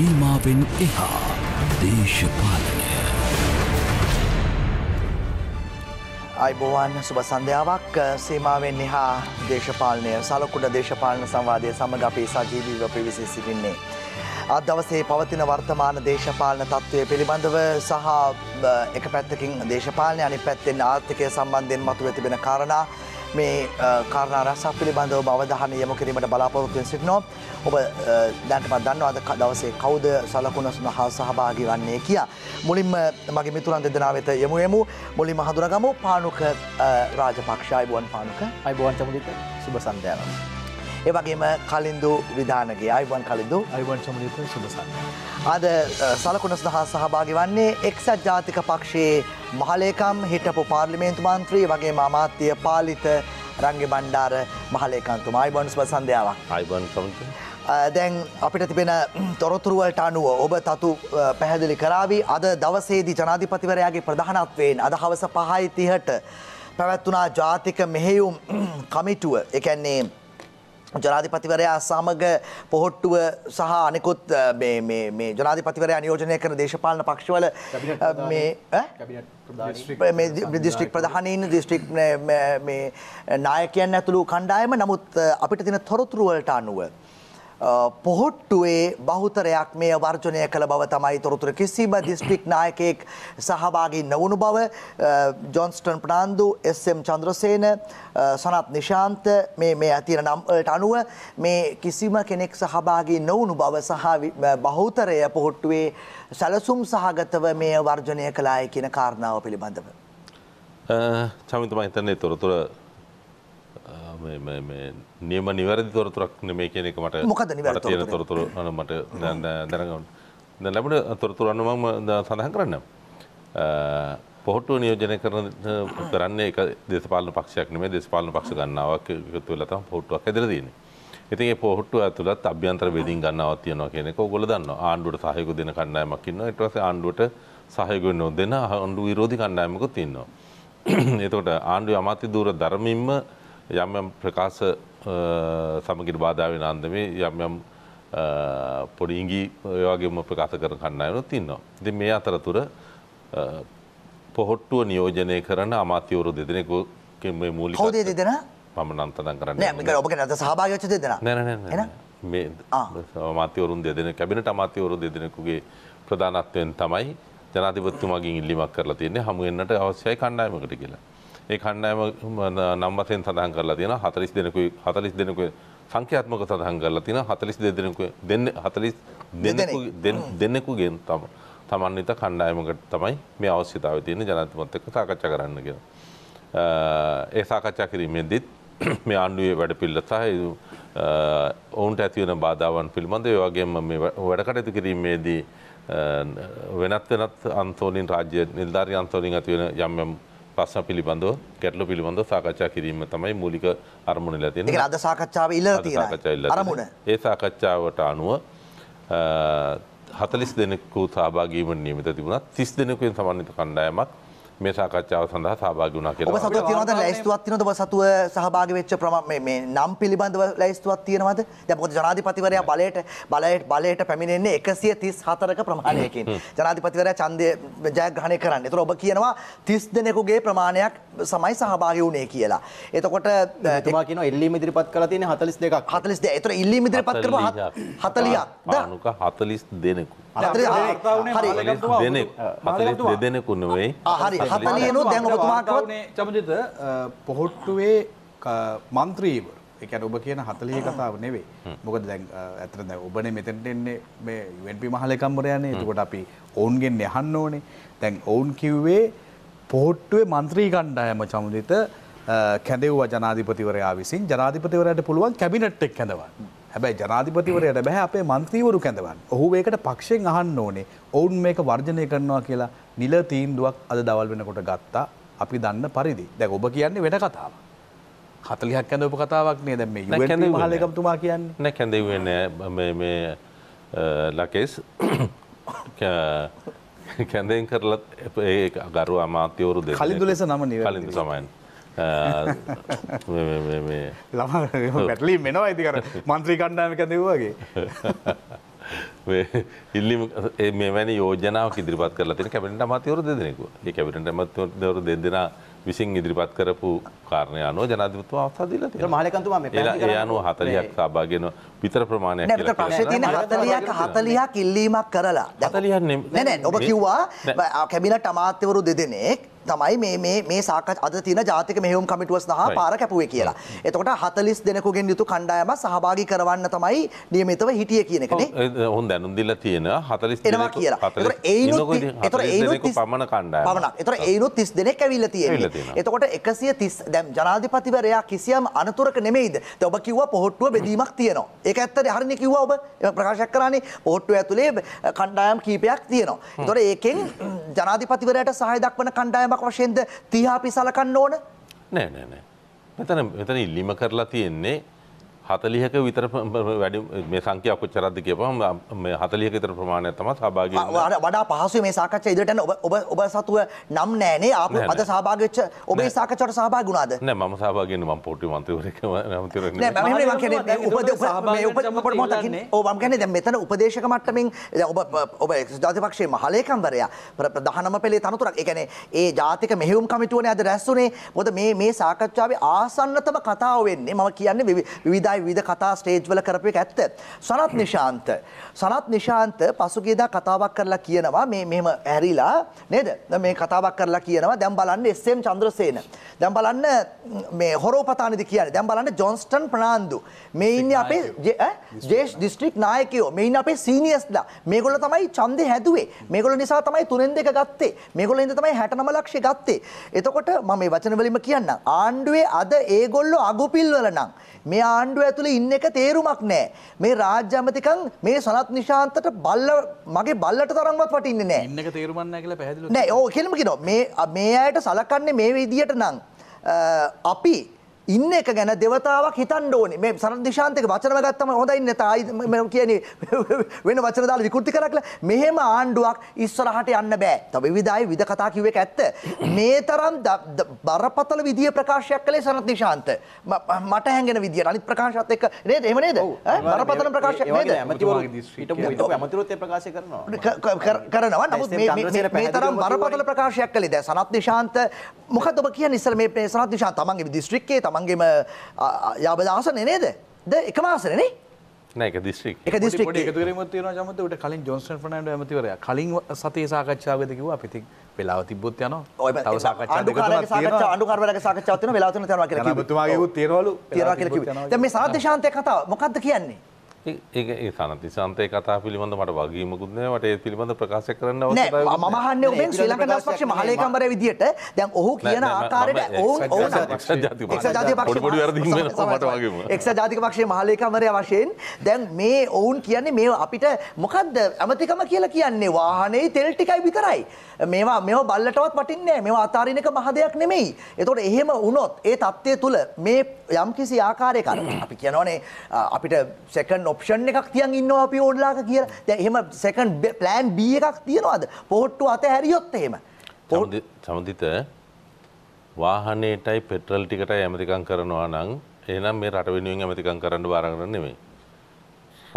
සීමාවෙන් එහා දේශපාලනය අයිබෝවන් සුබ සන්ධ්‍යාවක් සීමාවෙන් එහා දේශපාලනය සලකුඩ දේශපාලන සංවාදය සමඟ අපේ සජීවීව පිවිසි සිටින්නේ. අත් දවසේ පවතින වර්තමාන දේශපාලන තත්ත්වය පිළිබඳව සහ එක පැත්තකින් දේශපාලනය අනි පැත්තෙන් ආර්ථිකය සම්බන්ධයෙන් මතු වෙතිබෙන කාරණා මේ කාරණ රක්ෂක් පිළිබඳව අවධානය යොමු කිරීමට බලාපොරොත්තුවෙන් සිටිනවා. ඔබ දැනටමත් දන්නවා අද දවසේ කවුද සලකුණ සඳහා සහභාගී වන්නේ කියා. මුලින්ම මගේ මිතුරන් දෙදෙනා වෙත යමු යමු. මුලින්ම හඳුනාගමු පානුක රාජපක්ෂ අයබුවන් පානුක. අයබුවන් චමුදිත සුබ සන්ධ්‍යාවක්. ඒවගේම කලින්දු විධානගේ අයිබන් කලින්දු අයිබන් සමලිත සුබසන්න. අද සලකුණ සඳහා සහභාගි වන්නේ එක්සත් ජාතික පක්ෂයේ මහලේකම් හිටපු පාර්ලිමේන්තු මන්ත්‍රී වගේ අමාත්‍යය පාලිත රංග බණ්ඩාර මහලේකන්තුම අයිබොන්ස් සන්ධයාවක් අයිබන් සමති. දැන් අපිට තිබෙන තොරතුරුවලට අනුව ඔබ තතු පැහැදිලි කරාවී අද දවසේදී ජනාධිපතිවරයාගේ ප්‍රධානත්වයෙන් අද හවස පහයි තිහට පැවැත්වනා ජාතික මෙහෙයුම් කමිටුව එකන්නේ ජනාධිපතිවරයා සමග පොහොට්ටුව සහ අනෙකුත් ජනාධිපතිවරයා නියෝජනය කරන දේශපාලන පක්ෂවල දිස්ට්‍රික් ප්‍රධානීන් දිස්ට්‍රික් නායකයන් ඇතුළු කණ්ඩායම නමුත් අපිට තින තොරතුරුවලට අනුව. පොහොට්ටුවේ බහුතරයක් මේ වර්ජනය කළ බව තමයි තොරතුර කිසිම දිස්ත්‍රික් නායකයෙක් සහභාගී නොවුණු බව ජොන්ස්ටන් ප්‍රනාන්දු එම් චන්ද්‍රසේන සනත් නිශාන්ත මේ මේ ඇතින නම්ට අනුව මේ කිසිම කෙනෙක් සහභාගී නොවුණු බව සහ බහුතරය පොහොට්ටුවේ සැලසුම් සහගතව මේ වර්ජනය කලාය කියන කාරණාව පිළිබඳව. චමිතම හිතන්නේ තොරතුර නියම නිවැරදි තොරතුරක් නෙමේ කියන එක මට මොකද නිවැරදි තොරතුර තොරතුරු මට දැනගන්න. දැන් ලැබුණ තොරතුරු අනුව මම සඳහන් කරන්නම්. පොහොට්ටුව නියෝජනය කරන කරන්නේ එක දේශපාලන පක්ෂයක් නෙමේ දේශපාලන පක්ෂ ගන්නාවක් එකතු වෙලා තමයි පොහොට්ටුවක් ඇදලා තියෙන්නේ. ඉතින් ඒ පොහොට්ටුව ඇතුළත් අභ්‍යන්තර වේදින් ගන්නාවක් තියෙනවා කියන එක ඕගොල්ලෝ දන්නවා. ආණ්ඩුවට සහයෝග දෙන කණ්ඩායමක් ඉන්නවා. ඊට පස්සේ ආණ්ඩුවට සහයෝග නොදෙන ආණ්ඩු විරෝධී කණ්ඩායමකුත් ඉන්නවා. එතකොට ආණ්ඩුවේ අමාත්‍ය ධූර ධර්මින්ම යම් යම් ප්‍රකාශ සමගින් බාධා වෙන අන්දමේ යම් යම් පොඩි ඉඟි ඒ වගේම ප්‍රකාශ කරන කණ්ඩායමත් ඉන්නවා. ඉතින් මේ අතරතුර පොහොට්ටුව නියෝජනය කරන අමාත්‍යවරු දෙදෙනෙකුගේ මේ මූලික කවුද දෙදෙනා? මම නම් තදන් කරන්නේ නෑ මේක ඔබ ගැන අද සහභාගී වෙච්ච දෙදෙනා. නෑ නෑ නෑ. මේ අමාත්‍යවරුන් දෙදෙනෙක් කැබිනට් අමාත්‍යවරු දෙදෙනෙකුගේ ප්‍රධානත්වයෙන් තමයි ජනාධිපතිතුමාගෙන් ඉල්ලීමක් කරලා තියෙන්නේ හමු වෙන්නට අවශ්‍යයි කණ්ඩායමකට කියලා. ඒ කණ්ඩායම නම් වශයෙන් සඳහන් කරලා තියෙනවා 40 දෙනෙකුයි 40 දෙනෙකුයි සංඛ්‍යාත්මක සඳහන් කරලා තියෙනවා 42 දෙනෙකුයි දෙන්නේ 40 දෙනෙකු දෙනෙකුගෙන් තමයි තමන් විත කණ්ඩායමකට තමයි මේ අවශ්‍යතාවය තියෙන ජනතමත් එක්ක සාකච්ඡා කරන්න කියලා. ඒ සාකච්ඡා කිරීමේදීත් මේ ආණ්ඩුවේ වැඩ පිළිවෙල සහ ඔවුන්ට ඇති වෙන බාධාවන් පිළිබඳව ඒ වගේම මේ වැඩ කටයුතු කිරීමේදී වෙනත් වෙනත් අන්තෝලින් රාජ්‍ය නිලධාරී අන්තෝලින් ඇති වෙන යම් යම් ප්‍රශ්න පිළිබඳව ගැටලු පිළිබඳව සාකච්ඡා කිරීම තමයි මූලික අරමුණ ඉලා තියෙන්නේ. ඒක අද සාකච්ඡාවේ ඉල්ලලා තියෙන අරමුණ. ඒ සාකච්ඡාවට අනුව 40 දෙනෙකු සහභාගී වීම නියමිත තිබුණා. 30 දෙනෙකුෙන් සමන්විත කණ්ඩායමක් මේ සාකච්ඡාව සඳහා සහභාගි වුණා කියලා. ඔබ සතුව තියනවද ලැයිස්තුවක් තියනවද ඔබ සතුව සහභාගී වෙච්ච ප්‍රමාණය මේ නම් පිළිබඳව ලැයිස්තුවක් තියනවද? දැන් මොකද ජනාධිපතිවරයා බලයට බලයට බලයට පැමිණෙන්නේ 134ක ප්‍රමාණයකින්. ජනාධිපතිවරයා ඡන්දය ජයග්‍රහණය කරන්න. ඒතර ඔබ කියනවා 30 දෙනෙකුගේ ප්‍රමාණයක් සමයි සහභාගී වුණේ කියලා. එතකොට එතුමා කියනවා ඉල්ලීම් ඉදිරිපත් කළා තියෙන්නේ 42ක්. 42. ඒතර ඉල්ලීම් ඉදිරිපත් කරපුවා 40ක්. ද 42 දෙනෙකු. දෙනෙකු නෙවෙයි හරි හතලියනෝ දැන් ඔබතුමා කවනේ චමජිත පොහොට්ටුවේ මන්ත්‍රීවරු ඒ කියන්නේ ඔබ කියන 40 කතාව නෙවෙයි. මොකද දැන් ඇත්තට දැන් ඔබනේ මෙතෙන්ට එන්නේ මේ UNP මහලේකම්වරයානේ. එතකොට අපි ඔවුන්ගෙන් යහන්න ඕනේ. දැන් ඔවුන් කිව්වේ පොහොට්ටුවේ മന്ത്രി කණ්ඩායම චමුදිත කැඳෙව්වා ජනාධිපතිවරයා විසින් ජනාධිපතිවරයාට පුළුවන් කැබිනට් එක කැඳවන්න. හැබැයි ජනාධිපතිවරයට බැහැ අපේ මන්ත්‍රීවරු කැඳවන්න. ඔහු ඒකට පක්ෂයෙන් අහන්න ඕනේ. ඔවුන් මේක වර්ජනය කරනවා කියලා නිල තීන්දුවක් අද දවල් වෙනකොට ගත්තා. අපි දන්න පරිදි. දැන් ඔබ කියන්නේ වෙන කතාවක්. හතලිහක් කැඳවපු කතාවක් නේද මේ යුවෙන් මහල් එකතුමා කියන්නේ. නෑ කැඳෙව්වේ නෑ මේ මේ ලකේස් කැඳෙන් කරලා ඒ ගරු අමාත්‍යවරු දෙන්න. කලින්දු ලෙස නම නිවැරදි. කලින්දු සමයන්. ලම පැටලීම මෙනවා ඇති කර මන්ත්‍රී කණ්ඩාමක දෙව්වාගේ ඉල්ලිම මෙවැනි යෝජනාව ඉදිරිපත් කරලා තින කැබිට අමාතිවරු දෙදෙනෙකු ඒ කැබිට මත්වරු දෙදෙන විසින් ඉදිරිපත් කරපු කාරණය අනුව ජනාධිපත්ව අවසාදිල මාලකතුම ඒ අනුව හතලයක් සභාගෙන විතර ප්‍රමාණයක් ප්‍රශ්තින හතලයක් හතලයක් ඉල්ලීමක් කරලා දැතලියන්නේ නැ ඔබ කිව්වා කැබිලට අමාත්‍යවරු දෙදෙනෙක් තමයි මේ මේ මේ සාකච්ඡා අද තියෙන ජාතික මෙහෙයුම් කමිටුව සඳහා පාර කැපුවේ කියලා. එතකොට 40 දෙනෙකුගෙන් යුතු කණ්ඩායමක් සහභාගී කරවන්න තමයි નિયમિતව හිටියේ කියන එකනේ. ඔවුන් දැනුම් දීලා තියෙන 40 දෙනෙක් කියලා. එතකොට ඒනොත් එතකොට ඒනොත් පමණ කණ්ඩායම. පමණක්. එතකොට ඒනොත් 30 දෙනෙක් ඇවිල්ලා තියෙන්නේ. එතකොට 130 දැන් ජනාධිපතිවරයා කිසියම් අනතුරක නෙමෙයිද? දැන් ඔබ කිව්වා පොහොට්ටුව බෙදීමක් තියෙනවා. ඒක ඇත්තද? හරිනේ කිව්වා ඔබ. ඒක ප්‍රකාශයක් කරානේ. පොහොට්ටුව ඇතුලේ කණ්ඩායම් කීපයක් තියෙනවා. එතකොට ඒකෙන් ජනාධිපතිවරයාට සහාය දක්වන කණ්ඩායම් කෑමක් වශයෙන්ද තිහාපි සලකන්න ඕන නෑ නෑ නෑ මෙතන මෙතන ඉල්ලිම කරලා තියෙන්නේ හතලිහක විතර වැඩ මේ සංකය කොච්චරද කියපම හතලියක විතර ප්‍රමාණය තම සභාග වඩා පහසු මේ සාකච්ච ඉදිරටන ඔබ ඔබ සතුව නම් නෑනේ අප අද සභාගච්ච ඔබේ සාකචට සභා ගුණාද නෑ ම සභාගෙන ම පොටි මන්තවරක ඔබම් ගැන දැ මෙතන උපදේශක මට්ටමින් ඔබ ඔබ ජාතිපක්ෂයේ මහලේකම්වරයා ප්‍රධානම පෙළේ තනතුරක් එකනේ ඒ ජාතික මෙහිවුම් කමිටුවන අද රැස්සුනේ මොද මේ මේ සාකච්ඡාව ආසන්නතම කතාව වෙන්නේ මම කියන්නේ විධයි තමයි විවිධ කතා ස්ටේජ්වල කරපු එක ඇත්ත. සනත් නිශාන්ත. සනත් නිශාන්ත පසුගියදා කතාවක් කරලා කියනවා මේ මෙහෙම ඇරිලා නේද? මේ කතාවක් කරලා කියනවා දැන් බලන්න එස්.එම්. චන්ද්‍රසේන. දැන් බලන්න මේ හොරෝපතානිද කියන්නේ. දැන් බලන්න ජොන්ස්ටන් ප්‍රනාන්දු. මේ ඉන්නේ අපේ ජේෂ් දිස්ත්‍රික් නායකයෝ. මේ ඉන්නේ අපේ සීනියර්ස්ලා. මේගොල්ලෝ තමයි ඡන්දේ හැදුවේ. මේගොල්ලෝ නිසා තමයි තුනෙන් දෙක ගත්තේ. මේගොල්ලෝ ඉඳ තමයි 69 ලක්ෂය ගත්තේ. එතකොට මම මේ වචන වලින්ම කියන්නම්. ආණ්ඩුවේ අද ඒගොල්ලෝ අගුපිල්වල නම් මේ ආණ්ඩුව ඇතුලේ ඉන්න එක තේරුමක් නැහැ. මේ රාජ්‍ය අමතිකන් මේ සනත් නිශාන්තට බල්ල මගේ බල්ලට තරම්වත් වටින්නේ නැහැ. ඉන්න එක තේරුමක් නැහැ කියලා පැහැදිලිව. නෑ ඔව් කියලාම කියනවා. මේ මේ අයට සලකන්නේ මේ විදියට නම් අපි ඉන්න එක ගැන දෙවතාවක් හිතන්න ඕනේ. මේ සරණ දිශාන්තයක වචනව ගත්තම හොඳයි නැත. මම කියන්නේ වෙන වචන දාලා විකෘති කරලා මෙහෙම ආණ්ඩුවක් ඉස්සරහට යන්න බෑ. තව විවිධායි විද කතා කිව්ව එක ඇත්ත. මේ තරම් බරපතල විදිය ප්‍රකාශයක් කළේ සරණ දිශාන්ත. මට හැංගෙන විදියට අනිත් ප්‍රකාශات එක්ක නේද? එහෙම නේද? බරපතල ප්‍රකාශයක් නේද? ඇමතිවරුත් ඒ ප්‍රකාශය කරනවා. කරනවා. නමුත් මේ මේ තරම් බරපතල ප්‍රකාශයක් කළේ දැන් සරණ දිශාන්ත මොකද ඔබ කියන්නේ ඉස්සර මේ සරණ දිශාන්ත තමන්ගේ දිස්ත්‍රික්කයේ තමන් මංගේම යාබද ආසනේ නේද? ද එකම ආසනේ නේ? නෑ ඒක දිස්ත්‍රික්. ඒක දිස්ත්‍රික්. පොඩි එකතු කිරීමක් තියෙනවා ජමත උට කලින් ජොන්සන් ෆර්නෑන්ඩෝ ඇමතිවරයා කලින් සතියේ සාකච්ඡාවේදී කිව්වා අපි ඉතින් වෙලාව තිබ්බොත් යනවා. තව සාකච්ඡා දෙකක් තියෙනවා. අඬුකාරවරගේ සාකච්ඡාවක් තියෙනවා වෙලාව තුන තියෙනවා කියලා කිව්වා. ඔබතුමාගේ උත් තියනවලු. තියනවා කියලා කිව්වා. දැන් මේ සාධ්‍යශාන්තය කතාව මොකද්ද කියන්නේ? ඒ සනති සන්තය කතා පිළිබඳ මට වගේමකුත් නෑ මට ඒ පිළිබඳ ප්‍රකාශ කරන්න මහන්න ඔබෙන් ශ්‍රී ලංකා දස්පක්ෂ මහලේකම්බර විදියට දැන් ඔහු කියන ආකාරයට ඔවුන් ඔවුන් එක්ස ජාතික පක්ෂයේ මහලේකම්වරය වශයෙන් දැන් මේ ඔවුන් කියන්නේ මේ අපිට මොකද්ද ඇමතිකම කියලා කියන්නේ වාහනේ තෙල් ටිකයි විතරයි මේවා මේවා බල්ලටවත් වටින්නේ නෑ මේවා අතාරින එක මහ දෙයක් නෙමෙයි එතකොට එහෙම වුණොත් ඒ தත්ත්වය තුල මේ යම්කිසි ආකාරයක අපි කියනවනේ අපිට සෙකන්ඩ් ඔප්ෂන් එකක් තියන් ඉන්නවා අපි ඕඩ්ලාක කියලා දැන් එහෙම සෙකන්ඩ් ප්ලෑන් B එකක් තියනවාද පොහොට්ටුව අත හැරියොත් එහෙම සමදිත වාහනයටයි පෙට්‍රල් ටිකටයි ඇමතිකම් කරනවා නම් එහෙනම් මේ රට වෙනුවෙන් ඇමතිකම් කරන්න බාරගන්න නෙමෙයි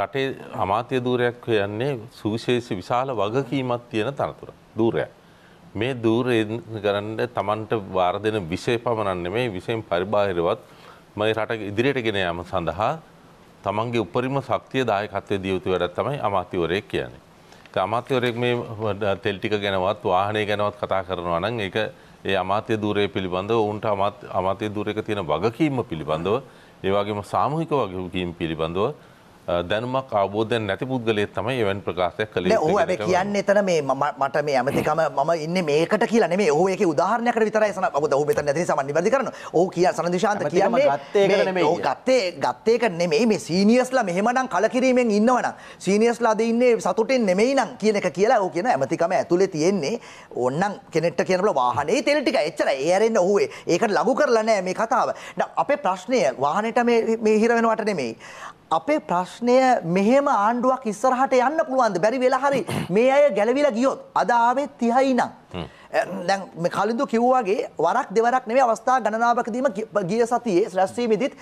රටේ අමාත්‍ය දූරයක් යන්නේ සුවිශේෂ විශාල වගකීමක් තියෙන තනතුර දූරයක් මේ දූරයෙන් කරන්න තමන්ට වාර දෙන විෂය පමණන්නේ මේ විෂයෙන් පරිබාහිරවත් මගේ රට ඉදිරියට ගෙන යාම සඳහා තමන්ගේ උපරිම ශක්තිය දායකත්වය දියුතු වැඩක් තමයි අමාත්‍යවරයෙක් කියන්නේ. අමාත්‍යවරයෙක් මේ තෙල් ටික ගැනවත් වාහනය ගැනවත් කතා කරනවා නම් ඒක ඒ අමාත්‍ය ධූරය පිළිබඳව ඔවුන්ට අමාත්‍ය ධූරයක තියෙන වගකීම පිළිබඳව ඒ වගේම සාමූහික වගකීම් පිළිබඳව දැනුමක් අවබෝධ නැති පුද්ගලය තමයි එවන් ප්‍රකාශයක් කළේ ඔහ ඇ කියන්න එතන මේ මට මේ ඇමතිකම මම ඉන්න මේකට කියලා මේ ඕහක උදාහරණයක විතර සන ඔහ ත නැති සමන් නිවැදි කරන ඕ කිය සනදිශාන්ත කියන්නේ ගත්තේ ගත්තේක නෙමේ මේ සීනියස්ලා මෙහෙමනම් කලකිරීමෙන් ඉන්නවන සීනියස්ලාද ඉන්නේ සතුටෙන් නෙමෙයි නම් කියන එක කියලා ඕ කියන ඇමතිකම ඇතුලේ තියෙන්නේ ඔන්නම් කෙනෙට කියනල වාහනේ තෙල්ටික එච්චර ඒරෙන්න්න ඔහුේ ඒකට ලඟු කරලනෑ මේ කතාව අපේ ප්‍රශ්නය වාහනට මේ හිරවෙනවට නෙමෙයි අපේ ප්‍රශ්නය මෙහෙම ආණ්ඩුවක් ඉස්සරහට යන්න පුළුවන්ද බැරි වෙලා හරි මේ අය ගැලවිලා ගියොත් අද ආවේ 30යි නම් දැන් මේ කලින්දු කිව්වාගේ වරක් දෙවරක් නෙමෙයි අවස්ථා ගණනාවකදීම ගිය සතියේ රැස්වීමේදීත්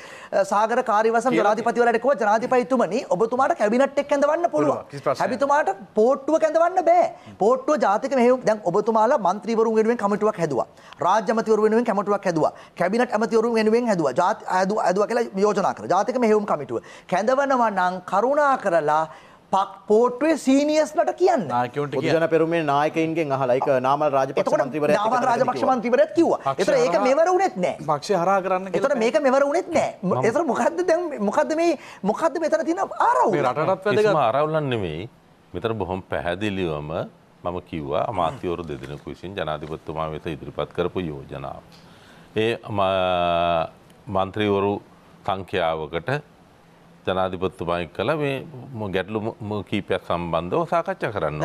සාගර කාර්යවසම් ජනාධිපතිවරයාට කිව්වා ජනාධිපතිතුමනි ඔබතුමාට කැබිනට් එක කැඳවන්න පුළුවන්. හැබිතුමාට පෝට්ටුව කැඳවන්න බෑ. පෝට්ටුව ජාතික මෙහෙයුම් දැන් ඔබතුමාලා මන්ත්‍රීවරුන් වෙනුවෙන් කමිටුවක් හැදුවා. රාජ්‍ය අමාත්‍යවරු වෙනුවෙන් කමිටුවක් හැදුවා. කැබිනට් අමාත්‍යවරු වෙනුවෙන් හැදුවා. ජාති හැදුවා කියලා යෝජනා කරා. ජාතික මෙහෙයුම් කමිටුව. කැඳවනවා නම් කරුණා කරලා පෝට්ටුවේ සීනියස්ලට කියන්න ජන පෙරුමේ නායකන්ගේ හලයික නාම රාජපක්ෂ මන්තිවර නාම රාජපක්ෂ මන්තිවරත් කිව්වා එතර ඒක මෙවර වුණෙත් නෑ පක්ෂ හරා කරන්න එතර මේක මෙවර වුණෙත් නෑ එතර මොකක්ද දැන් මොකක්ද මේ මොකක්ද මෙතන තියෙන ආරවුල රටටත් වැදගත් ආරවුලක් නෙමෙයි මෙතන බොහොම පැහැදිලිවම මම කිව්වා අමාත්‍යවරු දෙදෙනෙකු විසින් ජනාධිපතිතුමා වෙත ඉදිරිපත් කරපු යෝජනාව. ඒ මන්ත්‍රීවරු සංඛ්‍යාවකට ජනාධිපත්තුමයි කළ මේ ගැටලු කීපයක් සම්බන්ධව සාකච්ඡා කරන්න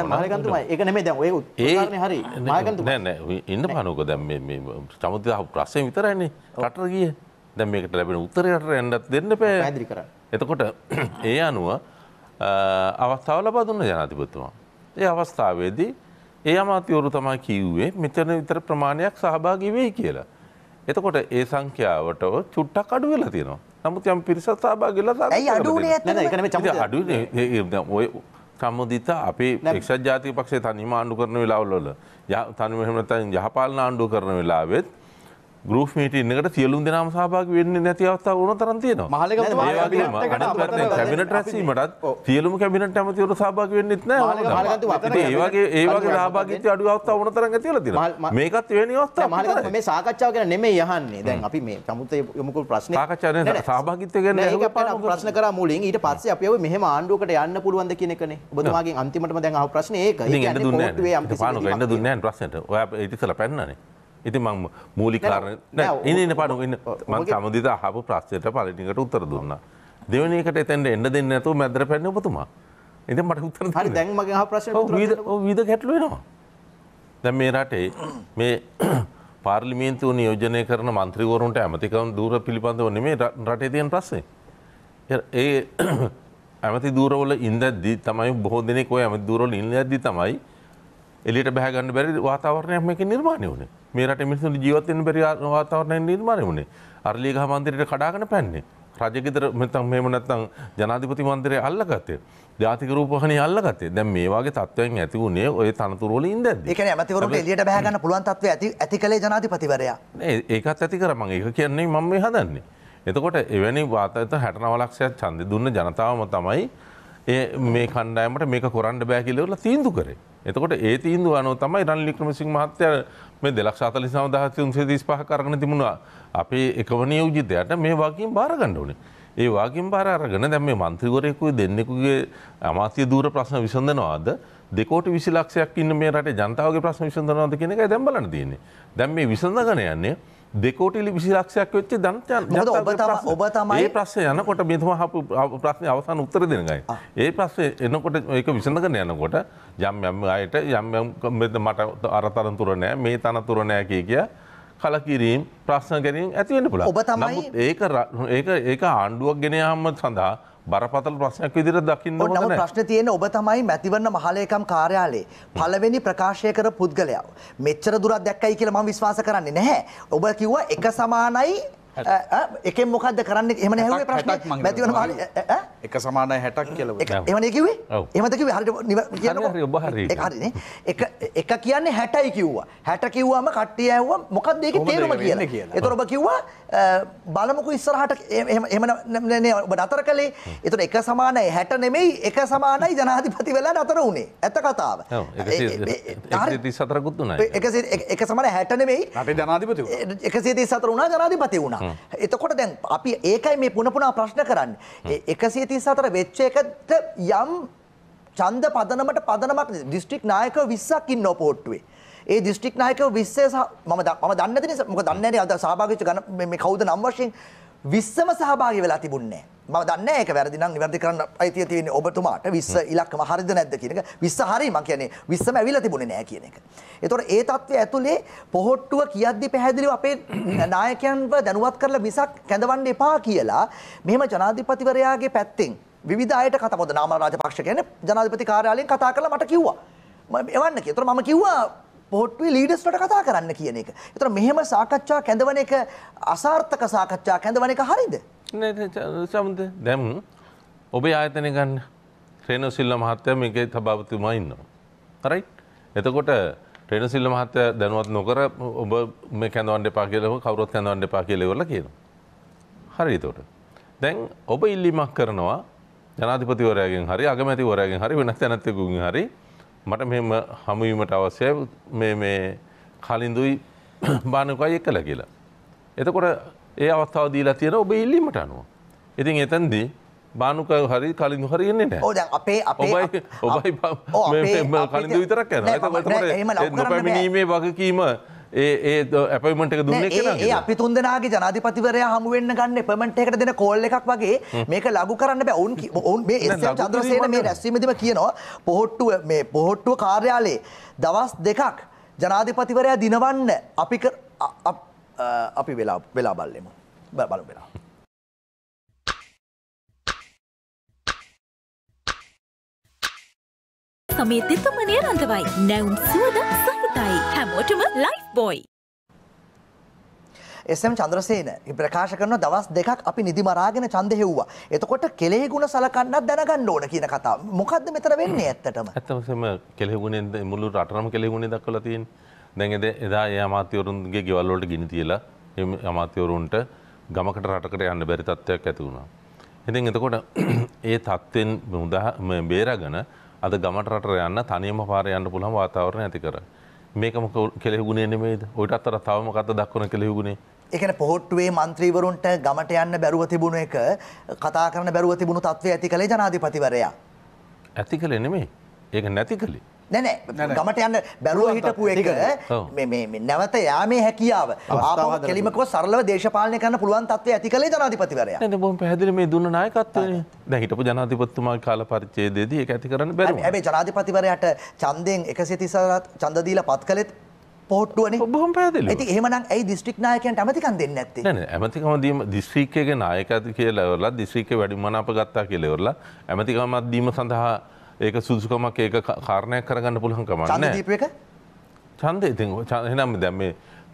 ඒ ඉන්න පනුක දැම් චමුති ප්‍රස්සය විතරන්නේ කටර ගිය දැම් මේකට ලැබෙන උත්තරයට ඇඩත් දෙන්න පෑ ඇදිරි කර එතකොට ඒ අනුව අවස්ථාව ලබා දුන්න ජනාධිපත්තුමා ඒ අවස්ථාවේදී ඒ අමාතිවරු තමා කිව්වේ මෙතන විතර ප්‍රමාණයක් සහභාගී වෙයි කියලා. එතකොට ඒ සංඛ්‍යාවට චුට්ටක් අඩු වෙලා තියෙනවා. නමුත් යම් පිරිසත් සහභාගිලා ඇයි අඩුනේ ඇත්තටම? නෑ ඒක නෙමෙයි අඩුනේ ඔය සම්මුදිත අපේ එක්සත් ජාතික පක්ෂයේ තනියම ආණ්ඩු කරන වෙලාවවල තනියම එහෙම නැත්නම් යහපාලන ආණ්ඩු කරන වෙලාවෙත් ගෘප් මීටන්නකට සියලුම් දෙනාම සභාග වෙන්න නැති අවස්ථාව ඕන තරන් තියෙනවා කැබිනට රැසීමටත් සියලුම කැබිනට ඇමතිවරු සභාග වෙන්නෙත් නෑ ඒවගේ ඒවගේ ලාභාගිත අඩු අවස්ථාව ඕන තරන් ඇතිවල තින මේකත් වෙන අවස්ථා මාලක මේ සාකච්ඡාව ගැන නෙමේ යහන්නේ දැන් අපි මේ ප්‍රමුත යොමුකුල් ප්‍රශ්න සාකච්ඡාන සභාගිත්ත ගැන ප්‍රශ්න කර මුලින් ඊට පස්සේ අපි ඔය මෙහෙම ආණ්ඩුවකට යන්න පුළුවන්ද කියන එකනේ ඔබතුමාගෙන් අන්තිමටම දැන් අහපු ප්‍රශ්නේ ඒක ඒ කියන්නේ පොට්ටුවේ යම් කිසි පානක එන්න දුන්නේ නැහැ ප්‍රශ්නෙට ඔයා ඉතිසලා පැන්නනේ ඉති මං මූලි කාරණ ඉන්න පනු ඉන්න මං සමුදිත හපු ප්‍රශ්යට පලිටිකට උත්තර දුන්න. දෙවනි එකට එතැන්ට එන්න දෙන්න ඇතු මැදර පැන්න පතුමා. එති මට උත්තර හරි දැන්මගේ ප්‍රශ විද ගැටලුවෙනවා. දැ මේ රටේ මේ පාර්ලිමේන්තු නියෝජනය කරන මන්ත්‍රීවරුන්ට ඇමතිකවන් දූර පිළිබඳව නෙමේ රටේ තියෙන් ප්‍රස්සේ. ඒ ඇමති දූරවල ඉන්දද්දි තමයි බොහෝ දෙනෙක් ඔය ඇමති දූරවල ඉන්න ඇද්දි තමයි එලියට බැහැගන්න බැරි වාතාවරණයක් මේක නිර්මාණය වුණේ. මේ රට මිනිසුන් ජීවත් වෙන්න බැරි වාතාවරණයක් නිර්මාණය වුණේ. අරලියගහ මන්දිරයට කඩාගෙන පැන්නේ. රජගෙදර මෙතන් මෙහෙම නැත්තම් ජනාධිපති මන්දිරය අල්ලගත්තේ. ජාතික රූපවාහිනිය අල්ලගත්තේ. දැන් මේ වගේ තත්ත්වයන් ඇති වුණේ ওই තනතුරු වල ඉඳද්දි. ඒ කියන්නේ ඇමතිවරුන්ට එළියට බහ ගන්න පුළුවන් තත්ත්වය ඇති ඇති කළේ ජනාධිපතිවරයා. නේ ඒකත් ඇති කර මම ඒක කියන්නේ මම මේ හදන්නේ. එතකොට එවැනි වාතාවරණ 69 ලක්ෂයක් ඡන්දෙ දුන්න ජනතාවම තමයි ඒ මේ කණ්ඩායමට මේක කොරන්න බෑ කියලා තීන්දුව කරේ. එතකොට ඒ තීන්දුව අනුව තමයි රනිල් වික්‍රමසිංහ මහත්තයා මේ 249335 කරගෙන තිබුණා. අපේ එකවන යෝජිතයට මේ වගකීම බාර ගන්න ඕනේ. ඒ වගකීම බාර අරගෙන දැන් මේ മന്ത്രിවරයෙකුගේ දෙන්නෙකුගේ අමාත්‍ය දූර ප්‍රශ්න විසඳනවාද? දෙකෝට විසි ලක්ෂයක් ඉන්න මේ රට ජනතාවගේ ප්‍රශ්න විසඳනවාද කියන එකයි දැන් බලන්න තියෙන්නේ. දැන් මේ විසඳගන යන්නේ දෙකෝටිලි විසි ලක්ෂයක් වෙච්ච දනචන් ඔබ තමයි ප්‍රස්සේ යනකොට මෙතුම හපු ප්‍රශ්නය අවසන් උත්තර දෙනගයි. ඒ ප්‍රස්සේ එනකොට ඒක විසඳගන යනකොට යම් යම් අයට යම් මට අරතරතුර නෑ මේ තනතුර නෑ කිය කිය කලකිරීම් ප්‍රශ්න ගැනීම ඇතිවෙන පුළ ඔබ තමයි ඒක ඒක ඒක ආණ්ඩුවක් ගෙනයාම සඳහා බරපතල ප්‍රශ්නයක් විදිර දකින්න නම ප්‍රශ්න තියෙන ඔබ තමයි මැතිවන්න මහලයකම් කාර්යාලේ පළවෙනි ප්‍රකාශය කර පුද්ගලයාව මෙච්චර දුරක් දැක්කයි කියලා මම විශ්වාස කරන්නේ නැහැ ඔබ කිව්වා එක සමානයි එකෙන් මොකක්ද කරන්න එම හ ප්‍රශ්න ැතිවන එක සමානය හැටක් කියල එමන කිවේ එමතකිව හට ඔබහරි එක කියන්නේ හැටයි කිව්වා හැට කිව්වාම කට්ටිය ඇව්ව මොකක් දෙක තේරුම කියන කිය එතො ඔබ කිව්වා බලමුකු ඉස්සරහට එම ඔබ අතර කළේ එතුට එක සමානයි හැට නෙමෙයි එක සමානයි ජනාධිපති වෙලා අතර වුණේ ඇත කතාව සතරකුත් වන එක සමන හැට නෙමෙයි ජනාධිපති එකසිේ සතර වුණ ජනාධිපති වුණා එතකොට දැන් අපි ඒකයි මේ පුන පුනා ප්‍රශ්න කරන්නේ. 134 වෙච්ච එකට යම් ඡන්ද පදනමට පදනමක් දිස්ත්‍රික් නායකව 20ක් ඉන්නව පොට්ටුවේ. ඒ දිස්ත්‍රික් නායකව 20 මම මම දන්නේ නැති නිසා මොකද දන්නේ නැහැ අද සහභාගී වෙච්ච මේ කවුද නම් වශයෙන් විස්සම සහභාගි වෙලා තිබුන්නේ මම දන්නේ ඒක වැරදි නම් නිවැරදි කරන්න අයිතිය තියෙන්නේ ඔබතුමාට 20 ඉලක්කම හරිද නැද්ද කියන එක 20 හරි මම කියන්නේ 20ම ඇවිල්ලා තිබුණේ නැහැ කියන එක. ඒතකොට ඒ தත්ත්වය ඇතුලේ පොහොට්ටුව කියද්දි පැහැදිලිව අපේ නායකයන්ව දැනුවත් කරලා මිසක් කැඳවන්න එපා කියලා මෙහෙම ජනාධිපතිවරයාගේ පැත්තෙන් විවිධ අයට කතා පොද නාමල් රාජපක්ෂ කියන්නේ ජනාධිපති කාර්යාලයෙන් කතා කරලා මට කිව්වා. මම එවන්න කියලා. ඒතකොට මම කිව්වා පොට්ටුවේ ලීඩස්ලට කතා කරන්න කියන එක. ඒතර මෙහෙම සාකච්ඡා කැඳවන එක අසාර්ථක සාකච්ඡා කැඳවන එක හරිද? නෑ සමද දැන් ඔබේ ආයතනය ගන්න රේණුසිල්ල මහත්තයා මේකේ සභාපතිතුමා ඉන්නවා. හරයිට්? එතකොට රේණුසිල්ල මහත්තයා දැනුවත් නොකර ඔබ මේ කැඳවන්න එපා කියලා කවුරුත් කැඳවන්න එපා කියලා ඒවල කියනවා. හරි එතකොට. දැන් ඔබ ඉල්ලීමක් කරනවා ජනාධිපතිවරයාගෙන් හරි අගමැතිවරයාගෙන් හරි වෙනත් තැනැත්තෙකුගෙන් හරි මට මෙම හමුවීමට අවශ්‍ය මේ මේ කලින්දුයි බානකයි එක්කල කියලා. එතකොට ඒ අවස්ථාව දීලා තියෙන ඔබ ඉල්ලීමට අනුව. ඉතින් එතැන්දී බානුක හරි කලින් හරියන්නේ නෑ. ඔව් දැන් අපේ අපේ ඔබයි ඔබයි කලින්දු විතරක් යනවා. එතකොට නොපැමිණීමේ වගකීම ඒ ඇපමට දුන්නේ අපි තුන්දනාගේ ජනාධිපතිවරය හමුවෙන්න්න ගන්න පමට එකට දෙන කෝල් එකක් වගේ මේක ලගු කරන්න බැවුන් ඔවන් චන්ද්‍රසේන මේ රැස්වීමදිම කියනවා පොහොට්ටුව මේ පොහොට්ටුව කාර්යාලේ දවස් දෙකක් ජනාධිපතිවරයා දිනවන්න අපි අපි වෙලා වෙලා බල්ලෙමු බලු වෙලා. සමේ තිත්තමනය රඳවයි නැවුම් සුවද සහිතයි හැමෝටම ලයිෆ් බොයි. එසම් චන්ද්‍රසේන ප්‍රකාශ කරන දවස් දෙකක් අපි නිදි මරාගෙන ඡන්ද හෙව්වා. එතකොට කෙලෙහි ගුණ සලකන්නත් දැනගන්න ඕන කියන කතාව. මොකද්ද මෙතන වෙන්නේ ඇත්තටම? ඇත්තම කෙලෙහි ගුණෙන් මුළු රටම කෙලෙහි ගුණේ දක්වලා තියෙන්නේ. දැන් එදා ඒ අමාත්‍යවරුන්ගේ ගෙවල් වලට ගිනි තියලා ඒ අමාත්‍යවරුන්ට ගමකට රටකට යන්න බැරි තත්ත්වයක් ඇති වුණා. ඉතින් එතකොට ඒ තත්ත්වෙන් බේරගෙන අද ගමට රට යන්න තනියම පාර යන්න පුළුවන් වාතාවරණ ඇති කර. මේකම කෙලෙහුුණේ නෙමේද ඔයිට අත්තර තවම කත දක්වන කෙලෙහුුණේ එකන පොහොට්ටුවේ මන්ත්‍රීවරුන්ට ගමට යන්න බැරුව තිබුණු එක කතා කරන බැරුව තිබුණු තත්වය ඇති කළේ ජනාධිපතිවරයා. ඇති කළේ නෙමේ ඒක නැති කළේ නැනෑ ගමට යන්න බැරුව හිටපු එක නැවත යාමේ හැකියාව ආපහ කෙලිමකව සරලව දේශපාලනය කරන්න පුළුවන් තත්ත්වය ඇති කළේ ජනාධිපතිවරයා. නැත්නම් බොහොම පැහැදිලි මේ දුන්න නායකත්වය. දැන් හිටපු ජනාධිපතිතුමා කාල පරිච්ඡේදයේදී ඒක ඇති කරන්න බැරුව. හැබැයි ජනාධිපතිවරයාට ඡන්දයෙන් 134 ඡන්ද දීලා පත් කළෙත් පොට්ටුවනේ බොහොම පැහැදිලි. ඉතින් එහෙමනම් ඇයි දිස්ත්‍රික් නායකයන්ට ඇමතිකම් දෙන්නේ නැත්තේ? නෑ නෑ ඇමතිකම දීම දිස්ත්‍රික්කයේ නායකයන් කියලා ඉවරලා දිස්ත්‍රික්කේ වැඩිමනාප ගත්තා කියලා ඉවරලා ඇමතිකමක් දීම සඳහා ඒක සුදුසුකමක් ඒක කාරණයක් කරගන්න පුළහන් කමන්න චන්ද ඉතින් හෙනම් දැම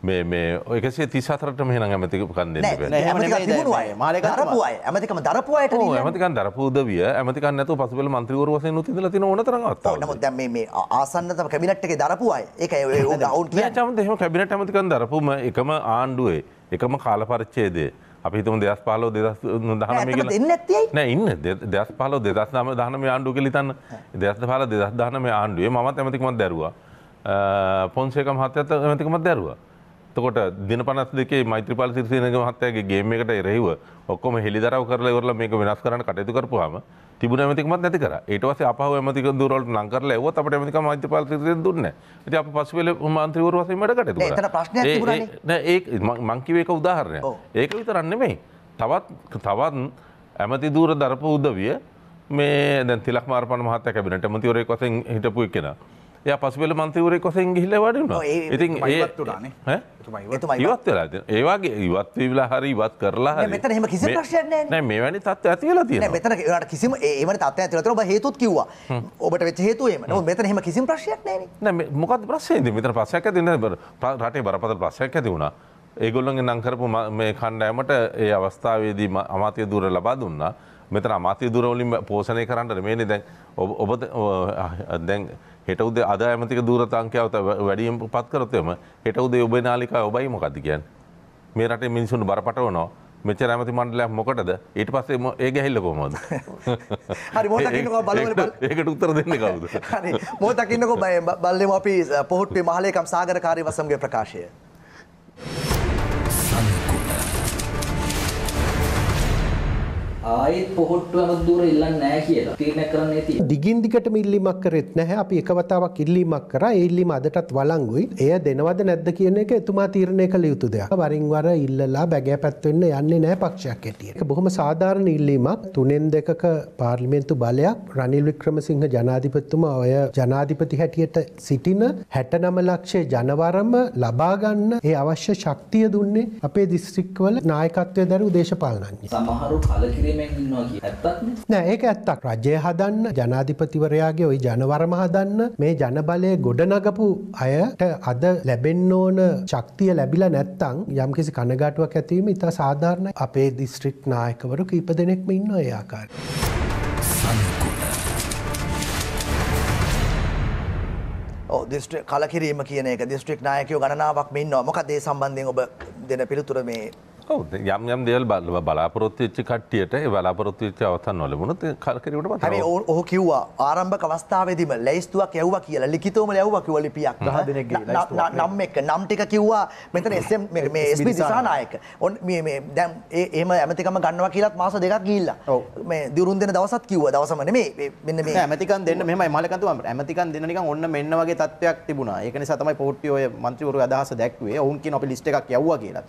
මේ එකසේ තිසාතරට මෙහෙන ඇමතික කන්න ඇමතිකම දරපුයට ඇමතිකන් දරපුූදවිය ඇමතිකන් නැතු පසුවල මන්ත්‍රවර වස ති ති නොනතරත් මේ ආසන්නතම කැබිනට්ගේ දරපුයි එක ඔවුන් චම දෙම කැබිනට ඇමතිකන් දරපුම එකම ආණ්ඩුවේ එකම කාලපරච්චේදේ. අපිතුම දෙදස් පාලෝ දෙදස් දහනම කියල නෑ ඉන්න දෙදස් පාලෝ දෙදස් නම දහනම ආණ්ඩු කලිතන්න දෙදස් පාල දෙදස් දහනම ආණ්ඩුවේ මත් ඇමතිකමත් දරවා පොන්සේක මහත්තයත් ඇමතිකමත් දරවා තකොට දින පනස් දෙකේ මෛත්‍රපාල සිරිසනක මහත්තයගේ ගේම එකට එරෙහිව ඔක්කොම හෙළිදරව කරලා වරලා මේක වෙනස් කරන්න කටයුතු කරපුහම තිබුණ ඇමතිකමත් නැති කර ඒට පස්සේ අපහුව ඇමතික දුරවලට නම් කරලා එවුවත් අපිට ඇමතික මධ්‍යපාලකත්වයෙන් දුන්නේ නැහැ. ඉතින් අපි පසුවෙල මන්ත්‍රීවරු වශයෙන් වැඩ කටයුතු කරා. එතන ප්‍රශ්නයක් තිබුණානේ. නෑ ඒක මං කිව්ව එක උදාහරණයක්. ඒක විතරක් නෙමෙයි. තවත් තවත් ඇමති දූර දරපු උදවිය මේ දැන් තිලක් මාරපන මහත්තයා කැබිනට් ඇමතිවරයෙක් වශයෙන් හිටපු එක්කෙනා. ය පසුවෙල මන්තවරය කොසෙන් ගිහිල වඩුණා ඉතින් ඉවත් වෙලා ඒවාගේ ඉවත් වෙලා හරි ඉවත් කරලා මෙතන එහෙම කිසි ප්‍රශ්නයක් නෑ මේවැනි තත්ත්ව ඇති වෙලා තියෙනවා මෙතන ඒවට කිසිම ඒවන තත්ත්ව ඇති වෙලා තියෙනවා ඔබ හේතුත් කිව්වා ඔබට වෙච්ච හේතුව එහෙම නෝ මෙතන එහෙම කිසිම ප්‍රශ්නයක් නෑනේ නෑ මොකද්ද ප්‍රශ්නේ ඉතින් මෙතන ප්‍රශ්නයක් ඇති නෑ රටේ බරපතල ප්‍රශ්නයක් ඇති වුණා ඒගොල්ලන්ගේ නංකරපු මේ කණ්ඩායමට ඒ අවස්ථාවේදී අමාත්‍ය දූර ලබා දුන්නා මෙතන අමාත්‍ය දූරවලින් පෝෂණය කරන්නට මේනේ දැන් ඔබ දැන් හෙට උද අද ඇමතික දූරතංකයාවත වැඩියම් පත්කරතයම හෙට උද ඔබ නාලිකා ඔබයි මොකක්තිකයන් මේ රට මිනිසුන් බරපටවනෝ මෙච රැමති මණ්ඩලයක් මොකටද ඊට පස්සේ ඒ ගැහිල්ල කොමද ඒකට උත්තර දෙන්න කවුද මෝතකින්නකො බය බල්ලම අපි පොහොට්ටේ මහලේකම් සාගරකාරය වසම්ගේ ප්‍රකාශය. ආයෙත් පොහොට්ටුවම දුර ඉල්ලන්නේ නැහැ කියලා තීරණය කරන්නේ තියෙනවා. දිගින් දිගටම ඉල්ලීමක් කරෙත් නැහැ. අපි එක වතාවක් ඉල්ලීමක් කරා. ඒ ඉල්ලීම අදටත් වළංගුයි. එය දෙනවද නැද්ද කියන එක එතුමා තීරණය කළ යුතු දෙයක්. වරින් වර ඉල්ලලා බැගෑපත් වෙන්න යන්නේ නැහැ පක්ෂයක් හැටියට. ඒක බොහොම සාධාරණ ඉල්ලීමක්. තුනෙන් දෙකක පාර්ලිමේන්තු බලයක් රනිල් වික්‍රමසිංහ ජනාධිපතිතුමා ඔය ජනාධිපති හැටියට සිටින 69 ලක්ෂය ජනවරම ලබා ගන්න ඒ අවශ්‍ය ශක්තිය දුන්නේ අපේ දිස්ත්‍රික්කවල නායකත්වය දරූ දේශපාලනඥ. සමහරු කලකිරීම කිරීමෙන් ඉන්නවා කිය ඇත්තක් නෑ ඒක ඇත්තක් රජය හදන්න ජනාධිපතිවරයාගේ ඔයි ජනවරම හදන්න මේ ජනබලය ගොඩනගපු අයට අද ලැබෙන්න ඕන ශක්තිය ලැබිලා නැත්තං යම්කිසි කනගාටුවක් ඇතිවීම ඉතා සාධාරණ අපේ දිස්ත්‍රික්් නායකවරු කීප දෙනෙක්ම ඉන්න ඒආකාර. දිස්ත්‍ර කලකිරීම කියන එක දිස්ත්‍රික් නායකයෝ ගණනාවක් මෙන්න මොකදේ සම්බන්ධයෙන් ඔබ දෙන පිළිතුර මේ යම් යම් දේල් බල බලාපොරොත්තු වෙච්චි කට්ටියට ඒ බලාපොරොත්තු වෙච්ච අවස්ථා නොලැබුණොත් කලකිරීමට පත් වෙනවා. හරි ඔහු කිව්වා ආරම්භක අවස්ථාවේදීම ලැයිස්තුවක් යවුවා කියලා ලිඛිතවම යවුවා කිව්වා ලිපියක්. 10 දිනක් ගිහිල්ලා ලැයිස්තුවක්. නම් එක නම් ටික කිව්වා මෙතන SM මේ SB දිසානායක. ඔන්න මේ මේ දැන් ඒ එහෙම ඇමතිකම ගන්නවා කියලාත් මාස දෙකක් ගිහිල්ලා. මේ දිරුන් දෙන දවසත් කිව්වා දවසම නෙමෙයි මෙන්න මේ. ඇමතිකම් දෙන්න මෙහෙමයි මාලකන්තුම ඇමතිකම් දෙන්න නිකන් ඔන්න මෙන්න වගේ තත්වයක් තිබුණා. ඒක නිසා තමයි පොට්ටිය ඔය മന്ത്രിවරු අදහස දැක්ුවේ. ඔවුන් කියන අපි ලිස්ට් එකක් යවුවා කියලා.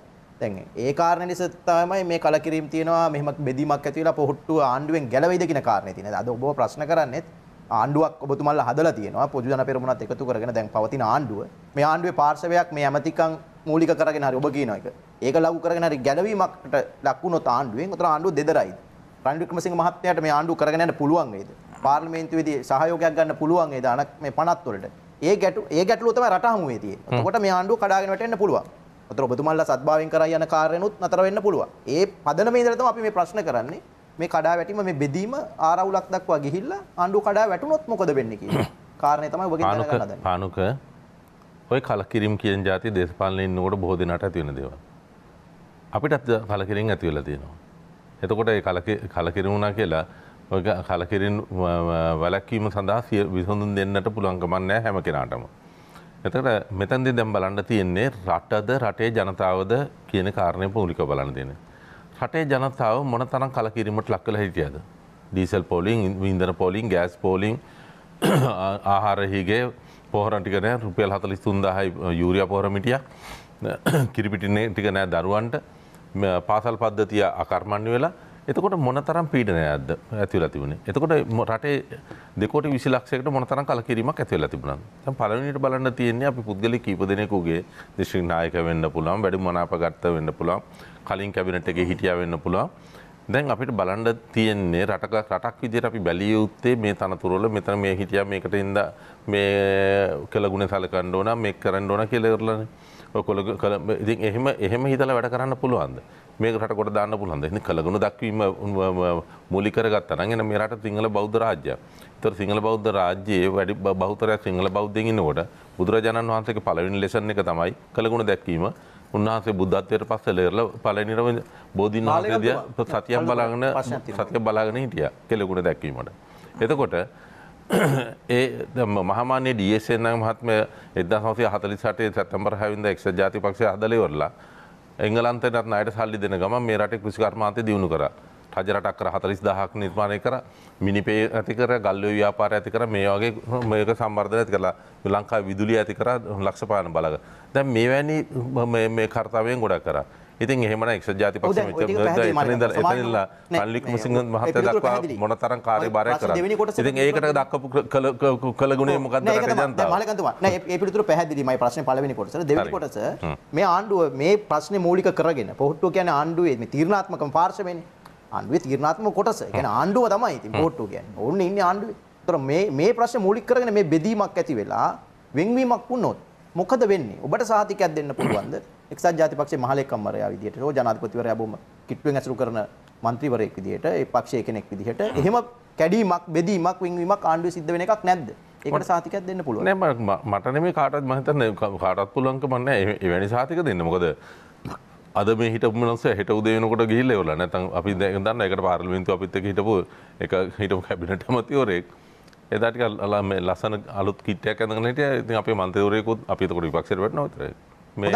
දැන් ඒ කාරණේ නිසා තමයි මේ කලකිරීම තියෙනවා මෙහෙම බෙදීමක් ඇති වෙලා පොහොට්ටුව ආණ්ඩුවෙන් ගැලවෙයිද කියන කාරණේ තියෙනවා. අද ඔබව ප්‍රශ්න කරන්නේ ආණ්ඩුවක් ඔබතුමාලා හදලා තියෙනවා. පොදු ජන පෙරමුණත් එකතු කරගෙන දැන් පවතින ආණ්ඩුව. මේ ආණ්ඩුවේ පාර්ශවයක් මේ ඇමතිකම් මූලික කරගෙන හරි ඔබ කියනවා එක. ඒක ලඝු කරගෙන හරි ගැලවීමකට ලක් වුණොත් ආණ්ඩුවෙන් උතර ආණ්ඩුව දෙදරයිද? රනිල් වික්‍රමසිංහ මහත්මයාට මේ ආණ්ඩුව කරගෙන යන්න පුළුවන් වේද? පාර්ලිමේන්තුවේදී සහයෝගයක් ගන්න පුළුවන් වේද අනක් මේ 50 වලට? ඒ ගැටු ඒ ගැටලුව තමයි රට හමුවේ තියෙන්නේ. එතකොට මේ ආණ්ඩුව කඩාගෙන වැටෙන්න පුළුවන්. අතර ඔබතුමන්ලා සත්භාවයෙන් කරයි යන කාර්යනොත් නතර වෙන්න පුළුවන්. ඒ පදනමේ ඉඳලා තමයි අපි මේ ප්‍රශ්න කරන්නේ. මේ කඩා වැටීම මේ බෙදීම ආරවුලක් දක්වා ගිහිල්ලා ආණ්ඩුව කඩා වැටුනොත් මොකද වෙන්නේ කියන කාරණේ තමයි ඔබගෙන් දැනගන්න හදන්නේ. පානුක ඔය කලකිරීම කියන જાති දේශපාලනේ ඉන්නකොට බොහෝ දෙනාට ඇති වෙන දේවල්. අපිටත් කලකිරීම ඇති වෙලා තියෙනවා. එතකොට ඒ කලකිරීම වුණා කියලා ඔය කලකිරීම වැළැක්වීම සඳහා විසඳුම් දෙන්නට පුළුවන් ගමන් නැහැ හැම කෙනාටම. එතකට මෙතැන්දි දැම් බලන්න තියෙන්නේ රටද රටේ ජනතාවද කියන කාරණය පූලික බලන්න දෙන. රටේ ජනතාව මොන තරම් කලකිරීමට ලක්කල හිටියද. ඩීසල් පොලිං වින්දර පොලිං ගෑස් පොලිං ආහාරහිගේ පොහරටිකනය රුපියල් හතලි තුන්දාහයි යුරිය පොහරමිටිය කිරිපිටිනේ ටික නෑ දරුවන්ට පාසල් පද්ධතිය අකර්මණ්්‍ය වෙලා එතකොට මොනතරම් පීඩනයක්ද ඇතිවලා තිබුණේ. එතකොට රටේ දෙකොට විසි ලක්ෂයකට මොනතරම් කලකිරීමක් ඇතිවලා තිබුණා. දැන් පළවෙනියට බලන්න තියෙන්නේ අපි පුද්ගලික කීප දෙනෙකුගේ දිස්ත්‍රික් නායක වෙන්න පුළුවන්, වැඩි මනාපගත වෙන්න පුළුවන්, කලින් කැබිනට් එකේ හිටියා වෙන්න පුළුවන්. දැන් අපිට බලන්න තියෙන්නේ රටක රටක් විදිහට අපි බැලිය යුත්තේ මේ තනතුරු වල මෙතන මේ හිටියා මේකට ඉඳ මේ කෙලගුණ සලකන්න ඕන මේක කරන්න ඕන කියලා කරලානේ. ඔය කොළ ඉතින් එහෙම එහෙම හිතලා වැඩ කරන්න පුළුවන්ද? මේක රටකොට දාන්න පුළන්ද ඉ කළගුණ දක්වීම මූලිකරගත් අනගෙන මේ රට සිංහල බෞද්ධ රාජ්‍ය තර සිංහල බෞද්ධ රාජ්‍යයේ වැඩි බෞතරයක් සිංහල බෞද්ධගෙනකොට බුදුරජාණන් වහන්සේ පලවිනි ලෙසන එක තමයි කළගුණ දැක්වීම උන්වහන්සේ බුද්ධත්වයට පස්ස ලෙරල පලනිරව බෝධීන් වහන්සේදිය සතියම් බලාගෙන සතිය බලාගෙන හිටිය කෙළගුණ දැක්වීමට. එතකොට ඒ මහමානයේ ඩSN මහත්ම එදා සහසය හතලි සටේ සැතම්බර හැවිද එක්ෂ ජාතිපක්ෂය හදලවරලා එංගලන්තයටත් අයට සල්ලි දෙන ගම මේ රට කෘෂිකර්මාන්තය දියුණු කර රජ රටක් කර හතලිස් දහක් නිර්මාණය කර මිනිපේ ඇති කර ගල්ල ව්‍යාපාර ඇති කර මේ වගේ මේක සම්බර්ධන ඇති කරලා ලංකා විදුලිය ඇති කර ලක්ෂපාන බලග දැන් මේවැනි මේ කර්තාවයෙන් ගොඩක් කර ඉතින් එහෙමන එක්ෂ ජාතිපක්ෂ එතනලා පල්ලික් මුසිංහ මහත්තය දක්වා මොනතරම් කාර්යභාරය කරා. ඉතින් ඒකට දක්වපු කළ ගුණේ මොකද්ද රටේ ජනතාව? මලකන්තුමා නෑ ඒ පිළිතුර පැහැදිලිමයි ප්‍රශ්නේ පළවෙනි කොටස. දෙවෙනි කොටස මේ ආණ්ඩුව මේ ප්‍රශ්නේ මූලික කරගෙන පොහොට්ටුව කියන්නේ ආණ්ඩුවේ මේ තීරණාත්මකම පාර්ශවයනේ. ආණ්ඩුවේ තීරණාත්මක කොටස. ඒ කියන්නේ ආණ්ඩුව තමයි ඉතින් පොහොට්ටුව කියන්නේ. ඕන්නේ ඉන්නේ ආණ්ඩුවේ. ඒතර මේ මේ ප්‍රශ්නේ මූලික කරගෙන මේ බෙදීමක් ඇති වෙලා වෙන්වීමක් වුණොත් මොකද වෙන්නේ? ඔබට සහතිකයක් දෙන්න පුළුවන්ද? එක්සත් ජාතිපක්ෂයේ මහලේකම්වරයා විදිහට හෝ ජනාධිපතිවරයා බොහොම කිට්ටුවෙන් ඇසුරු කරන മന്ത്രിවරයෙක් විදිහට ඒ පක්ෂයේ කෙනෙක් විදිහට එහෙම කැඩීමක් බෙදීමක් වින්වීමක් ආණ්ඩුවේ සිද්ධ වෙන එකක් නැද්ද? ඒකට සාතිකයක් දෙන්න පුළුවන්. නෑ මට නෙමෙයි කාටවත් මම හිතන්නේ කාටවත් පුළුවන්කම නැහැ එවැනි සාතික දෙන්න. මොකද අද මේ හිට මනස හට උදේනකොට ගිල්ල වල නැතන් අපි දන්න එකට පාර්ලිමින්තු අපිත්ත හිටපු එක හිටම කැබිනට මතිවරෙක් එදාටික අලා මේ ලසන අලුත් කිටයක් ඇඳගනට ඉතින් අප මන්තවරයකුත් අපිතකොට විපක්ෂරට නොතර මේ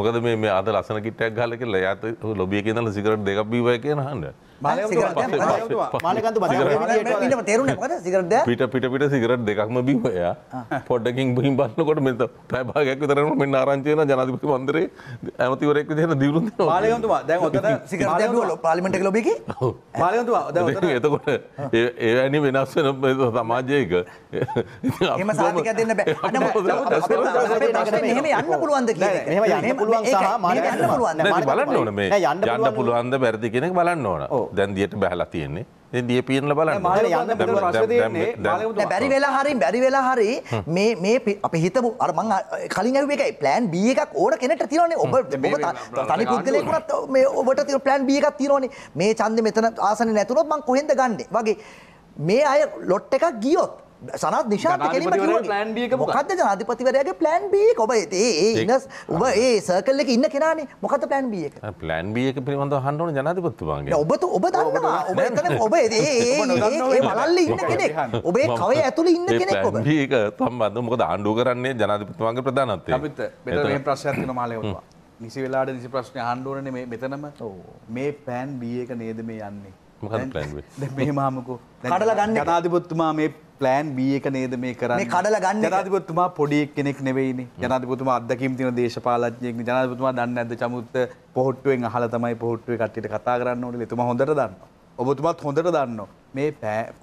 මොකද මේ අද ලසන කිට්ටක් ගහල කියලා යාත ලොබිය කියනල සිකරට දෙකක් බීවය කියන හන්ඩ පිට පිට පිට සිගරට් දෙකක්ම බිවයා පොඩ්ඩකින් බිහිම් බන්නකොට මෙත පැබාගයක් විතරම මෙන්න ආරංචයන ජනතිපති මන්දරේ ඇමතිවරෙක් දෙන දියුරුන් පාලයතුමා දැන් පාලිමට ලොබිකි පාලතුවා එතකොට ඒවැනි වෙනස් වෙන සමාජයක එම සාතික දෙන්න බෑ යන්න පුළුවන්ද යන්න පුළුවන් බලන්න ඕන මේ යන්න පුළුවන්ද බැරදි කෙනෙක් බලන්න ඕන දැන් දියට බැහලා තියෙන්නේ දිය පියනල බල බැරි වෙලා හරි බැරි වෙලා හරි මේ මේ අපි හිතපු අරමං කලින් ඇව එකයි ප්ලෑන් බිය එකක් ඕන කෙනට තිරනේ ඔබ තනි පුද්ගලයකුත් මේ ඔබට තිර ප්ලෑන් බිය එකක් තිරෝනේ මේ චන්ද මෙතන ආසන නැතුනොත් මං කොහෙන්ද ගන්නේ වගේ මේ අය ලොට් එකක් ගියොත් සනත් නිශාන්ත කෙලීම මොකක්ද ජනාධිපතිවරයාගේ ප්ලෑන් B ඔබ ඒ ඉන්න ඔබ ඒ සර්කල් එක ඉන්න කෙනානේ මොකද ප්ලෑන් B එක ප්ලෑන් B එක පිළිබඳව අහන්න ඕනේ ජනාධිපතිතුමාගේ ඔබ ඔබ දන්නවා ඔබ එතන ඔබ ඒ ඒ මලල්ල ඉන්න කෙනෙක් ඔබේ කවේ ඇතුළේ ඉන්න කෙනෙක් ඔබ B එක සම්බන්ධව මොකද ආණ්ඩුව කරන්නේ ජනාධිපතිතුමාගේ ප්‍රධානත්වය අපිත් මෙතන මේ ප්‍රශ්නයක් තියෙනවා මාලේ ඔබ නිසි වෙලාවට නිසි ප්‍රශ්නේ අහන්න ඕනේ මේ මෙතනම මේ ප්ලෑන් B එක නේද මේ යන්නේ මොකද ප්ලෑන් B දැන් මෙහෙම ආමුකෝ කඩලා ගන්න ජනාධිපතිතුමා මේ ප්ලෑන් බ එක නේද මේ කරන්න කඩල ගන්න ජනාධිපතුමා පොඩි කෙනෙක් නෙවෙයිනි ජනාධිපතුමා අදකින් තින දේශපාලඥයෙක් ජනාධිපතුමා දන්න ඇද චමුත්ත පොහොට්ටුවෙන් අහලා තමයි පොහොට්ටුවේ කට්ටියට කතා කරන්න ඕනේ එතුමා හොඳට දන්නවා ඔබතුමත් හොඳට දන්න මේ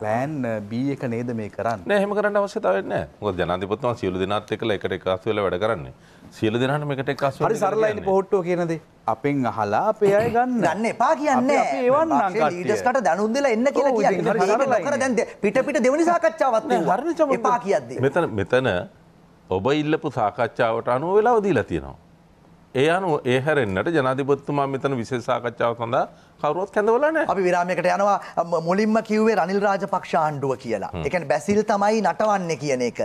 පෑන් බී එක නේද මේ කරන්න හෙම කරන්න අවශ්‍යතාවන්න ග ජනතිපත්ම සියලු දෙනත් එකල එකට එකස්වෙල වැඩ කරන්නේ සියල දෙනාට මේකට එක් අසු හරි සරලයිනේ පොහොට්ටෝ කියන දේ අපෙන් අහලා අපේ අය ගන්න ගන්න එපා කියන්නේ අපි එවන්නම් කට්ටිය ලීඩර්ස්කට දැනුම් දෙලා එන්න කියලා කියන්නේ හරි සරලයි දැන් පිට පිට දෙවෙනි සාකච්ඡාවක් තියෙනවා හරි චමෝ එපා කියද්දී මෙතන මෙතන ඔබ ඉල්ලපු සාකච්ඡාවට අනුව වෙලාව දීලා තියෙනවා ඒ අනුව ඒ හැරෙන්න්නට ජනාධිපත්තුමා මෙතන විශේෂ සාකච්ඡාව සඳහා කවරුවත් කැඳවලන අපි විරාමයකට යනවා මුලින්ම කිව්වේ රනිල් රාජපක්ෂ ආණ්ඩුව කියලා. එකන් බැසිල් තමයි නටවන්නේ කියන එක.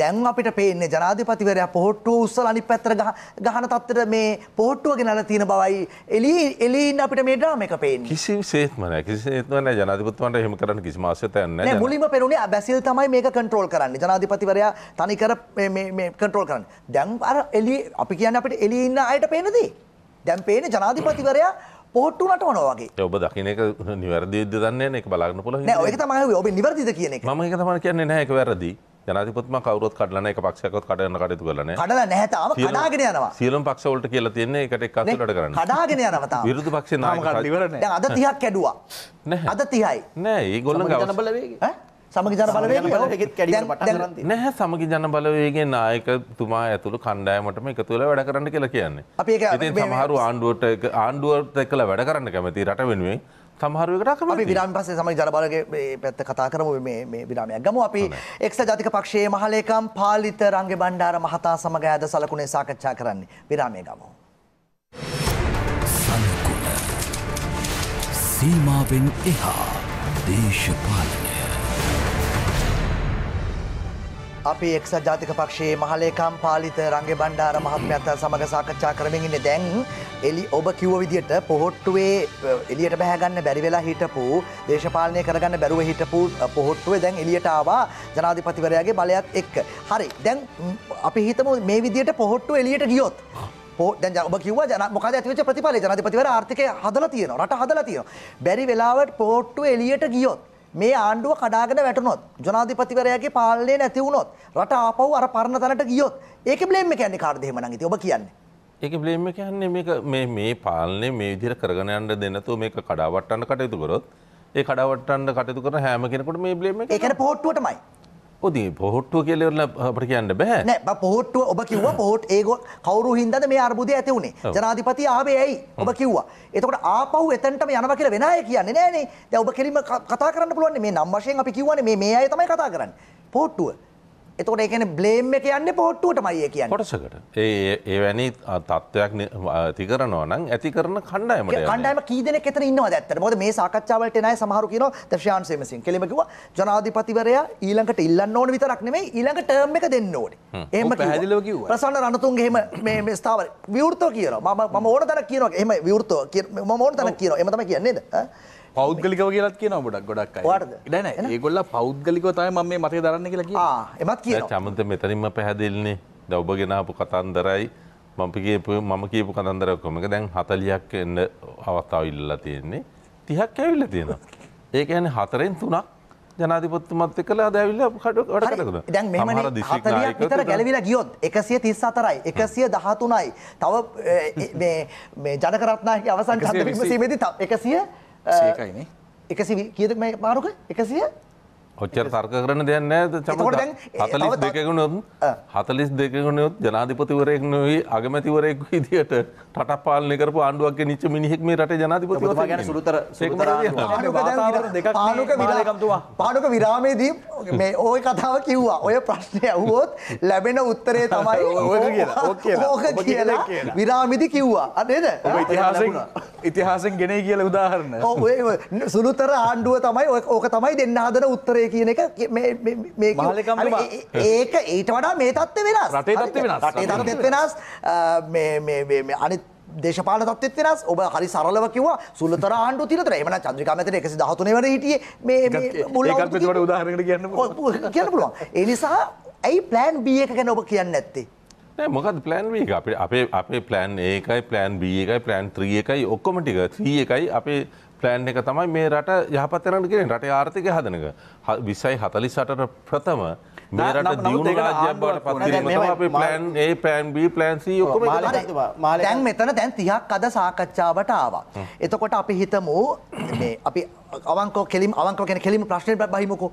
දැන් අපිට පේන්නේ ජනාධිපතිවරයා පොහොට්ටුව උස්සල අනිත් පැත්තට ගහන තත්තර මේ පොහොට්ටුව ගෙනලා තියෙන බවයි එළී එළීන් අපිට මේ ඩ්‍රාම එක පේන්නේ. කිසිසේත්ම නැහැ. කිසිසේත්ම නැහැ ජනාධිපතිතුමන්ට එහෙම කරන්න කිසිම ආශ්‍රිතයක් නැහැ. නෑ මුලින්ම පෙරුණේ බැසිල් තමයි මේක කන්ට්‍රෝල් කරන්නේ. ජනාධිපතිවරයා තනිකර මේ මේ කන්ට්‍රෝල් කරන්නේ. දැන් අර එළී අපි කියන්නේ අපිට එළී ඉන්න අයට පේනදී. දැන් පේන ජනාධිපතිවරයා පොට්ටුනට ඕන වගේ ඔබ දකිනක නිවැරදිද දන්න එක බලන්න පුල ඒක තමයි ඔබ නිවැරදිද කියන එක ම එක තම කියන්නේ නෑක වැරදි ජනතිපත්ම කවරුත් කටලන එක පක්ෂයකොත් කටයන කටතු කලන කඩල නැතම කඩාගෙන යනවා සියලම් පක්ෂවලට කියලා තියන්නේ එකට එක් අතට කරන්න කඩාගෙන යනවා විරුද්ධ පක්ෂ නාම කඩ ඉවරනේ අද 30ක් කැඩුවා අද 30යි නෑ ඒගොල්ලෝ ගවසන බලවේගය සමග ජන බලවේග නැහැ සමග ජන බලවේගේ නායක තුමා ඇතුළු කණ්ඩායමටම එක තුළ වැඩ කරන්න කියලා කියන්නේ. අපි සමහරු ආණ්ඩුවට ආණ්ඩුවට එකල වැඩ කරන්න කැමති රට වෙනුවෙන් සමහරුවකට අපි විරාම පස්සේ සමයි ජනබලගේ පැත්ත කතා කරමු මේ විරාමයක් ගමු අපි එක්ස ජාතික පක්ෂයේ මහලේකම් පාලිත රංග බණ්ඩාර මහතා සමග ඇද සලකුණේ සාකච්ඡා කරන්නේ විරාමය ගමු. සීමාවෙන් එහා දේශපාලන අපි එක්සත් ජාතික පක්ෂයේ මහලේකම් පාලිත රංගේ බණ්ඩාර මහත්මයාත් සමග සාකච්ඡා කරමින් ඉන්නේ දැන් එලි ඔබ කිව්ව විදියට පොහොට්ටුවේ එළියට බැහැ ගන්න බැරි වෙලා හිටපු දේශපාලනය කරගන්න බැරුව හිටපු පොහොට්ටුවේ දැන් එළියට ආවා ජනාධිපතිවරයාගේ බලයත් එක්ක. හරි. දැන් අපි හිතමු මේ විදියට පොහොට්ටුව එළියට ගියොත් දැන් ඔබ කිව්ව ජන මොකද ඇතිවෙච්ච ප්‍රතිඵලය ජනාධිපතිවර ආර්ථිකය හදලා තියෙනවා රට හදලා තියෙනවා බැරි වෙලාවට පොට්ටුව එළියට ගියොත් මේ ආණ්ඩුව කඩාගෙන වැටුණොත් ජනාධිපතිවරයාගේ පාලනය නැති වුණොත් රට ආපහු අර පරණ තැනට ගියොත් ඒක බ්ලේම් එක යන්නේ කාටද එහෙමනම් ඉතින් ඔබ කියන්නේ ඒක බ්ලේම් එක යන්නේ මේක මේ මේ පාලනේ මේ විදිහට කරගෙන යන්න දෙන්නතු මේක කඩාවට්ටන්න කටයුතු කරොත් ඒ කඩාවට්ටන්න කටයුතු කරන හැම කෙනෙකුට මේ බ්ලේම් එක ඒක පොට්ටුවටමයි ඔද පොහොට්ටුව කියලල අපට කියන්න බැහ නෑ පොහොට්ටුව ඔබ කිව්ව පොහොට් ඒග කවරු හින්දද මේ අර්බුද ඇතිවුණේ ජනාධිපති ආවේ ඇයි ඔබ කිව්වා එතකට ආපහු එතැන්ටම යනව කියල වෙනය කියන්න නෑනේ දැ ඔබ කෙලිම කතා කරන්න පුළුවන් මේ නම් වශයෙන් අපි කිවන්නේ මේ අය තමයි කතා කරන්න පොට්ටුව එතකොට ඒකන බ්ලේම් එක කියන්න පොට්ටුවටමයි ඒ කියන්න කොටසකට ඒ ඒවැනි තත්ත්වයක් ඇති කරනවා නම් ඇති කරන කණ්ඩායමට කණ්ඩායම කීදෙන කෙතර ඉන්නවා ඇත්තට මොකද මේ සාකච්ඡාවලට එන අය සමහරු කියනවා දර්ශාන් සේමසිං කෙලිම කිව්වා ජනාධිපතිවරයා ඊළඟට ඉල්ලන්න ඕන විතරක් නෙමෙයි ඊළඟ ටර්ම් එක දෙන්න ඕනේ එහෙම පැහැදිලිව කිව්වා ප්‍රසන්න රණතුංග එහෙම මේ මේ ස්ථාවර විවෘතව කියනවා මම මම ඕන තැනක් කියනවා එහෙම විවෘතව මම ඕන තැනක් කියනවා එහෙම තමයි කියන්නේ නේද පෞද්ගලිකව කියලත් කියන ගොඩක් ගොඩක් ඩන ඒගොල්ල පෞද්ගලිකව තයි ම මේ මතය දරන්න කියලා එමත් කිය චමත මෙතනින්ම පැහැදිල්න්නේ දව්බ ගෙනාපු කතන්දරයි මපිගේපු මම කියපු කතන්දරක්කොමක දැන් හතලියක් එන්න අවස්ථාව ඉල්ලා තියෙන්නේ තිහක් ඇවිල්ල තියෙනවා ඒක ඇන හතරෙන් තුනක් ජනාධිපත්තුමත් කලා දැවිල්ල කට දැන් මෙමතර ගැලවිලා ගියොත් එකසිය තිස් අතරයි එකසිය දහතුනයි තව ජනකරත්නාහි අවසන් කත විමසීමේදී එකසිය ඒකයින එකසි කියද මේ මාරුක එකසිය ඔච්චර තර්ක කරන දෙයන්න හතලිස් දෙකගුණොත් හතලිස් දෙකගුණයොත් ජනාධිපතිවරයෙක් නොවී අගමැතිවරයෙක් විදිට ටට පාලනය කරපු ආණ්ඩුවක් නිච මිනිහෙක් මේ රට ජනාධිපති සුතර පාඩුක විරාමේදී මේ ඕය කතාව කිව්වා ඔය ප්‍රශ්නය ඇහුවෝත් ලැබෙන උත්තරේ තමයි ඕක කියලා විරාමිදි කිව්වා අනේද ඉතිහාසෙන් ගෙනේ කියල උදාහරන්න ඔය සුළුතර ආණ්ඩුව තමයි ඕක තමයි දෙන්න හදන උත්තරේ තත්ත්වය කියන එක ඒක ඊට වඩා මේ තත්ත්ව වෙනස් රටේ තත්ත්ව වෙනස් රටේ තත්ත්ව වෙනස් අනිත් දේශපාල තත්ත් වෙනස් ඔබ හරි සරලව කිව සුල්තර ආණ්ඩු තිරතර එමන චන්ද්‍රිකාමතට එකසි දහතුන වන හිටිය මේ උදාහරට කියන්න කියන්න පුළුවන් එනිසා ඇයි ප්ලෑන් බිය එක ගැන ඔබ කියන්න ඇත්තේ මොකද ප්ලෑන් වී අපේ අපේ අපේ ප්ලෑන් ඒකයි ප්ලෑන් බිය එකයි ප්ලෑන් ත්‍රිය එකයි ඔක්කොමටික ත්‍රී එකයි අපේ ප්ලෑන් එක තමයි මේ රට යහපත් යනට කියෙන රට ආර්ථික හදනක විසයි හතලි සටට ප්‍රථම මේරට දියුණු රාජ්‍යබට පත් පලන් ඒ පෑන් බ පලන්සි ඔකම තැන් මෙතන දැන් තියක් අද සාකච්ඡාවට ආවා. එතකොට අපි හිතමූ අපි අවංකෝ කෙලින් අවංකෝ කෙන කෙලිම ප්‍රශ්නයට බහිමකෝ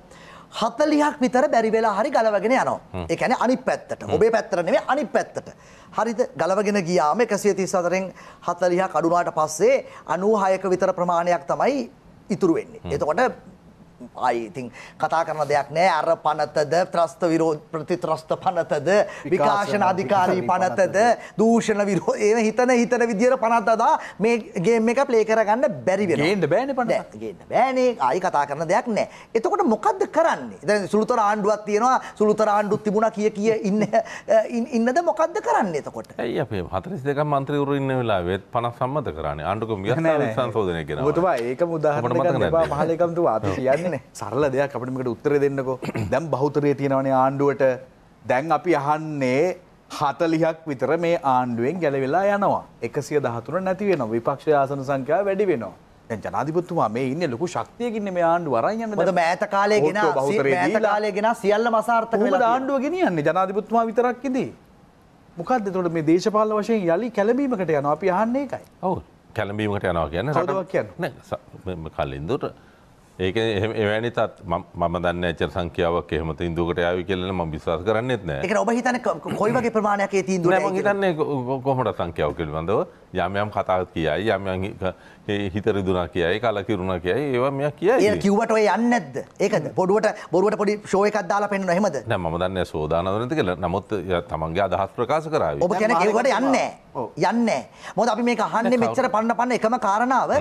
හතලිහක් විතර බැරි වෙලා හරි ගලවගෙන යනවා එකන අනි පැත්තට ඔබේ පැත්තරනේ අනි පැත්තට හරිද ගලවගෙන ගියාම එකසිය තිස් අතරෙන් හතලිහ කඩුනාට පස්සේ අනූහායක විතර ප්‍රමාණයක් තමයි ඉතුරු වෙන්නේ එතකොට ආයි ඉතින් කතා කරන දෙයක් නෑ අර පනතද ත්‍රස්ත විරෝධ ප්‍රතිත්‍රස්ත පනතද විකාශන අධිකාරී පනතද දූෂණ විරෝධ ඒව හිතන හිතන විදියට පනත දා මේ ගේම් එක ප්ලේ කරගන්න බැරි වෙනවා ගේන්න බෑනේ පනත ගේන්න බෑනේ ආයි කතා කරන දෙයක් නෑ එතකොට මොකද්ද කරන්නේ දැන් සුළුතර ආණ්ඩුවක් තියෙනවා සුළුතර ආණ්ඩුත් තිබුණා කිය කිය ඉන්න ඉන්නද මොකද්ද කරන්නේ එතකොට ඇයි අපේ 42ක් മന്ത്രിවරු ඉන්න වෙලාවෙත් 50 සම්මත කරානේ ආණ්ඩුකම ව්‍යවස්ථාන සංශෝධනය කරනවා ඔබතුමා ඒක උදාහරණයක් දෙපා පහල එකම්තුමා අපි කියන්නේ නෑන සරල දෙයක් අපිමිට උත්තර දෙන්නකෝ දැම් බෞතරය තියෙනවනේ ආණ්ඩුවට දැන් අපි අහන්නේ හතලිහක් විතර මේ ආණ්ඩුවෙන් ගැලවෙලා යනවා එකසිය දහතුර නැති වෙන විපක්ෂ ආසන සංඛ්‍යා වැඩි වෙනවා. ජනාධිපතුමා මේ ඉන්න ලොකු ශක්තියකින්න මේ ආණ්ඩු වරයන්න ද මෑත කාලය ගෙන ඇත කාලය ගෙන සියල්ල මසාර්ථක ආණ්ඩුව ගෙනියන්නේ ජනාධිපතුමා විතරක්කිදී. මොකක්ද තොට මේ දේශපාල වශයෙන් යළි කැලබීමකට යන අපි අහන්නේ එකයි ඔවු කැලඹීමට යනවා කියන්න කලින්දුට ඒක එවැනි තත් මම දන්න චර සංකයාවක් එහෙමත ඉදුකට යාව කියලන ම විශවාස කරන්නෙත් නෑ එක ඔබ හිතන කොයි වගේ ප්‍රමාණයක් ති හිතන්නේ කොහමට සංකයාව කිල්බඳව යම් යම් කතා කියයි යම් හිත රිදුනා කියයි කලකිරුණා කියයි ඒවා මෙයා කියයි ඒ කිව්වට ඔය යන්නේ නැද්ද ඒකද බොඩුවට බොරුවට පොඩි ෂෝ එකක් දාලා පෙන්නනවා එහෙමද නෑ මම දන්නේ සෝදානද නැද්ද කියලා නමුත් තමන්ගේ අදහස් ප්‍රකාශ කරાવી ඔබ කියන්නේ කිව්වට යන්නේ නෑ යන්නේ නෑ මොකද අපි මේක අහන්නේ මෙච්චර පන්න පන්න එකම කාරණාව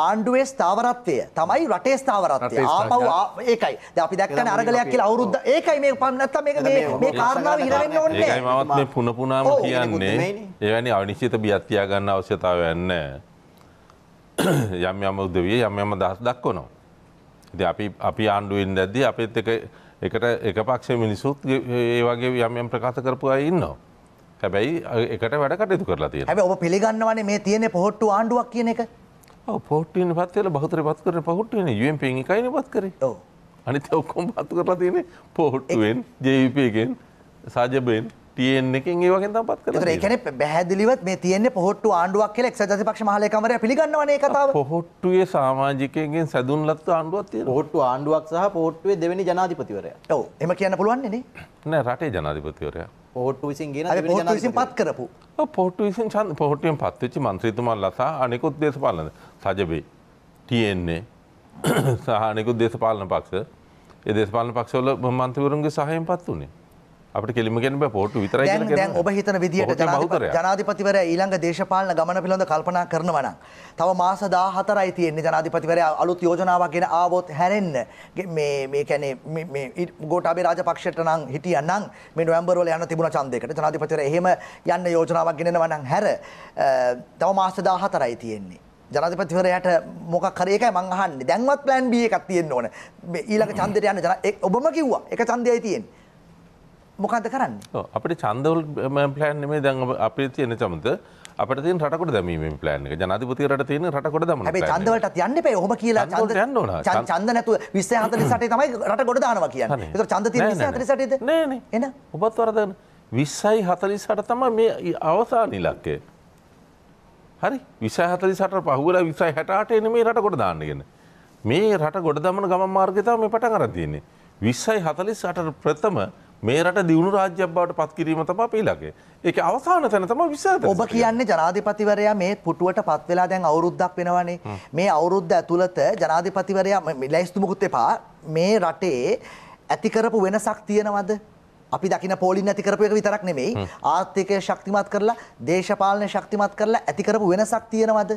ආණ්ඩුවේ ස්ථාවරත්වය තමයි රටේ ස්ථාවරත්වය ආපහු ඒකයි දැන් අපි දැක්කනේ අරගලයක් කියලා අවුරුද්ද ඒකයි මේක පන්න නැත්තම් මේක මේ මේ කාරණාව ඉර වෙන්න ඕනේ ඒකයි මමත් මේ පුන පුනාම කියන්නේ එවැනි අනිශ්චිත බියක් තියාගන්න ගන්න අවශ්‍යතාවයක් නැහැ. යම් යම් උදවිය යම් යම් දහස් දක්වනවා. ඉතින් අපි අපි ආණ්ඩුවෙන් නැද්දී අපිත් එක එකට එක පක්ෂයේ මිනිසුත් ඒ වගේ යම් යම් ප්‍රකාශ කරපු අය ඉන්නවා. හැබැයි එකට වැඩ කටයුතු කරලා තියෙනවා. හැබැයි ඔබ පිළිගන්නවනේ මේ තියෙන පොහොට්ටු ආණ්ඩුවක් කියන එක. ඔව් පොහොට්ටු වෙන පත් වෙලා බහුතරේ පත් කරන පොහොට්ටු වෙන UMP එකයිනේ පත් කරේ. ඔව්. අනිත් ඔක්කොම පත් කරලා තියෙන්නේ පොහොට්ටුවෙන් JVP එකෙන් සාජබෙන් තියෙන් එකෙන් ඒ වගේ තම පත් කර එකන පැහැදිලිවත් මේ තියන්නේ පොහොට්ටු ආණ්ඩුවක් කියල එක් ජති පක්ෂ මහලකමර පිගන්නවනේ කතාව පොහොට්ටුවේ සාමාජිකයෙන් සැදුන්ලත් ආණ්ඩුවත් පොහොට්ටු ආණ්ඩුවක් සහ පොහොට්ටුවේ දෙවැනි ජනාධිපතිවරය ටව එම කියන්න පුළුවන්න්නේ නෑ රටේ ජනාධිපතිවරයා පොහොට්ටු විසින් ගෙන පොහොට්ටු විසින් පත් කරපු පොහොට්ටු විසින් චන්ද පොහොට්ටුවෙන් පත්වෙච්ච මන්ත්‍රීතුමා ලසා අනෙකුත් දේශපාලන සජබේ තියෙන්නේ සහ අනෙකුත් දේශපාලන පක්ෂ ඒ දේශපාලන පක්ෂවල මන්ත්‍රීවරුන්ගේ සහයෙන් පත් වුණේ අපට කෙලිමගෙන පෝට්ටු විතර දැන් ඔබ හිතන විදිහට ජනාධිපතිවර ඊළඟ දේශපාලන ගමන පිළොඳ කල්පනා කරනවන. තව මාස දා හතරයි තියෙන්නේ ජනාධිපතිවරය අලුත් යෝජනාවක් ගෙන ආවොත් හැරෙන්න මේ කැනේ ගෝටබේ රාජපක්ෂට නම් හිටියන්නම් මේ නොවම්බරවල යන තිබුණ චන්දයකට ජනාධිපතිවර එහෙම යන්න යෝජනාවක් ගෙනවනම් හැර තව මාස දා හතරයි තියෙන්නේ. ජනතිපතිවරයට මොකක් කරේකයි මංහන්න දැන්වත් ප්ලෑන් බිය එකක් තියෙන්න්න ඕන ඊලක චන්දරයන්න ජන ඔබම කිව්වා එක චන්දයයි තියෙන්නේ මොකද කරන්න අපට චන්දවල් පලෑන් නෙමේ දැන් අපේ තියෙන චමත අපට තින් රටකොට දැමීම පලෑන් එක ජනතිපති රට තියෙන රටකොට දම චන්දවලට යන්න පේ හොම කියලා චන්ද යන්න චන්ද නැතු විස්ස හතර සටේ තමයි රට ගොඩ දානවා කියන්නේ ඒක චන්ද තියෙන විස්ස හතර සටේද නෑ නෑ එන ඔබත් වරදන 20යි 48 තමයි මේ අවසාන ඉලක්කය හරි 20යි 48 පහුවලා 20යි 68 එන මේ රට ගොඩ දාන්න කියන්නේ මේ රට ගොඩ දමන ගමන් මාර්ගය තමයි මේ පටන් අරන් තියෙන්නේ 20යි 48 ප්‍රථම මේ රට දියුණු රාජ්‍යයක් බවට පත් කිරීම තම අපේ ඉලක්කය. ඒක අවසාන තැන තමයි විසාද. ඔබ කියන්නේ ජනාධිපතිවරයා මේ පුටුවට පත් වෙලා දැන් අවුරුද්දක් වෙනවනේ. මේ අවුරුද්ද ඇතුළත ජනාධිපතිවරයා ලැයිස්තු මුකුත් එපා මේ රටේ ඇති කරපු වෙනසක් තියෙනවද? අපි දකින පෝලින් ඇති කරපු එක විතරක් නෙමෙයි ආර්ථිකය ශක්තිමත් කරලා දේශපාලනය ශක්තිමත් කරලා ඇති කරපු වෙනසක් තියෙනවද?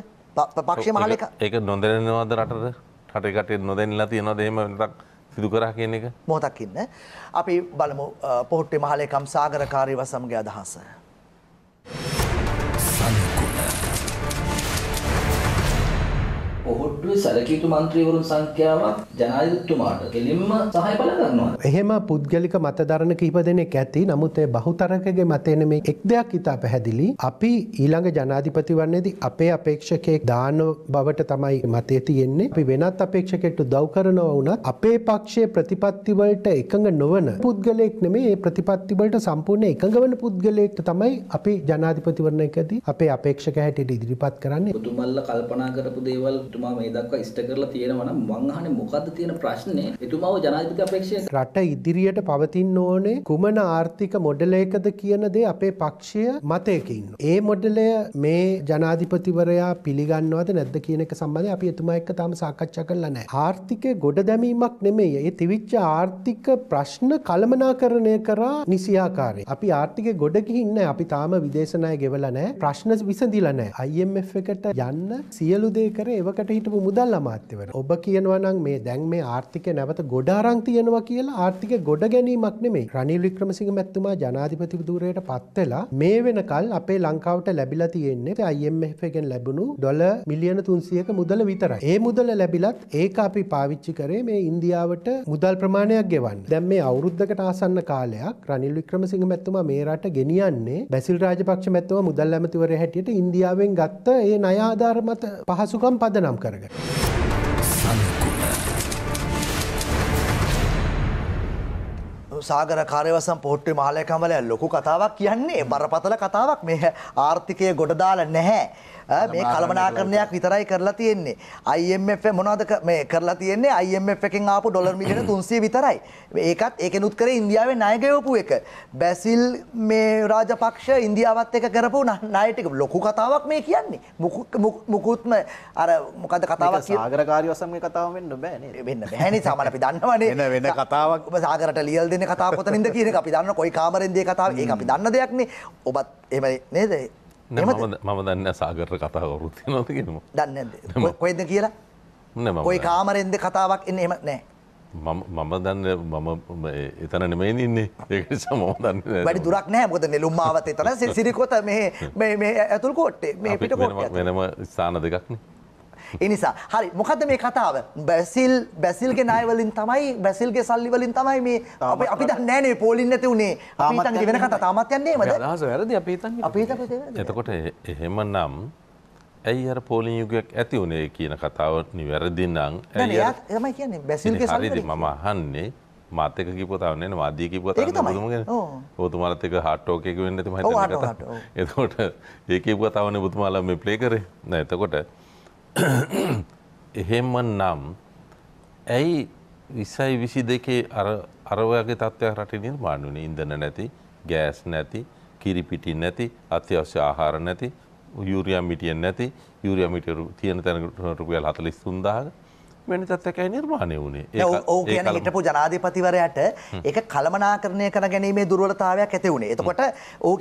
පක්ෂ මහලක ඒක නොදැනෙනවද රටට? රටේ කටේ නොදැනලා තියෙනවද එහෙම වෙනසක්? සිදු කරා කියන එක මොහොතක් ඉන්න. අපි බලමු පොහොට්ටේ මහලේ කම් සාගරකාරීව සමග අදහස. කොහොට්ටුවේ සැලකිය යුතු මන්ත්‍රීවරුන් සංඛ්‍යාවක් ජනාධිපතිතුමාට කෙලින්ම සහාය බල කරනවා. එහෙම පුද්ගලික මතධරණ කිහිප දෙනෙක් ඇති. නමුත් ඒ බහුතරකගේ මතයන මේ එක් දෙයක් ඉතා පැහැදිලි. අපි ඊළඟ ජනාධිපති වන්නේදී අපේ අපේක්ෂකයෙක් දාන බවට තමයි මතය තියෙන්නේ. අපි වෙනත් අපේක්ෂකෙට උදව් කරනවා වුණත් අපේ පක්ෂයේ ප්‍රතිපත්ති වලට එකඟ නොවන පුද්ගලයෙක් නෙමෙයි ඒ ප්‍රතිපත්ති වලට සම්පූර්ණ එකඟ වෙන පුද්ගලයෙක් තමයි අපි ජනාධිපතිවරණයකදී අපේ අපේක්ෂක හැටියට ඉදිරිපත් කරන්නේ. පුදුමල්ල කල්පනා කරපු දේවල් එතුමා මේ දක්වා ඉෂ්ට කරලා තියෙනවා නම් මං අහන්නේ මොකද්ද තියෙන ප්‍රශ්නේ? එතුමාව ජනාධිපති අපේක්ෂක රට ඉදිරියට පවතින්න ඕනේ කුමන ආර්ථික මොඩලයකද කියන දේ අපේ පක්ෂය මතයක ඉන්නවා. ඒ මොඩලය මේ ජනාධිපතිවරයා පිළිගන්නවද නැද්ද කියන එක සම්බන්ධයෙන් අපි එතුමා එක්ක තාම සාකච්ඡා කරලා නැහැ. ආර්ථිකය ගොඩ දැමීමක් නෙමෙයි. ඒ තිවිච්ච ආර්ථික ප්‍රශ්න කළමනාකරණය කරා නිසියාකාරය. අපි ආර්ථිකය ගොඩ ගිහින් අපි තාම විදේශ ණය ගෙවලා නැහැ. ප්‍රශ්න විසඳිලා නැහැ. IMF එකට යන්න සියලු දේ කරේ ඒවක එකට හිටපු මුදල් අමාත්‍යවර ඔබ කියනවා නම් මේ දැන් මේ ආර්ථිකය නැවත ගොඩ අරන් තියෙනවා කියලා ආර්ථික ගොඩ ගැනීමක් නෙමෙයි. රනිල් වික්‍රමසිංහ මැතිතුමා ජනාධිපති ධූරයට පත් වෙලා මේ වෙනකල් අපේ ලංකාවට ලැබිලා තියෙන්නේ IMF එකෙන් ලැබුණු ඩොලර් මිලියන 300ක මුදල විතරයි. ඒ මුදල ලැබිලත් ඒක අපි පාවිච්චි කරේ මේ ඉන්දියාවට මුදල් ප්‍රමාණයක් ගෙවන්න. දැන් මේ අවුරුද්දකට ආසන්න කාලයක් රනිල් වික්‍රමසිංහ මැතිතුමා මේ රට ගෙනියන්නේ බැසිල් රාජපක්ෂ මැතිතුමා මුදල් ඇමතිවරයා හැටියට ඉන්දියාවෙන් ගත්ත ඒ ණය ආධාර මත පහසුකම් පදනම් නම් කරග. සාගර කාරයවසම් පොට්ටි මාලයකමලය ලොකු කතාවක් කියන්නේ බරපතල කතාවක් මෙ ආර්ථිකය ගොඩදාල නැහැ. මේ කළමනාකරණයක් විතරයි කරලා තියෙන්නේ. IMF මොනවද මේ කරලා තියෙන්නේ? IMF එකෙන් ආපු ඩොලර් මිලියන 300 විතරයි. ඒකත් ඒකෙනුත් කරේ ඉන්දියාවේ ණය ගෙවපු එක. බැසිල් මේ රාජපක්ෂ ඉන්දියාවත් එක්ක කරපු ණය ටික ලොකු කතාවක් මේ කියන්නේ. මුකුත්ම අර මොකද කතාවක් කියන්නේ? සාගරකාරී වසම් මේ කතාව වෙන්න බෑ නේද? වෙන්න බෑනේ සාමාන්‍ය අපි දන්නවනේ. වෙන වෙන කතාවක් ඔබ සාගරට ලියල් දෙන්නේ කතාව කොතනින්ද කියන එක අපි දන්න කොයි කාමරෙන්ද ඒ කතාව. ඒක අපි දන්න දෙයක්නේ. ඔබත් එහෙම නේද? මම දන්න සාගර කතා වරුත් නොතිෙනම දන්න කොයිද කියලා ඔයි කාමරෙන්ද කතාවක් එන්න එම නෑ මම දන්න මම එතන නෙමයි ඉන්නේ ඒක සම වැඩි දුරක් නෑ මොකද නෙළුම් ආවත් එතන සිරිකොත මේ ඇතුල් කෝට්ටේ මේ පිට වෙනම ස්ථාන දෙකක්නේ එනිසා හරි මොකද මේ කතාව බැසිල් බැසිල්ගේ නයවලින් තමයි බැසිල්ගේ සල්ලිවලින් තමයි මේ අප අපි දන්නෑනේ පෝලින් නැති වුණේ ආමත් වෙන කතා තාමත් යන්නේ මද අදහස වැරදි අපි හිතන්නේ අපි හිතන්නේ එතකොට එහෙමනම් ඇයි අර පෝලින් යුගයක් ඇති වුණේ කියන කතාව නිවැරදි නම් ඇයි එයා කියන්නේ බැසිල්ගේ සල්ලි මම අහන්නේ මාතක කිපතාවන වාදී කිපත ඔතුමාලත් එක හට්ටෝකයක වෙන්න ම එතකොට ඒකපුතාවන පුතුමාලා මේ ප්ලේ කරේ නැතකොට එහෙම නම් ඇයි විසයි විසි දෙකේ අරවගේ තත්ත්වයක් රට නිර්මාණුනේ ඉඳන නැති ගෑස් නැති කිරිපිටි නැති අත්‍යවශ්‍ය ආහාර නැති යුරියම් මිටියෙන් නැති යුරියම් මිටිය තියෙන තැන රුපියල් හතලිස් තුන්දාහක වැනි තත්වකයි නිර්මාණය වුණේ ඕ කියන හිටපු ජනාධීපතිවරයට එක කළමනාකරණය කර ගැනීමේ දුර්වලතාවයක් ඇති වුණේ එතකොට ඕ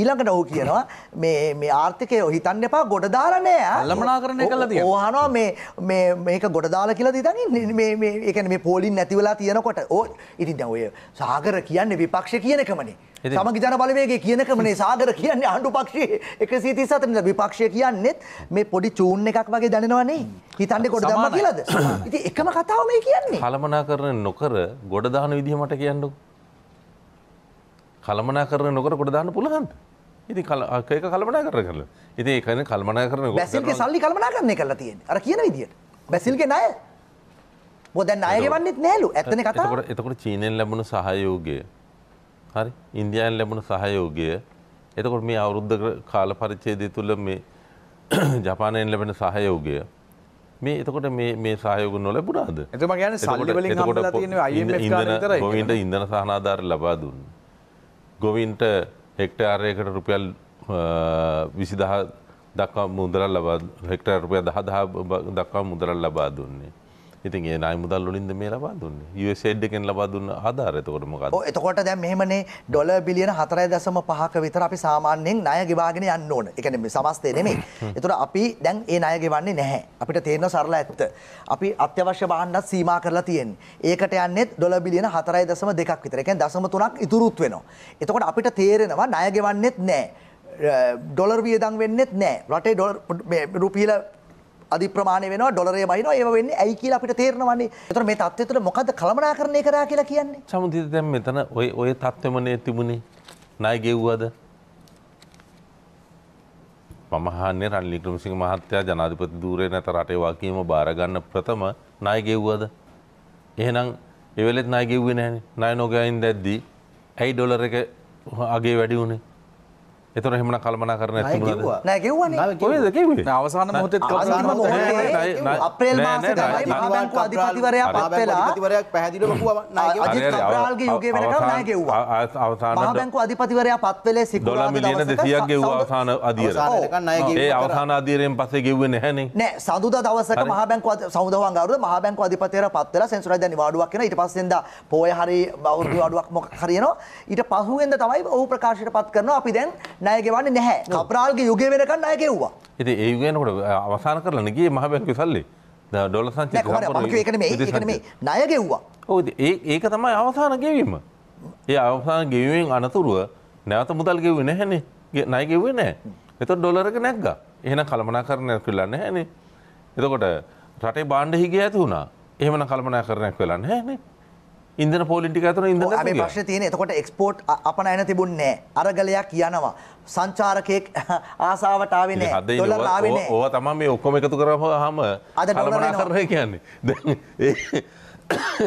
ඊළඟට ඔහු කියනවා මේ ආර්ථිකය හිතන්න එපා ගොඩදාලනය අල්ලමනාකරණය කලද ඕහනවා මේ මේක ගොඩදාල කියලා දිතන එකන මේ පෝලින් නැතිවලා තියෙනකොට ඕ ඉතින් ඔය සාගර කියන්නේ විපක්ෂ කියනකමනේ සමගි ජන බලවේගේ කියනකම මේ සාගර කියන්නේ ආණ්ඩු පක්ෂයේ 137 නිසා විපක්ෂය කියන්නේත් මේ පොඩි චූන් එකක් වගේ දැනෙනවනේ. හිතන්නේ ගොඩ දැම්මා කියලාද? ඉතින් එකම කතාව මේ කියන්නේ. කලමනාකරණ නොකර ගොඩ දාන විදිහ මට කියන්නකෝ. කලමනාකරණ නොකර ගොඩ දාන්න පුළුවන්ද? ඉති ඒක කල්මනා කර කරල ඉති ඒකන කල්මනා කරන බැසිල්ගේ සල්ලි කල්මනා කරන්නේ කරලා තියෙන අර කියන විදිට බැසිල්ගේ නය බොදැන් අයගවන්නෙත් නෑලු ඇතන කතකොට එතකොට චීනෙන් ලැබුණු සහයෝගේ හරි ඉන්දයාන් ලැබුණ සහයෝගය එතකොට මේ අවුරුද්ධ කාල පරිච්ඡේදය තුළ මේ ජපානයෙන් ලැබෙන සහයෝගය මේ එතකොට මේ සහයෝග නොලැබුණාද එතම ගැන සල්ලිවලින් හම්බලා තියෙන IMF ගොවින්ට ඉන්ධන සහනාධාර ලබා දුන්න ගොවින්ට හෙක්ටාරයකට රුපියල් 20000 දක්වා මුදලක් ලබා හෙක්ටාර රුපියල් 10000 දක්වා මුදලක් ලබා දුන්නේ ඉතින් ඒ නයි මුදල් වලින්ද මේ ලබා දුන්නේ USAID එකෙන් ලබා දුන්න ආධාරය එතකොට මොකක්ද ඔව් එතකොට දැන් මෙහෙමනේ ඩොලර් බිලියන 4.5ක විතර අපි සාමාන්‍යයෙන් ණය ගෙවාගෙන යන්න ඕන. ඒ කියන්නේ මේ සමස්තය නෙමෙයි. ඒතර අපි දැන් ඒ ණය ගෙවන්නේ නැහැ. අපිට තේරෙනවා සරල ඇත්ත. අපි අත්‍යවශ්‍ය භාණ්ඩත් සීමා කරලා තියෙන්නේ. ඒකට යන්නේ ඩොලර් බිලියන 4.2ක් විතර. ඒ කියන්නේ 0.3ක් ඉතුරුත් වෙනවා. එතකොට අපිට තේරෙනවා ණය ගෙවන්නෙත් නැහැ. ඩොලර් වියදම් වෙන්නෙත් නැහැ. රටේ ඩොලර් රුපියල අධිප්‍රමාණය වෙනවා ඩොලරය බහිනවා ඒව වෙන්නේ ඇයි කියලා අපිට තේරෙනවන්නේ. ඒතර මේ தත්ත්වය තුළ මොකද්ද කළමනාකරණය කරා කියලා කියන්නේ? සමුදිත දැන් මෙතන ඔය ඔය தත්ත්වෙමනේ තිබුණේ. ණය ගෙව්වද? මම අහන්නේ රනිල් වික්‍රමසිංහ මහත්තයා ජනාධිපති ධූරයේ නැත රටේ වගකීම බාර ගන්න ප්‍රථම ණය ගෙව්වද? එහෙනම් ඒ වෙලෙත් ණය ගෙව්වේ නැහනේ. ණය නොගැයින් දැද්දි ඇයි ඩොලර් එක අගේ වැඩි වුණේ? එතන හෙමන කල්මනා කරන අවසාන මොහොතේ අප්‍රේල් මාසේ බැංකු අධිපතිවරයා පත් වෙලා අධිපතිවරයක් පැහැදිලිව කිව්වා නායකයෝ අජිත් කබ්‍රාල්ගේ යුගයේ වෙනකම් ණය ගෙව්වා අවසාන මහ බැංකු අධිපතිවරයා පත් වෙලේ සිකුරාදා මිලියන 200ක් ගෙව්වා අවසාන අධියර ඒ අවසාන අධියරයෙන් පස්සේ ගෙව්වේ නැහනේ නෑ සඳුදා දවසක මහ බැංකු සඳුදා වංගාරුද මහ බැංකු අධිපතිවරයා පත් වෙලා සෙන්සුරයිද නිවාඩුවක් වෙනවා ඊට පස්සෙන්ද පොය හරි බෞද්ධ වඩුවක් මොකක් හරි එනවා ඊට පහුවෙන්ද තමයි ඔහු ප්‍රකාශයට පත් කරනවා අපි දැන් ණය ගෙවන්නේ නැහැ. කප්‍රාල්ගේ යුගයේ වෙනකන් ණය ගෙව්වා. ඉතින් ඒ යුගයනකොට අවසන් කරලා නෙගියේ මහබැංකුවේ සල්ලි. ඩොලර් සංචිත ණය ගෙව්වා. ඔව් ඒක තමයි අවසාන ගෙවීම. ඒ අවසාන ගෙවීමෙන් අනතුරුව නැවත මුදල් ගෙව්වේ නැහැනේ. ණය ගෙව්වේ නැහැ. එතකොට ඩොලර් එක නැග්ගා. එහෙනම් කළමනාකරණයක් වෙලා නැහැනේ. එතකොට රටේ බාණ්ඩ හිගිය ඇති වුණා. එහෙමනම් කළමනාකරණයක් වෙලා නැහැනේ. ඉදන පොලිටි අතන ඉද ප්‍රශ්න තියෙන එතකොට එක්ස්පෝට් අප අයන තිබුන්නේ අරගලයක් යනවා සංචාරකයෙක් ආසාාවටාවෙන ඕ තමන් මේ ඔක්කොම එකතු කරහ හම අද කරය කියන්නේ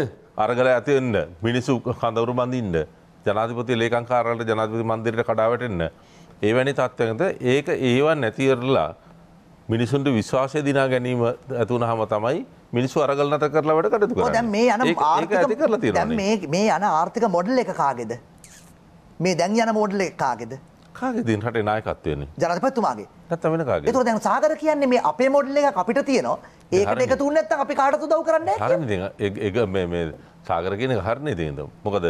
අරගල ඇතිවෙන්න මිනිස්සු කඳවරු බඳින්ට ජනාතිපති ලේකංකාරලට ජනාතිපති මන්දිරට කඩාවටෙන්න්න ඒවැනි තත්ත්වකත ඒක ඒවන් නැතිරලා මිනිසුන්ට විශ්වාසය දිනා ගැනීම ඇතුුණ හම තමයි මිනිස්සු අරගල් නත කරලා වැඩ කටතු කරන්නේ. දැන් මේ යන ආර්ථික ඇති කරලා තියෙනවා. දැන් මේ මේ යන ආර්ථික මොඩල් එක කාගේද? මේ දැන් යන මොඩල් එක කාගේද? කාගේද රටේ නායකත්වයනේ? ජනාධිපතිතුමාගේ. නැත්නම් වෙන කාගේද? ඒතකොට දැන් සාගර කියන්නේ මේ අපේ මොඩල් එක අපිට තියෙනවා. ඒකට එකතු වුනේ නැත්නම් අපි කාටවත් උදව් කරන්නේ නැහැ. හරිනේ. ඒක මේ මේ සාගර කියන එක හරිනේ දෙන්නේ. මොකද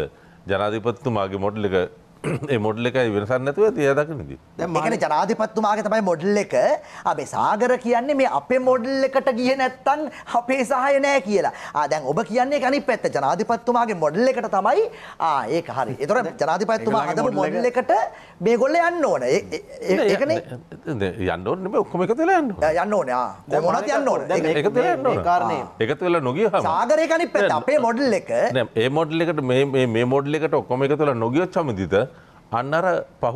ජනාධිපතිතුමාගේ මොඩල් එක මොඩල එක වෙනසන්න නැතුව තියදකිනද මන ජනාධිපත්තුමාගේ තමයි මොඩල් එක අපේ සාගර කියන්නේ මේ අපේ මොඩල් එකට ගිය නැත්තන් අපේ සහය නෑ කියලා ආදැන් ඔබ කියන්නේ ගනි පැත්ත ජනාධිපත්තුමාගේ මොඩල් එකට තමයි ඒ හරි එතොර ජනාධිපත්තුමා හදම මොඩල් එකට මේ ගොල්ල යන්න ඕන ඒකන යන්න ඕන ඔක්කොම එක තෙලා යන්න යන්න ඕන මොනත් යන්න ඕන කාරණය එකතු වෙලා නොගිය සාගරයකනි පැත් අපේ මොඩල් එක ඒ මොඩල් එකට මේ මොඩල් එකට ඔක්කොම එක තුළ නොගියොත් සමදිත අන්නර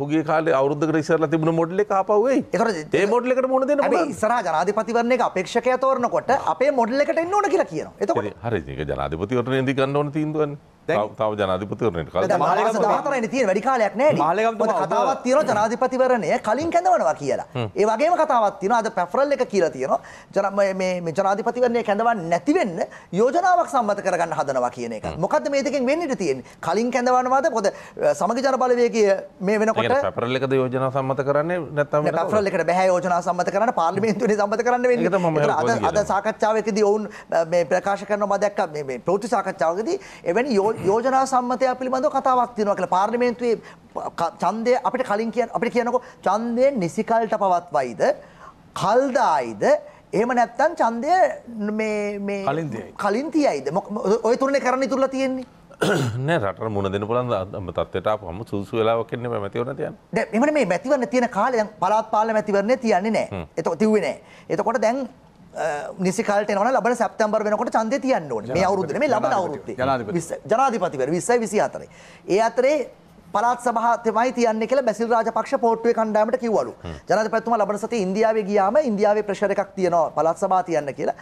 පහුගේ කාල අවුද ්‍රේසරල තිබුණ මොඩල කාපවේ ඒ මොඩලකට මුණ දෙන සර ජනාධපතිවරන්නේ අපේක්ෂකය තෝරනකොට අපේ මොඩල්ලකට එන්න ඕන කියලා කියන එතකොට හරි ජනාධපතිවරන දිගන්න ඕන තිීදුවන්නේ තව ජනාධිපතිරණයට කල තිය වැඩිකාලයක් නෑ කතාවත් තියෙන ජනාධිපතිවරණය කලින් කැඳවනවා කියලා ඒ වගේම කතාවත් තියෙන අද පැෆරල් එක කියලා තියෙන ජනම මේ ජනාධිපතිවරණය කැඳවන් නැතිවෙන්න යෝජනාවක් සම්මත කරගන්න හදනවා කියන එක මොකද මේතකින් වෙන්නට තියෙන් කලින් කැඳවනවාද පොද සමග ජනබලවේගේ මේ වෙනකොට පැරල් එකද යෝජනා සම්මත කරන්නේ නැතම පැරල් එකට බැහැ යෝජනා සම්මත කරන්න පාර්ලිමේන්තුවේ සම්මත කරන්න වෙන්නේ අද සාකච්ඡාවකදී ඔවුන් මේ ප්‍රකාශ කරනවා දැක්ක මේ ප්‍රෝති සාකච්ඡාවකදී එවැනි යෝජනා යෝජනා සම්මතය පිළිබඳව කතාවක් තියෙනවා කියලා පාර්ලිමේන්තුවේ ඡන්දය අපිට කලින් කියන අපිට කියනකො ඡන්දය නිසිකල්ට පවත්වයිද කල්දායිද එහෙම නැත්නම් ඡන්දය මේ මේ කලින් තියයිද ඔය තුනේ කරන්න ඉතුරුලා තියෙන්නේ නෑ රට මුණ දෙන පුලන් තත්වට පම සුසු වෙලාවක්න්නේ මැතිවන තියන් එමන මේ මැතිවන්න තියෙන කාලය පලාත් පාල මැතිවරන්නේ තියන්නේ නෑ එත තිවේ නෑ එතකොට දැන් නිසිකල්ට න ලබට සැප්තම්බර් වෙනකොට චන්ද තියන්න ඕන මේ අවුරුද්ද මේ ලබන අවුරුත්තේ ජනාධිපතිවර විස්සයි විසි අතරේ ඒ අතරේ පළාත් සභා තමයි තියන්නේ කියලා බැසිල් රාජපක්ෂ පෝට්ටුවේ කණ්ඩායමට කිව්වලු. ජනාධිපතිතුමා ලබන සතියේ ඉන්දියාවේ ගියාම ඉන්දියාවේ ප්‍රෙෂර් එකක් තියෙනවා පළාත් සභා තියන්න කියලා.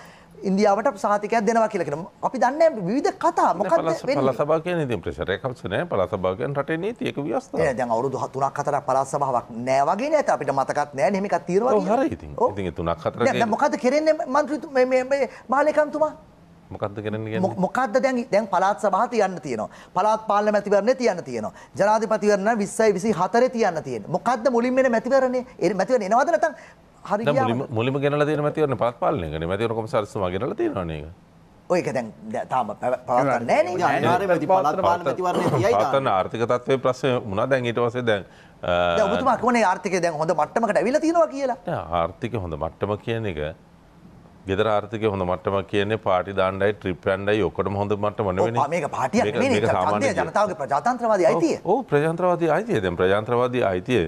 ඉන්දියාවට සහතිකයක් දෙනවා කියලා කියනවා. අපි දන්නේ විවිධ කතා මොකක්ද වෙන්නේ? පළාත් සභාව කියන්නේ ඉතින් ප්‍රෙෂර් එකක් නෑ. පළාත් සභාව කියන්නේ රටේ නීති එක ව්‍යවස්ථාවක්. නෑ දැන් අවුරුදු 3ක් 4ක් පළාත් සභාවක් නෑ වගේ නේද? අපිට මතකත් නෑනේ එහෙම එකක් තියෙනවා. ඔව් හරි ඉතින්. ඉතින් 3ක් 4ක් දැන් මොකද්ද කරන්නේ මන්ත්‍රී මේ මේ මාලේකම්තුමා? මොකක්ද කරන්නේ මොකක්ද දැන් දැන් පළාත් සභාව තියන්න තියෙනවා පළාත් පාර්ලිමේ මැතිවරණේ තියන්න තියෙනවා ජනාධිපතිවරණ 20යි 24 තියන්න තියෙනවා මොකක්ද මුලින්ම එන මැතිවරණේ මැතිවරණ එනවද නැත්නම් හරි ගියාද මුලින්ම ගෙනලා තියෙන මැතිවරණ පළාත් පාර්ලිමේකනේ මැතිවරණ කොමසාරිස්තුමා ගෙනලා තියෙනවා නේද ඔයක දැන් තාම පවත්න්න ආර්ථික තත්වය ප්‍රශ්ය මුණ දැන් ඊට වසේ දැන් ඔබතුමා කොනේ ආර්ථික දැන් හොඳ මට්ටමකට ඇවිල තියෙනවා කියලා ආර්ථික හොඳ මට්ටම කියන එක ගෙදර ආර්ථික හොඳ මට්ටමක් කියන්නේ පාටි දාණ්ඩයි ට්‍රිප් යන්නයි ඔක්කොටම හොඳ මට්ටම නෙවෙයි. මේක පාටියක් නෙවෙයි. ජනතාවගේ ප්‍රජාතන්ත්‍රවාදී අයිතිය. ඔව් ප්‍රජාතන්ත්‍රවාදී අයිතිය. දැන් ප්‍රජාතන්ත්‍රවාදී අයිතිය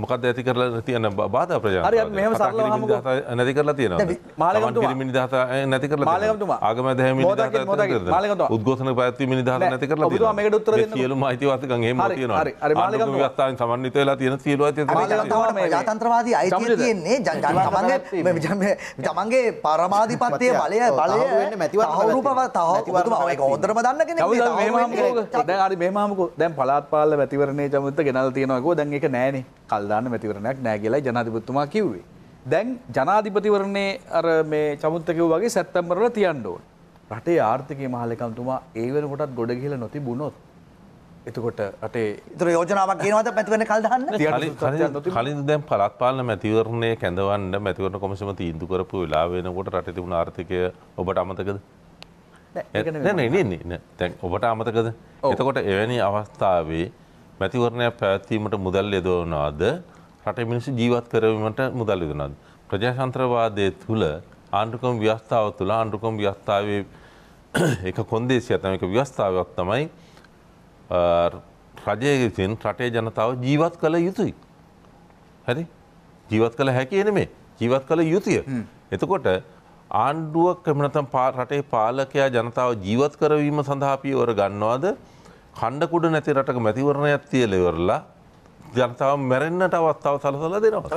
මොකද ඇති කරලා තියන බාධ ප්‍රජා හරි අපි මෙහෙම සරලව හමුකෝ නැති කරලා තියෙනවා මාලකම්තුමා කිරිමි නිදහස නැති කරලා මාලකම්තුමා ආගම දැහැමි නිදහස මාලකම්තුමා උද්ඝෝෂණ පැවැත්වීමේ නිදහස නැති කරලා තියෙනවා ඔබතුමා මේකට උත්තර දෙන්න සියලුම අයිතිවාසිකම් එහෙම තියෙනවා හරි හරි මාලකම්තුමා ව්‍යවස්ථාවෙන් සමන්විත වෙලා තියෙන සියලු අයිතිවාසිකම් මාලකම්තුමා මේ ජාතන්ත්‍රවාදී අයිතිය තියෙන්නේ තමන්ගේ තමන්ගේ පරමාධිපත්‍ය බලය බලය වෙන්නේ මැතිවත් තහවුරුපව තහවුරුතුමා ඒක හොඳටම දන්න කෙනෙක් දැන් මෙහෙම හමුකෝ දැන් හරි මෙහෙම හමුකෝ දැන් පළාත් පාලන මැතිවරණයේ ජමුත්ත ගෙනල්ලා තියෙනවා ඒකෝ දැන් ඒක නෑනේ කල්දාන්න මැතිවරණයක් නෑ කියලයි ජනාධිපතිතුමා කිව්වේ. දැන් ජනාධිපතිවරණේ අර මේ චමුත්තකව වගේ සැත්තම්බරල තියන්න ඕන. රටේ ආර්ථිකය මහලකම්තුමා ඒ වෙනකොටත් ගොඩ ගිහිල නොති බුණොත්. එතකොට රටේ තර යෝජනාවක් කියනවද පැතිවන කල්දන්න කලින් දැම් පලත්පාලන මැතිවරණය කැඳවන්න මැතිවරණ කොමසම තීන්දු කරපු වෙලා වෙනකොට රට තිබුණ ආර්ථිකය ඔබට අමතකද දැන් ඔබට අමතකද එතකොට එවැනි අවස්ථාවේ මැතිවරණයක් පැවැත්වීමට මුදල් යොදවනවාද රටේ මිනිස්සු ජීවත් කරවීමට මුදල් යොදනවාද ප්‍රජාතන්ත්‍රවාදයේ තුල ආණ්ඩුක්‍රම ව්‍යවස්ථාව තුල ආණ්ඩුක්‍රම ව්‍යවස්ථාවේ එක කොන්දේසියක් තමයි එක ව්‍යවස්ථාවක් තමයි රජය විසින් රටේ ජනතාව ජීවත් කළ යුතුයි. හරි? ජීවත් කළ හැකි නෙමෙයි. ජීවත් කළ යුතුය. එතකොට ආණ්ඩුවක් කැමනතම් රටේ පාලකයා ජනතාව ජීවත් කරවීම සඳහා පියවර ගන්නවාද? කණ්ඩකුඩ නැති රටක මැතිවරණයක් තියල ඉවරලා ජනතාව මැරෙන්න්නට අවස්ථාව සලසල දෙනවා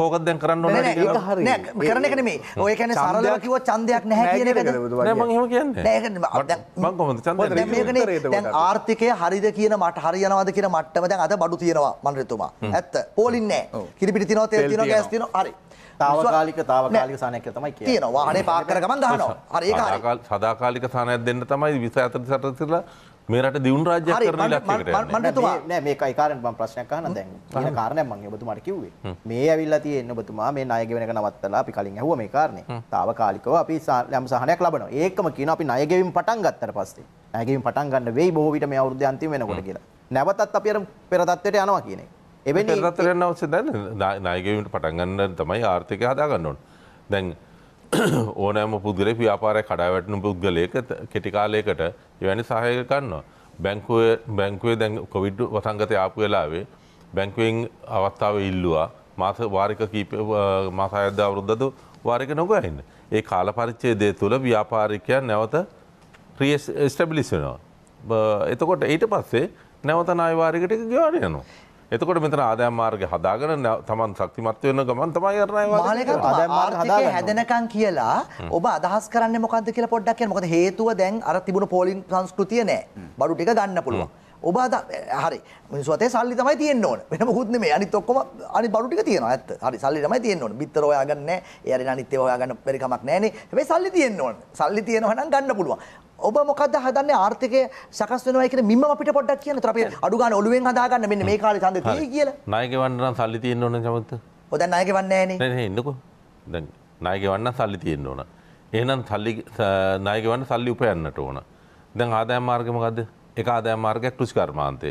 කෝකත් දැන් කරන්න කරන කන මේ ඔය කැන සරලකිව චන්දයක් නැ ආර්ථිකය හරිද කියන මට හරියනවාද කියන මට්ටම දැන් අද බඩු තියෙනවා මන්රතුමා ඇත්ත පෝලින්නෑ කිරිපිටි තිනෝ තේ තින ගැස්තින හරි තාවකාලික තාවකාලික සානයක් තමයි කියන්නේ. තියෙනවා. වාහනේ පාක් කර ගමන් දහනවා. හරි ඒක හරි. සදාකාලික සානයක් දෙන්න තමයි 20 40 සතරලා මේ රට දියුණු රාජ්‍යයක් කරන ඉලක්කයකට. මම හිතුවා නෑ මේක ඒ කාරණේ මම ප්‍රශ්නයක් අහන දැන්. කියන කාරණයක් මම ඔබතුමාට කිව්වේ. මේ ඇවිල්ලා තියෙන ඔබතුමා මේ ණය ගෙවෙන එක නවත්තලා අපි කලින් ඇහුවා මේ කාරණේ. තාවකාලිකව අපි යම් සහනයක් ලබනවා. ඒකම කියනවා අපි ණය ගෙවීම පටන් ගත්තට පස්සේ. ණය ගෙවීම පටන් ගන්න වෙයි බොහෝ විට මේ අවුරුද්දේ අන්තිම වෙනකොට කියලා. නැවතත් අපි අර පෙර තත්ත්වයට යනවා කියන එක. එබැනි රත්තරයන්න ඔස්සේ දැන් නායකීමට පටන්ගන්න තමයි ආර්ථික හදාගන්නවන් දැන් ඕනෑම පුද්ගලේ ව්‍යාපාරය කඩාවැටන පුද්ගලයක කෙටිකාලයකට එවැනි සහයක කන්නවා. බැංකුව බැංකුවේ දැන් කොවිඩ් වසංගත ආපු වෙලාවේ බැංකුවෙන් අවස්ථාව ඉල්ලවා මාස වාරික කීප මාස අයද අවරුද්ධද වාරික නොගන්න. ඒ කාල පරිච්චේ දේ තුළ ව්‍යාපාරිකයන් නැවත ප්‍රියස් ස්ටබිලිස් වෙනවා. එතකොට ඊට පස්සේ නැවත නායවාරිකට ගවාන යනවා. එතකොට මෙතන ආදායම් මාර්ග හදාගෙන තමන් ශක්තිමත් වෙන ගමන් තමයි කරන්නේ හැදෙනකන් කියලා ඔබ අදහස් කරන්න මොකක්ද කියලා පොඩ්ඩක් කියන්න මොකද හේතුව දැන් අර තිබුණු පෝලින් සංස්කෘතිය නෑ බඩු ටික ගන්න පුළුවන් ඔබ අද හරි මිනිස්සුතේ සල්ලි තමයි තියෙන්න ඕන. වෙන මොකුත් නෙමෙයි. අනිත් ඔක්කොම අනිත් බඩු ටික තියෙනවා ඇත්ත. හරි සල්ලි තමයි තියෙන්න ඕන. බිත්තර හොයාගන්න නැහැ. ඒ අරින අනිත් ඒවා හොයාගන්න බැරි කමක් නැහැනේ. හැබැයි සල්ලි තියෙන්න ඕන. සල්ලි තියෙනවා නම් ගන්න පුළුවන්. ඔබ මොකද හදන්නේ ආර්ථිකය සකස් වෙනවා කියන මිම්ම අපිට පොඩ්ඩක් කියන්න. ඒතර අපි අඩු ගන්න ඔළුවෙන් හදාගන්න මෙන්න මේ කාලේ ඡන්දේ තියෙයි කියලා. ණය ගෙවන්න නම් සල්ලි තියෙන්න ඕනේ සමත්. ඔය දැන් ණය ගෙවන්නේ නැහනේ. නෑ නෑ ඉන්නකෝ. දැන් ණය ගෙවන්න සල්ලි තියෙන්න ඕන. එහෙනම් සල්ලි ණය ගෙවන්න සල්ලි උපයන්නට ඕන. දැන් ආදායම් මාර්ගය මොකද්ද? එක ආදායම් මාර්ගයක් කෘෂි කර්මාන්තය.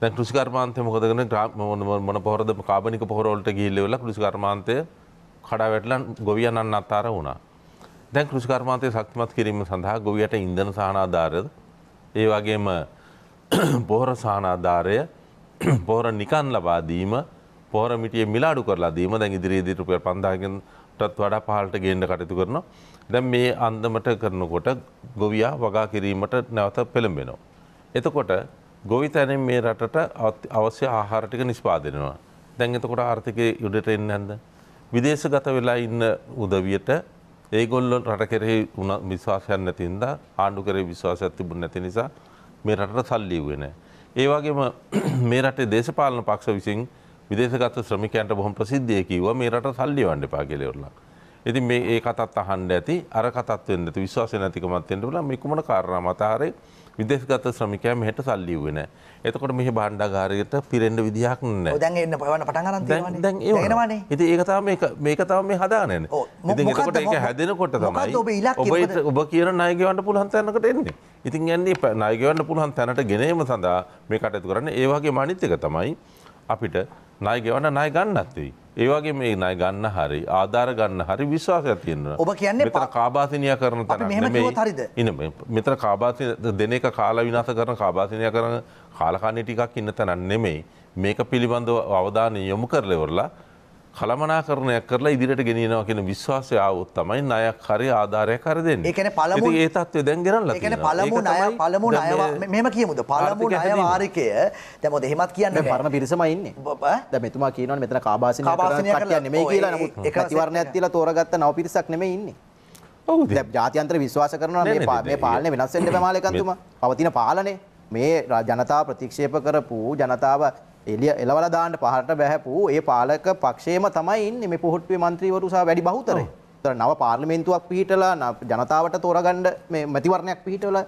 දැන් කෘෂි කර්මාන්තය මොකද කරන්නේ? මොන පොහොරද කාබනික පොහොර වලට ගිහිල්ලා කෘෂි කර්මාන්තය කඩා වැටලා ගොවියන් අන්න අතර වුණා. දැන් කෘෂිකර්මාන්තය ශක්තිමත් කිරීම සඳහා ගොවියට ඉන්ධන සහනාධාරද ඒ වගේම පොහොර සහනාධාරය පොහොර නිකන් ලබාදීම පොහොර මිටිය මිලාඩු කරලා දීම දැන් ඉදිරියේදී රුපියල් 5000කින්ටත් වඩා පහළට ගේන්න කටයුතු කරනවා. දැන් මේ අන්දමට කරනකොට ගොවියා වගා කිරීමට නැවත පෙළඹෙනවා. එතකොට ගොවි තැනින් මේ රටට අවශ්‍ය ආහාර ටික නිෂ්පාදනයනවා. දැන් එතකොට ආර්ථිකය උඩට එන්නේ නැද්ද? විදේශගත වෙලා ඉන්න උදවියට ඒගොල්ලො රට කෙරෙහි උන විශවාසයන් නැතින්ද ආණ්ඩු කරේ විශවාසයක් තිබුණ නැති නිසා මේ රටට සල්ලි වෙන. ඒවාගේම මේ රටේ දේශපාලන පක්ෂ විසින් විදේශගත ශ්‍රමිකයන්ට බොහොම ප්‍රසිද්ධිය කිව්වා මේ රට සල්ලි වන්න එපා කියලා ඒගොල්ලෝ. ඉතින් මේ ඒ කතාත් අහන්න ඇති අර කතාත් වෙන්න ඇති විශ්වාසය නැතිකමත් වෙන්න බලා මේ කුමන කාරණා මත හරේ විදේශගත ශ්‍රමිකයා මෙහෙට සල්ලි වුණේ නැහැ. එතකොට මෙහි භාණ්ඩාගාරයට පිරෙන්න විදිහක් නැහැ. ඔව් දැන් එන්න පවන පටන් ගන්න තියෙනවානේ. දැන් ඒ වෙනවානේ. ඉතින් ඒක තමයි මේක මේක තමයි මේ හදාගන්නේ. ඉතින් එතකොට ඒක හැදෙනකොට තමයි ඔබ ඉලක්කය ඔබ කියන ණය ගෙවන්න පුළුවන් තැනකට එන්නේ. ඉතින් යන්නේ ණය ගෙවන්න පුළුවන් තැනට ගෙනීම සඳහා මේ කටයුතු කරන්නේ. ඒ වගේම අනිත් එක තමයි අපිට ණය ගෙවන්න ණය ගන්නත් වෙයි. ඒවගේ මේ නයි ගන්න හරි ආධාර ගන්න හරි විශ්වාස ඇතියෙන්න්න ඔබ කියන්නේ මෙතර කාබාතිනය කරන තන මෙතර කාබාති දෙන එක කාල විනාස කරන කාබාතිනය කරන කාලකානය ටිකක් ඉන්න තැනන් නෙමෙයි මේක පිළිබඳව අවධානය යොමු කරලෙවරලා කළමනාකරණයක් කරලා ඉදිරිට ගෙනනවා කියෙන විශ්වාසය අවුත් තමයි අයක් හරි ආධාරයක් කර දෙන්න එකන පළමු ඒ තත්ව දැන්ගෙනල එකන පළමු නය පළමු නය මෙම කියමුද පළමු අය වාරිකය තැම දෙහෙමත් කියන්න පරණ පිරිසමයින්න ද මෙතුමා කියනව මෙතන කාබාස කාසනය මේ කියලා එක තිවරණ ඇතිල තෝරගත්ත නව පිරිසක් නෙම ඉන්නේ ජාතියන්ත්‍ර විශ්වාස කරනවා මේ පාලන වෙනස්සෙන්ට ප්‍රමාලකතුම පවතින පාලනේ මේ ජනතාව ප්‍රතික්ෂේප කරපු ජනතාව එලිය එලවල දාන්න පහරට බැහැපු ඒ පාලක පක්ෂේම තමයි ඉන්නේ මේ පොහොට්ටුවේ മന്ത്രിවරු සහ වැඩි බහුතරය. ඒතර නව පාර්ලිමේන්තුවක් පිහිටලා ජනතාවට තෝරගන්න මේ මැතිවරණයක් පිහිටවලා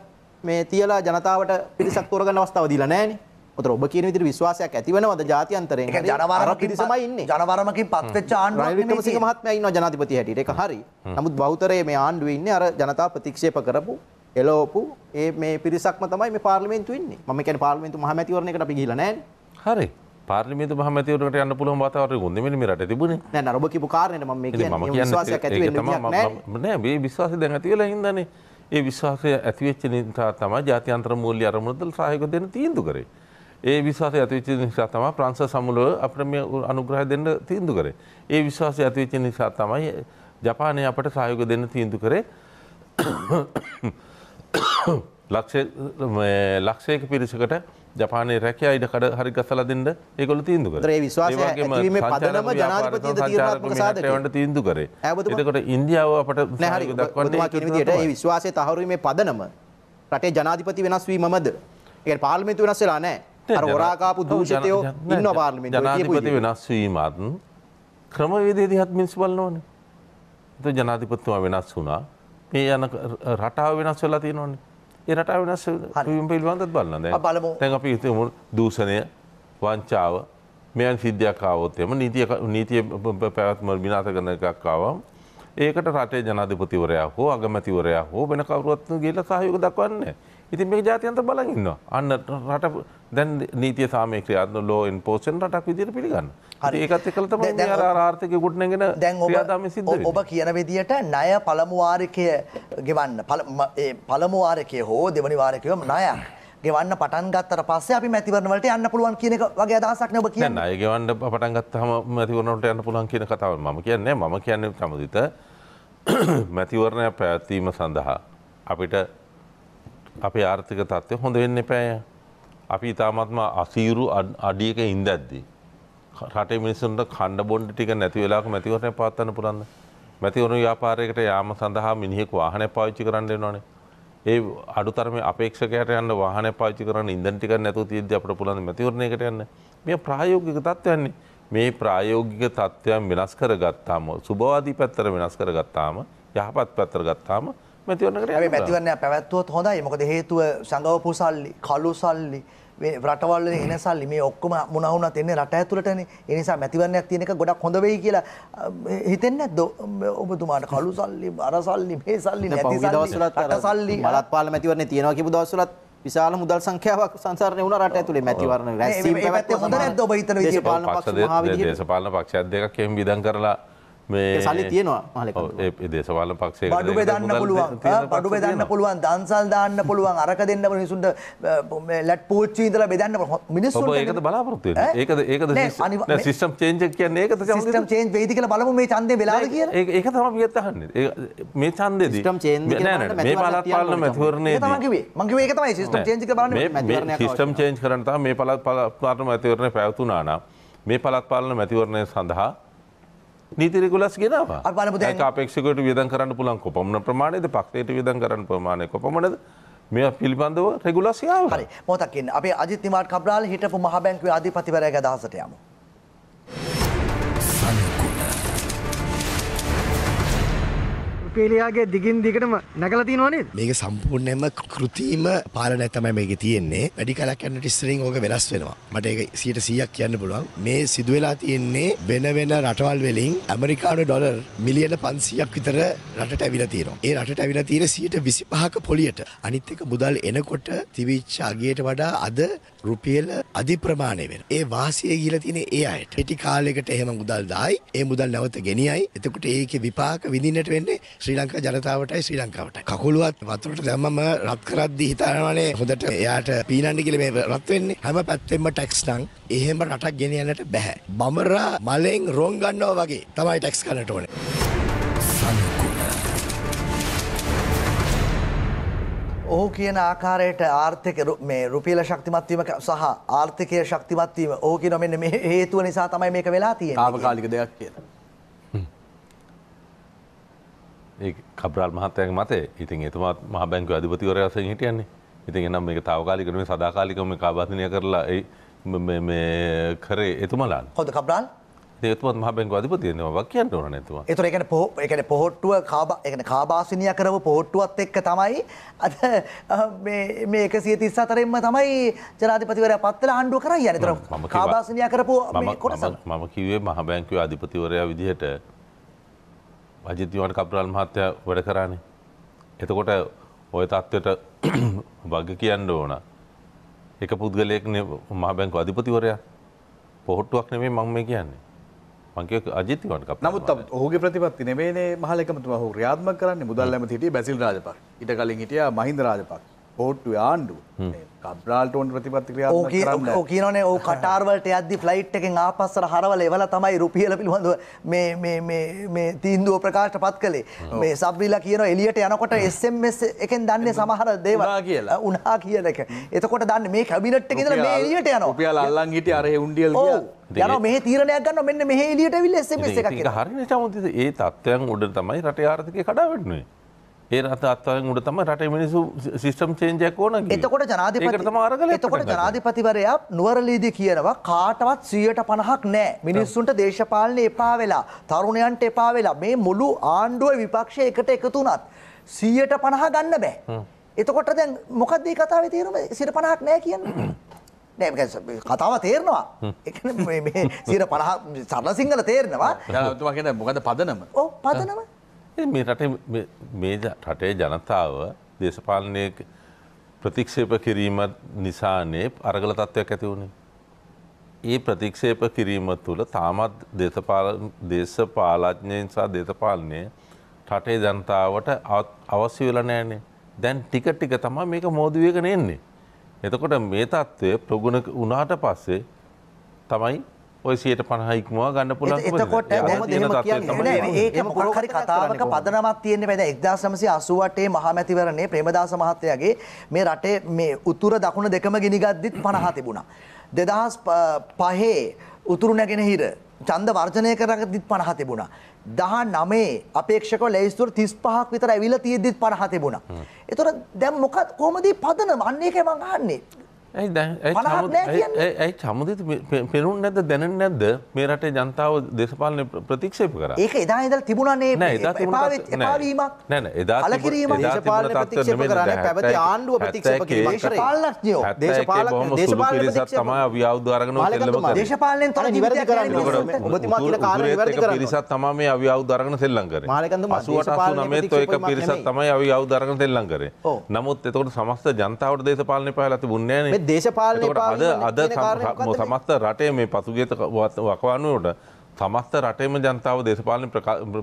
මේ තියලා ජනතාවට පිරිසක් තෝරගන්න අවස්ථාව දීලා නැහනේ. ඔතන ඔබ කියන විදිහට විශ්වාසයක් ඇති වෙනවද ජාත්‍යන්තරයෙන්? හරි. ජනවරම පිරිසමයි ඉන්නේ. ජනවරමකින් පත්වෙච්ච ආණ්ඩුවක් නෙමෙයි. රනිල් වික්‍රමසිංහ මහත්මයා ඉන්නවා ජනාධිපති හැටියට. ඒක හරි. නමුත් බහුතරයේ මේ ආණ්ඩුවේ ඉන්නේ අර ජනතාව ප්‍රතික්ෂේප කරපු එළවපු ඒ මේ පිරිසක්ම තමයි මේ පාර්ලිමේන්තුවේ ඉන්නේ. මම කියන්නේ පාර්ලිමේන්තු මහමැතිවරණයකට අපි ගිහිලා නැහනේ. හරි පාර්ලිමිත මහමතිවරට යන්න පුළුවන් වාතාවරය ගොන්දෙමින් මේ රට තිබුණේ නෑ නෑ ඔබ කියපු කාරණේට මම මේ කියන්නේ විශ්වාසයක් ඇති වෙන්න විදියක් නෑ නෑ මේ විශ්වාසය දැන් ඇති වෙලා හින්දානේ ඒ විශ්වාසය ඇති වෙච්ච නිසා තමයි ජාත්‍යන්තර මූල්‍ය අරමුණට සහායක දෙන්න තීන්දුව කරේ ඒ විශ්වාසය ඇති වෙච්ච නිසා තමයි ප්‍රංශ සමුළුව අපිට මේ අනුග්‍රහය දෙන්න තීන්දුව කරේ ඒ විශ්වාසය ඇති වෙච්ච නිසා තමයි ජපානය අපට සහයෝග දෙන්න තීන්දුව කරේ ලක්ෂ ලක්ෂයක පිරිසකට ජපානය රැකයා ඉඩ කඩ හරි ගසල දෙන්න ඒකොල තීන්දු කර විශවාසයට තීන්දු කරේ ඇතකොට ඉන්දියාව අපට විශ්වාසය තහරුීමේ පදනම රටේ ජනාධිපති වෙනස් වීමමද ඒ පාර්මිතු වෙනස්සලා නෑ හොරාකාපු දූෂතයෝ ඉන්න පාර්මි ජනාධිපති වෙනස්වීමත් ක්‍රමවේදේ දිහත් මිනිස් බලන්නඕන ජනාධිපත්තුමා වෙනස් වුණා මේ යන රටාව වෙනස් වෙලා තියෙනවන්නේ එරට වෙනස් හරම් පිල්බන්තත් බලන්න බලම තැන් අපි හිතමු දූෂණය වංචාව මෙයන් සිද්ධියකාවොත්යම නීතිය නීතිය පැවත්ම විනාත කරන එකක්කාවම් ඒකට රටේ ජනාධිපතිවරයා හෝ අගමැතිවරයා හෝ වෙන කවරුවත් ගේල සහයක දක්වන්නේ ඉතින් මේ ජාතියන්ත බලන් ඉන්නවා. අන්න රට දැන් නීතිය සාමය ක්‍රියාත්මක ලෝ එන්ෆෝස්මන්ට් රටක් විදිහට පිළිගන්න. හරි. ඒකත් එක්කලා තමයි අර ආර්ථිකය ගොඩනගෙන ක්‍රියාදාමය සිද්ධ වෙන්නේ. ඔබ කියන විදිහට ණය පළමු වාරිකය ගෙවන්න. ඒ පළමු වාරිකය හෝ දෙවනි වාරිකයම ණයක්. ගෙවන්න පටන් ගත්තට පස්සේ අපි මැතිවරණ වලට යන්න පුළුවන් කියන එක වගේ අදහසක් නේ ඔබ කියන්නේ. නෑ, ඒ ගෙවන්න පටන් ගත්තාම මැතිවරණ වලට යන්න පුළුවන් කියන කතාව මම කියන්නේ මම කියන්නේ සමදිත මැතිවරණය පැවැත්වීම සඳහා අපිට අපේ ආර්ථික තත්ත්වය හොඳ වෙන්න එපෑය. අපි ඉතාමත්ම අසීරු අඩියක ඉන්දැද්දි. රටේ මිනිසුන්ට කණ්ඩ බොන්ඩ ටික නැති වෙලාක මැතිවරණය පාත්තන්න පුළන්න මැතිවරු ව්‍යාපාරයකට යාම සඳහා මිනිහෙක් වාහනය පාවිච්චි කරන්න නොනේ. ඒ අඩුතරම අපේක්ෂකයට යන්න වාහන පාචි කරන්න ඉදටික නැතු තියද අපට පුළන් මැතිවරණයකට යන්න මේ ප්‍රායෝගික තත්ත්වයන්නේ මේ ප්‍රායෝගික තත්ත්වයන් වෙනස් කර ගත්තාම සුභවාදී පැත්තර වෙනස් කර ගත්තාම යහපත් පැත්තර ගත්තාම මැතිවරණකට මැතිවරණය පැවැත්වුවොත් හොඳයි මොකද හේතුව සඟවපු සල්ලි කළු සල්ලි රටවල්ල එන සල්ලි මේ ඔක්කොම මුණහුණ තින්නේ රට ඇතුළටන එනිසා මැතිවරණයක් තියෙනක ගොඩක් හොඳවෙයි කියලා හිතෙන් ඇද ඔබතුමාට කලු සල්ලි අරසල්ලි මේ සල්ලි දවසලත් සල්ලි මලත් පාල මැතිවරණ තියෙනවා කිබ දවසලත් විශාල මුදල් සංඛ්‍යාවක් සංසාරණය වුණ රට ඇතුළේ මැතිවරණ රැස්වීම පැවැත්වුවා හොඳ නැද්ද ඔබ හිතන විදිහට දේශපාලන පක්ෂ දෙකක් එහෙම විධං කරලා සලි තියනවා දේශවාල පක්ෂේ බඩු බෙදන්න පුළුවන් බඩු බෙදන්න පුළුවන් දන්සල් දාන්න පුළුවන් අරක දෙන්න මිනිසුන්ට ලැට් පෝච්චි ඉදලා බෙදන්න මිනිස්සු ඒකද බලාපොරොත්තු ඒකද ඒකද සිස්ටම් චේන්ජ් එක කියන්නේ ඒකද සිස්ටම් චේන්ජ් වෙයිද කියලා බලමු මේ ඡන්දේ වෙලාද කියලා ඒක ඒක තමයි මීත් අහන්නේ මේ ඡන්දේදී සිස්ටම් චේන්ජ් නෑ නෑ මේ පළාත් පාලන මැතිවරණයේදී ඒක තමයි කිව්වේ මම කිව්වේ ඒක තමයි සිස්ටම් චේන්ජ් කියලා බලන්න මැතිවරණයක් සිස්ටම් චේන්ජ් කරන්න තමයි මේ පළාත් පාලන මැතිවරණය පැවතුණා නම් මේ පළාත් පාලන මැතිවරණය සඳහා නීතිරෙකුලස් ගෙනවා අපේක්ෂකට වියදන් කරන්න පුලන් කොපමන ප්‍රමාණයද පක්ෂයට වියදන් කරන්න ප්‍රමාණය කොපමනද මේ පිළිබඳව රෙගුලසියාව හරි මොතකින් අපේ අජිත් නිමාට කබ්‍රාල් හිටපු මහ බැංකුවේ අධිපතිවරයාගේ අදහසට යමු. පේලයාගේ දිගින් දිගටම නැකල තිනවනේ මේක සම්පූර්ණයම කෘතිීම පාලනය තමයි මේක තියෙන්නේ වැඩි කලක් යන්න ටිස්සරින් ඕක වෙනස් වෙනවා මට ඒක සියට සියක් කියන්න පුළුවන් මේ සිදුවෙලා තියෙන්නේ වෙන වෙන රටවල් වෙලින් ඇමරිකානු ඩොලර් මිලියන පන්සියක් විතර රට ඇවිල තියෙනවා ඒ රට ඇවිල තියෙන සියට විසි පහක පොලියට අනිත් එක මුදල් එනකොට තිවිච්ච අගේට වඩා අද රුපියල අධි ප්‍රමාණය වෙන. ඒ වාසිය ගිල තියෙන ඒ අයට. හිටි කාලයකට එහෙම මුදල් දායි, ඒ මුදල් නැවත ගෙනියයි. එතකොට ඒකේ විපාක විඳින්නට වෙන්නේ ශ්‍රී ලංකා ජනතාවටයි ශ්‍රී ලංකාවටයි. කකුලුවත් වතුරට දැම්මම රත් කරද්දී හිතනවානේ හොඳට එයාට පීනන්න කියලා මේ රත් වෙන්නේ. හැම පැත්තෙම ටැක්ස් නම් එහෙම රටක් ගෙනියන්නට බෑ. බමරා මලෙන් රොන් ගන්නවා වගේ තමයි ටැක්ස් කරන්නට ඕනේ. ඔහු කියන ආකාරයට ආර්ථික මේ රුපියල ශක්තිමත්වීම සහ ආර්ථිකය ශක්තිමත්වීම ඕහු කියන මෙන්න මේ හේතුව නිසා තමයි මේක වෙලා තියෙන ආපකාලික දෙයක් කියලා. ඒ කබ්‍රාල් මහත්තයාගේ මතේ ඉතින් එතුමා මහ බැංකු අධිපතිවරයා වශයෙන් හිටියන්නේ. ඉතින් එනම් මේක తాවකාලික නෙමෙයි සදාකාලික මේ කාබාධනය කරලා ඒ මේ කරේ එතුමලානේ. හොඳ කබ්‍රාල් ඒතුමත් මහ බැංගු අධිපති වෙනවා කියන්න ඕන නැතුව. ඒතර ඒ කියන්නේ පොහො ඒ කියන්නේ පොහොට්ටුව කාබා ඒ කියන්නේ කාබාසිනියා කරව පොහොට්ටුවත් එක්ක තමයි අද මේ මේ 134න්ම තමයි ජනාධිපතිවරයා පත් වෙලා ආණ්ඩුව කරන්නේ. ඒතර කාබාසිනියා කරපු මේ කොටසල. මම කිව්වේ මහ බැංකුවේ අධිපතිවරයා විදිහට අජිතතිවන කපරාල් මහත්තය වැඩ කරන්නේ. එතකොට ඔය තත්ත්වයට වග කියන්න ඕන. එක පුද්ගලයෙක් මහ බැංකු අධිපතිවරයා පොහොට්ටුවක් නෙමේ මං මේ කියන්නේ. මංකයක අජිතවන්ට නමුත් ඔහුගේ ප්‍රතිපත්ති නෙමේ මහලකමතුම හු ්‍රියාත්ම කරන්න මුදල් ඇම හිටිය බැසිල් රාජපක් ඉට කලින් හිටිය මහින්ද රාජපක් පෝට්ටුව ආණ්ඩුව කබ්්‍රාල්ට ඔන් ප්‍රතිපත්තික්‍රිය ඕක කියනේ ඕ කටාර්වලට අදදි ෆ්ලයිට් එකෙන් ආපස්සර හරවල එවල තමයි රුපියල පිළිබඳව තීන්දුව ප්‍රකාශට පත් කළේ මේ සබ්විල කියන එලියට යනකොට එස්ම් එකෙන් දන්නේ සමහර දේවලා කියලා උනා කියන එක එතකොට දන්න මේ කැබිනට් එකෙද එලියට යන පියල් අල්ලන් හිට අර උන්ඩියල් යන මේ තීරණයක් ගන්න මෙන්න මෙහ එලියට විල්ල එස්ම එක හරි සමුතිද ඒ තත්ත්වයන් උඩ තමයි රට ආර්ථකය කඩාවටනේ ඒ රත අත්තරෙන් උඩ තම රට මිනිසු සිිස්ටම් චේන්ජයක් ඕන එතකොට ජනාධිපතම අරගල එතකොට ජනාධිපතිවරයා නුවරලීදි කියනවා කාටවත් සියයට පණහක් නෑ මිනිස්සුන්ට දේශපාලනය එපා වෙලා තරුණයන්ට එපා වෙලා මේ මුළු ආණ්ඩුව විපක්ෂය එකට එකතුනත් සීයට පණහ ගන්න බෑ එතකොට දැන් මොකක්දී කතාව තේරුම සිට පණහක් නෑ කියන්න නෑ කතාව තේරනවා සිර පහ සරල සිංහල තේරෙනවා තුමගෙන මොකද පදනම ඕ පදනම මේ රටේ මේ රටේ ජනතාව දේශපාලනය ප්‍රතික්ෂේප කිරීම නිසානේ අරගල තත්ත්වයක් ඇති වුණේ. ඒ ප්‍රතික්ෂේප කිරීම තුළ තාමත් දේශපාලඥයෙන් සහ දේශපාලනය රටේ ජනතාවට අවශ්‍ය වෙලා නෑනේ. දැන් ටික ටික තමයි මේක මෝදුවේගෙන එන්නේ. එතකොට මේ තත්ත්වය ප්‍රගුණ වුණාට පස්සේ තමයි ඔය සියට පණහයික්මවා ගන්න පුල එතකොට ඒක මොකහරි කතාවක පදනමත් තියන්නේ වැද එක්දා සමසි අසුවටේ මහමැතිවරණේ ප්‍රේමදාස මහත්තයගේ මේ රටේ මේ උතුර දකුණ දෙකම ගිනිගත්දිත් පණහා තිබුණා. දෙදහස් පහේ උතුරු නැගෙන හිර චන්ද වර්ජනය කරගදිත් පණහ තිබුණා. දහ නමේ අපේක්ෂක ලැස්තුර තිස් පහක් විතර ඇවිල තියෙද්දිත් පණහ තිබුණා. එතොට දැම් මොකත් කෝමදී පදනම අන්නේ එක මං අහන්නේ ඇයි චමදත පෙරුන් නැද දැන නැද්ද මේ රටේ ජනතාව දේශපාලන ප්‍රතික්ෂේප කර ඒක එදා ඉදල් තිබුණනේ නැවීමක් නැන එදාකිරීම දේශපාල ප්‍රතික්ෂේප කරන පැවති ආණ්ඩුව ප්‍රතික්ෂේප දේශපාලන දේශපාලන තමයි අව්‍යවධාරගෙන සෙල්ලම දේශපාලනයෙන් තොර ජීවිතය කරන්න ඔබතුමා කියන කාරණා ඉවරද කරන්නේ පිරිසක් තමයි මේ අව්‍යවධාරගෙන සෙල්ලම් කරේ මාලකන්ද 88 89 ඔයක පිරිසක් තමයි අව්‍යවධාරගෙන සෙල්ලම් කරේ නමුත් එතකොට සමස්ත ජනතාවට දේශපාලනේ පහලත් තිබුණේ නැහැ දේශපාලන අද අද සමස්ත රටේ මේ පසුගේත වකවානුවට සමස්ත රටේම ජනතාව දේශපාලන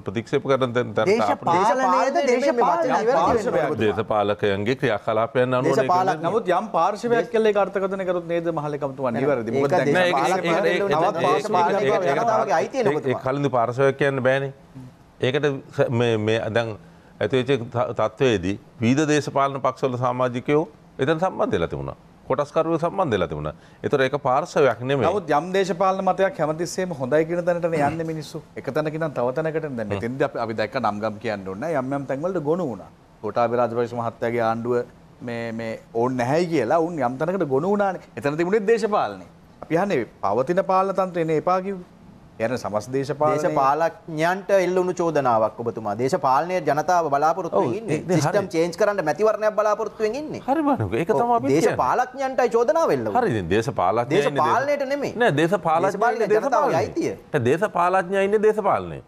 ප්‍රතික්ෂේප කරන දේශපාලකයන්ගේ ක්‍රියාකලාපයන් අනුව නමුත් යම් පාර්ශවයක් කලේ අර්ථකතන කරුත් නේද මහලකමතු අනිවරදි කලින්දු පාර්ශවයක් කියන්න බෑනේ ඒකට මේ අදන් ඇතිවෙච්ච තත්ත්වයේදී වීද දේශපාලන පක්ෂවල සාමාජිකයෝ එතන සම්බන්ධ වෙලා තිබුණා කොටස්කරුව සම්බන්ධලා තිබුණ එතර එක පාර්සවයක් නෙම ත් යම් දේශපාල මතයක් හැමතිස්සේ හොඳයි කියෙන තැනට යන්න මිනිස්සු එක තැනකින තවතනකට දැන්න තිද අපි දැක් නම්ගම් කියන්න ඕන්න යම් තැන්වලට ගොුණ වුණ ගොටා විරාජපශ මහත්තගේ ආණ්ඩුව මේ ඕන් නැහැයි කියලා උන් යම්තනකට ගොුණ වුණන එතන තිබුණේ දේශපාලනය අපි හන්නේ පවතින පාලතන්ත්‍රයන එපාකිව යන සමස් දේශපාලන පාලඥයන්ට එල්ලුණු චෝදනාවක් ඔබතුමා දේශපාලනය ජනතාව බලාපොරොත්තු වෙන්නේ සිස්ටම් චේන්ජ් කරන්න මැතිවරණයක් බලාපොරොත්තු වෙමින් ඉන්නේ හරි බානු ඒක තමයි අපි දේශපාලඥයන්ටයි චෝදනාව එල්ලුවා හරි ඉතින් දේශපාලඥයන් දේශපාලනයට නෙමෙයි නෑ දේශපාලඥයන් දේශපාලනයයි අයිතිය නෑ දේශපාලඥයන් ඉන්නේ දේශපාලනේ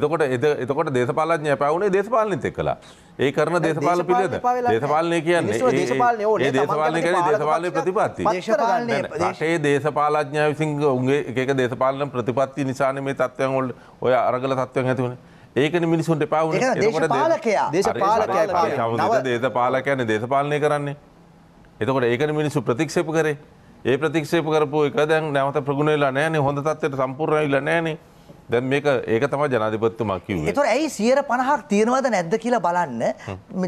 එතකොට එතකොට දේශපාලඥය පැවුනේ දේශපාලනෙත් එක්කලා ඒ කරන දේශපාල පිළිද දේශපාලනය කියන්නේ ඒ දේශපාලනය කරේ දේශපාලනය ප්‍රතිපත්ති රටේ දේශපාලඥය විසින් උන්ගේ එක දේශපාලන ප්‍රතිපත්ති නිසාන මේ තත්ත්වයන් ඔල් ඔය අරගල තත්ත්වයන් ඇතිවනේ ඒකන මිනිසුන්ට පාවන දේශපාලකයන දේශපාලනය කරන්නේ එතකොට ඒකන මිනිසු ප්‍රතික්ෂේප කරේ ඒ ප්‍රතික්ෂේප කරපු එක දැන් නැවත ප්‍රගුණවෙලා නෑනේ හොඳ තත්වයට සම්පූර්ණයිල නෑනේ දැන් මේක ඒක තම ජනාධිපත්තුමා කිව් තොර ඇයි සියර පණහක් තියෙනවද නැද්ද කියලා බලන්න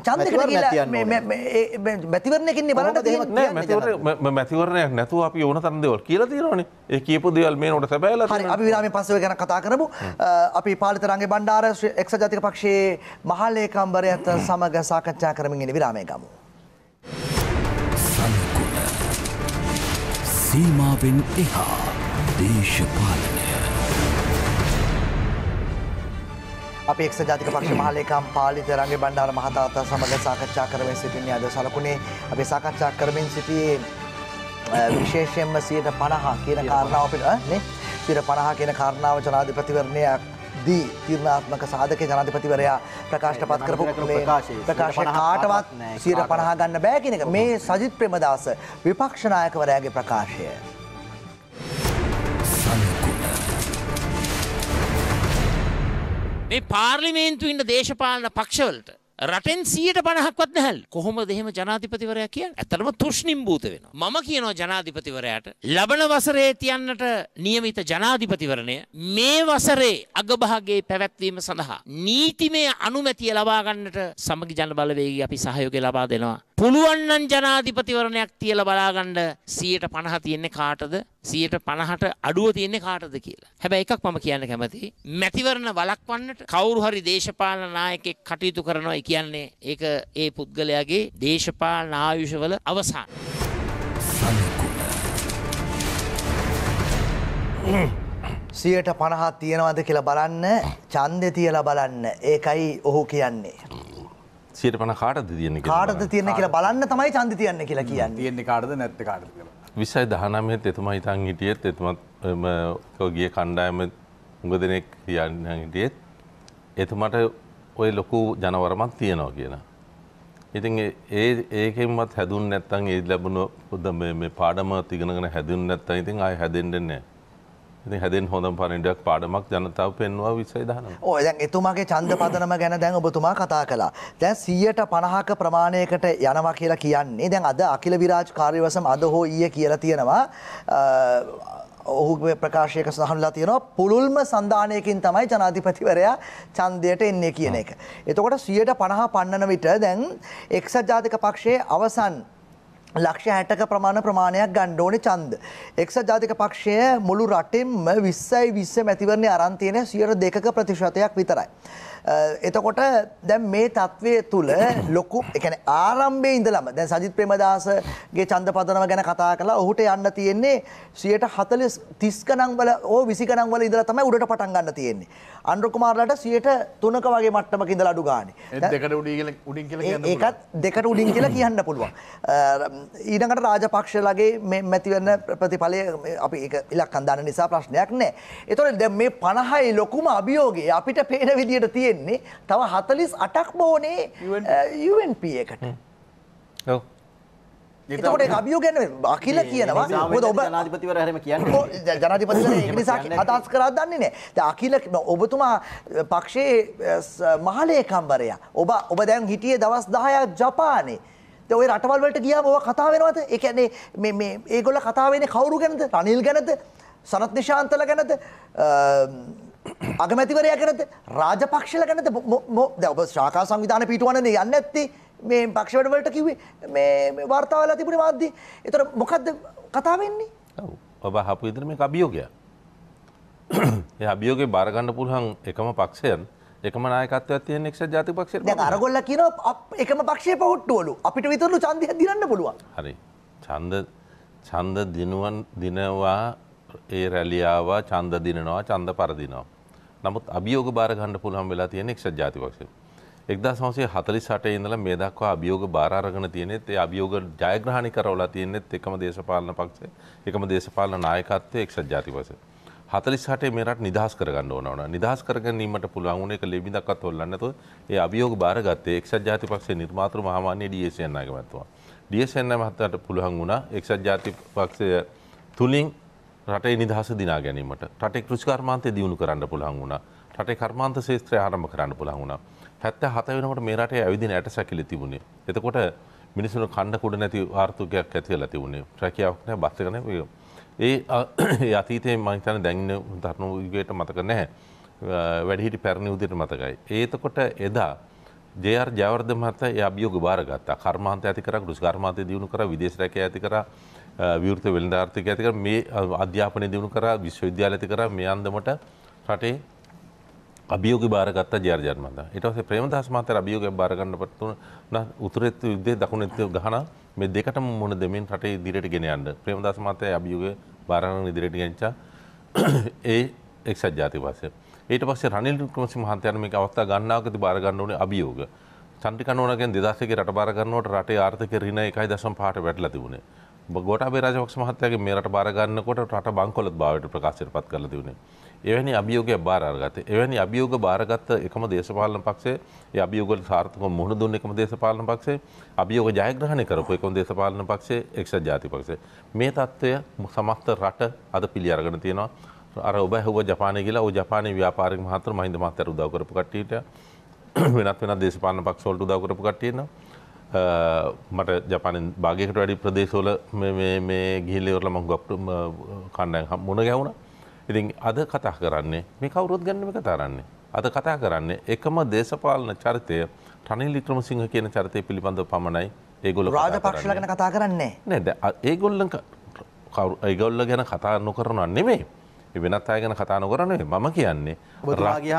චන්දකට මැතිවරණයකින්නේ බලට මැතිවරණයක් නැතු අපි ඕන තන්දවල් කියලා තියෙනවන ඒ කියපු දෙවල් මේ නොට සැබෑල අපි විරාම පසව ගැන කතා කරපු අපි පාලිතරන්ගේ බණ්ඩාර එක්ස ජතික පක්ෂයේ මහල්ලේකම්බරයත් සමග සාකච්ඡා කරමින්ගෙන විරාමය ගමු. සීමාවෙන් එහා දේශපාලන අපි එක්ෂ ජාතික පක්ෂ මහලේකම් පාලිත රංගේ බණ්ඩාර මහතාතා සමඟ සාකච්ඡා කරමින් සිටින්නේ අද සලකුණේ අපි සාකච්ඡා කරමින් සිටියේ විශේෂයෙන්ම සියයට පණහා කියන කාරණාව අපිට සිර පණහා කියන කාරණාව ජනාධිපතිවරණයක් දී තීරණාත්මක සාධක ජනාධිපතිවරයා ප්‍රකාශට පත් කරපු ප්‍රකාශ කාටවත් සීර පණහා ගන්න බෑ කියන එක මේ සජිත් ප්‍රමදාස විපක්ෂනායකවරයාගේ ප්‍රකාශය. මේ පාර්ලිමේන්තුවන්න දේශපාලන පක්ෂවලට රටෙන් සියට පණහක්වත් නැහල් කොහොම දෙහෙම ජනාධිපතිවරයා කිය ඇතරම තුෂ්නිම් භූත වෙන. මම කියනවා ජනාධිපතිවරයට ලබන වසරේ තියන්නට නියමිත ජනාධිපතිවරණය මේ වසරේ අගභාගේ පැවැත්වීම සඳහා. නීතිමය අනුමැතිය ලබාගන්නට සමග ජන බලවේග අපි සහයෝග ලබා දෙනවා. පුළුවන්නන් ජනාධිපතිවරණයක් තියල බලාගණ්ඩ සියට පණහ තියෙන්නේ කාටද සියයට පණහට අඩුව තියන්නේ කාටද කියලා. හැබැයි එකක් මම කියන්න කැමති. මැතිවරණ වලක්වන්නට කවුරු හරි දේශපාලන නායකෙක් කටයුතු කරනවා කියන්නේ ඒක ඒ පුද්ගලයාගේ දේශපාලන ආයුෂවල අවසාන. සියයට පණහත් තියෙනවද කියලා බලන්න ඡන්දෙ තියලා බලන්න. ඒකයි ඔහු කියන්නේ. සියට පන කාටද තියන කාටද තියන කියලා බලන්න තමයි චන්ද තියන්න කියලා කියන්න තියන්නේ කාටද නැත්ත කාට විසයි දහනමයත් එතුමා ඉතන් හිටියත් එතුමත් ගිය කණ්ඩායම උඟ දෙනෙක් කියන්න හිටියත් එතුමට ඔය ලොකු ජනවරමක් තියෙනවා කියන. ඉතින් ඒ ඒකෙන්මත් හැදුන් නැත්තන් ඒ ලැබුණු පුද පාඩම තිගෙනගෙන හැදුන් නැත්තන් ඉතින් අය හැදෙන්ටනෑ හැදෙන් හොඳ පණඩක් පාඩමක් ජනතාව පෙන්වා විසයි දහන ඕය දැන් එතුමාගේ චන්ද පදනම ගැන දැන් ඔබතුමා කතා කලා දැන් සීයට පණහක ප්‍රමාණයකට යනවා කියලා කියන්නේ දැන් අද අකිල විරාජ් කාර්යවසම අද හෝ ඊය කියලා තියෙනවා ඔහුගේ ප්‍රකාශයක සහනුලා තියෙනවා පුළුල්ම සන්ධානයකින් තමයි ජනාධිපතිවරයා චන්දයට එන්නේ කියන එක. එතකොට සියයට පණහා පන්නන විට දැන් එක්සත් ජාතික පක්ෂයේ අවසන් ලක්ෂ හැටක ප්‍රමාණ ප්‍රමාණයක් ගණ්ඩ ඕනේ ඡන්ද. එක්සත් ජාතික පක්ෂය මුළු රටෙම 20යි 20 මැතිවරණේ අරන් තියෙන 2.2ක ප්‍රතිශතයක් විතරයි. එතකොට දැන් මේ තත්ත්වය තුළ ලොකු එකන ආරම්භය ඉඳලම දැන් සජිත් ප්‍රමදාසගේ චන්ද පදනව ගැන කතා කලා ඔහුට යන්න තියෙන්නේ සියට හතල තිස්කනංවල ඕ විසිකනංවල ඉදල තමයි උඩට පටන් ගන්න තියෙන්නේ. අන්ඩ්‍රකුමාරලට සියට තුනක වගේ මට්ටමක ඉඳල අඩු ගාන ඒකත් දෙකට උඩින් කියලා කියන්න පුළුවන්. ඊනකට රාජපක්ෂලගේ මැතිවන්න ප්‍රතිඵලය අපි ඉලක් කන්දාන නිසා ප්‍රශ්නයක් නෑ. එතොට දැ මේ පණහයි ලොකුම අභියෝගේ අපිට පේන විදියට තිය තියෙන්නේ තව හතලිස් අටක් බෝනේ UNP එකට එතකොට අභියෝ ගැන අකිල කියනවා ඔබ ජනාධිපතිවර හැම කියන්නේ ජනාධිපතිවර නිසා අදහස් කරා දන්නේ නැහැ. අකිල ඔබතුමා පක්ෂයේ මහලේකම්වරයා. ඔබ ඔබ දැන් හිටියේ දවස් 10ක් ජපානයේ. ඔය රටවල් වලට ගියාම ඔය කතා වෙනවද? ඒ කියන්නේ මේ මේ ඒගොල්ල කතා වෙන්නේ කවුරු ගැනද? රනිල් ගැනද? සනත් නිශාන්තල ගැනද? අගමැතිවරයා ගැනද රාජපක්ෂල ගැනද දැන් ඔබ ශාඛා සංවිධානය පිටවන්නේ යන්නේ නැත්තේ මේ පක්ෂවල වලට කිව්වේ මේ වාර්තාවල තිබුණේ මාධ්‍ය. ඒතර මොකද්ද කතා වෙන්නේ? ඔව්. ඔබ අහපු විදිහට මේක අභියෝගයක්. ඒ අභියෝගේ බාර ගන්න පුළුවන් එකම පක්ෂයන් එකම නායකත්වයක් තියෙන එක්සත් ජාතික පක්ෂයට. දැන් අරගොල්ල කියනවා එකම පක්ෂයේ පොහොට්ටුවලු. අපිට විතරලු ඡන්දය දිනන්න පුළුවන්. හරි. ඡන්ද ඡන්ද දිනුවන් දිනවා ඒ රැලියාව චන්ද දිනනවා චන්ද පරදිනවා. නමුත් අභියෝග බාර ගන්න පුළුවන් වෙලා තියෙන එක්සත් ජාතික පක්ෂය. 1948 ඉඳලා මේ දක්වා අභියෝග බාර අරගෙන තියෙනෙත් ඒ අභියෝග ජයග්‍රහණය කරවලා තියෙනෙත් එකම දේශපාලන පක්ෂය, එකම දේශපාලන නායකත්වය එක්සත් ජාතික පක්ෂය. 48 මේ රට නිදහස් කරගන්න ඕන වුණා. නිදහස් කරගැනීමට පුළුවන් වුණ එක ලෙබිඳක්වත් හොල්ලන්නේ නැතුව ඒ අභියෝග බාරගත්තේ එක්සත් ජාතික පක්ෂයේ නිර්මාතෘ මහාමාන්‍ය ඩී.එස්.එන් නායක මහත්මයා. ඩී.එස්.එන් මහත්මයාට පුළුවන් වුණා එක්සත් ජාතික පක්ෂය තුලින් රටේ නිදහස දිනා ගැනීමට රටේ කෘෂිකර්මාන්තය දියුණු කරන්න පුළුවන් වුණා. රටේ කර්මාන්ත ශාස්ත්‍රය ආරම්භ කරන්න පුළුවන් වුණා. 77 වෙනකොට මේ රටේ ඇවිදින ඇටසැකිලි තිබුණේ. එතකොට මිනිසුන් කණ්ඩ කුඩ නැති ආර්ථිකයක් ඇති වෙලා තිබුණේ. රැකියාවක් නැහැ, බස් එක නැහැ. ඒ අතීතයේ මම හිතන්නේ දැන් තරුණ යුගයට මතක නැහැ. වැඩිහිටි පැරණි උදේට මතකයි. ඒතකොට එදා ජර් ජයවර්ධ මහතා ඒ අභියෝග බාරගත්තා. කර්මාන්තය ඇති කරා, කෘෂි කර්මාන්තය දියුණු කරා, විදේශ රැකියාව ඇති කරා, විවෘත වෙළඳාර්ථක ඇතික මේ අධ්‍යාපනය දියුණු කර විශ්වවිද්‍යාල ඇති කර මේ අන්දමට රටේ අභියෝග භාරගත්ත ජර්ජන්මද එටවසේ ප්‍රේමදහස් මාතර අභියෝග භාරගන්න පත්තුන උතුරෙත් යුද්ධේ දකුණ එත්ත ගහන මේ දෙකට මුණ දෙමින් රටේ දිරට ගෙනයන්ට ප්‍රේමදස් මාතය අභියෝග භාරණ ඉදිරිට ගෙනචා ඒ එක්සත් ජාතිවාසය ඒට පස්සේ රනිල් ක්‍රමසි මහන්තයන මේ අවස්ථා ගන්නාවකති භාරගන්න ඕනේ අභියෝග චන්ටිකනෝනගෙන් දෙදසක රට භාරගන්නවට රටේ ආර්ථක රින එකයි දසම් පහට වැටල තිබුණේ ගොටබේ රජපක්ෂ මහත්තයාගේ මේ රට බාරගන්නකොට රට බංකොලොත් භාවයට ප්‍රකාශයට පත් කරලා තිබුණේ. එවැනි අභියෝගය බාරගත. එවැනි අභියෝග බාරගත්ත එකම දේශපාලන පක්ෂය, ඒ අභියෝගවල සාර්ථකව මුහුණ දුන්න එකම දේශපාලන පක්ෂය, අභියෝග ජයග්‍රහණය කරපු එකම දේශපාලන පක්ෂය, එක්සත් ජාතික පක්ෂය. මේ తত্ত্বය සමස්ත රට අද පිළි අරගෙන තියෙනවා. අර ඔබ ඇහුවා ජපානය කියලා, ඔය ජපානයේ ව්‍යාපාරික මහතුරු මහින්ද මහත්තයා උදව් කරපු කට්ටියට වෙනත් වෙනත් දේශපාලන පක්ෂවලට උදව් කරපු කට්ටිය ඉන්නවා. මට ජපන භාගකට වැඩි ප්‍රදේශෝල මේ ගිල්ලවරල මං ගොප්ට කණ්ඩයන් හම් මුණ ගැවුණ ඉතින් අද කතා කරන්නේ මේ කවුරුත් ගැන්නම කතාරන්නේ අද කතා කරන්නේ එකම දේශපාලන චරිතය ටනිල් වික්‍රම සිංහ කියන චරිතය පිළිබඳව පමණයි ඒගොල රාජපක්ෂලගෙන කතා කරන්නේ නැද ඒගොල්ල කවු ඒගොල්ල ගැන කතා නොකරනවා නෙමේ වෙනත් අය ගැන කතා නොකරනේ මම කියන්නේ නෑ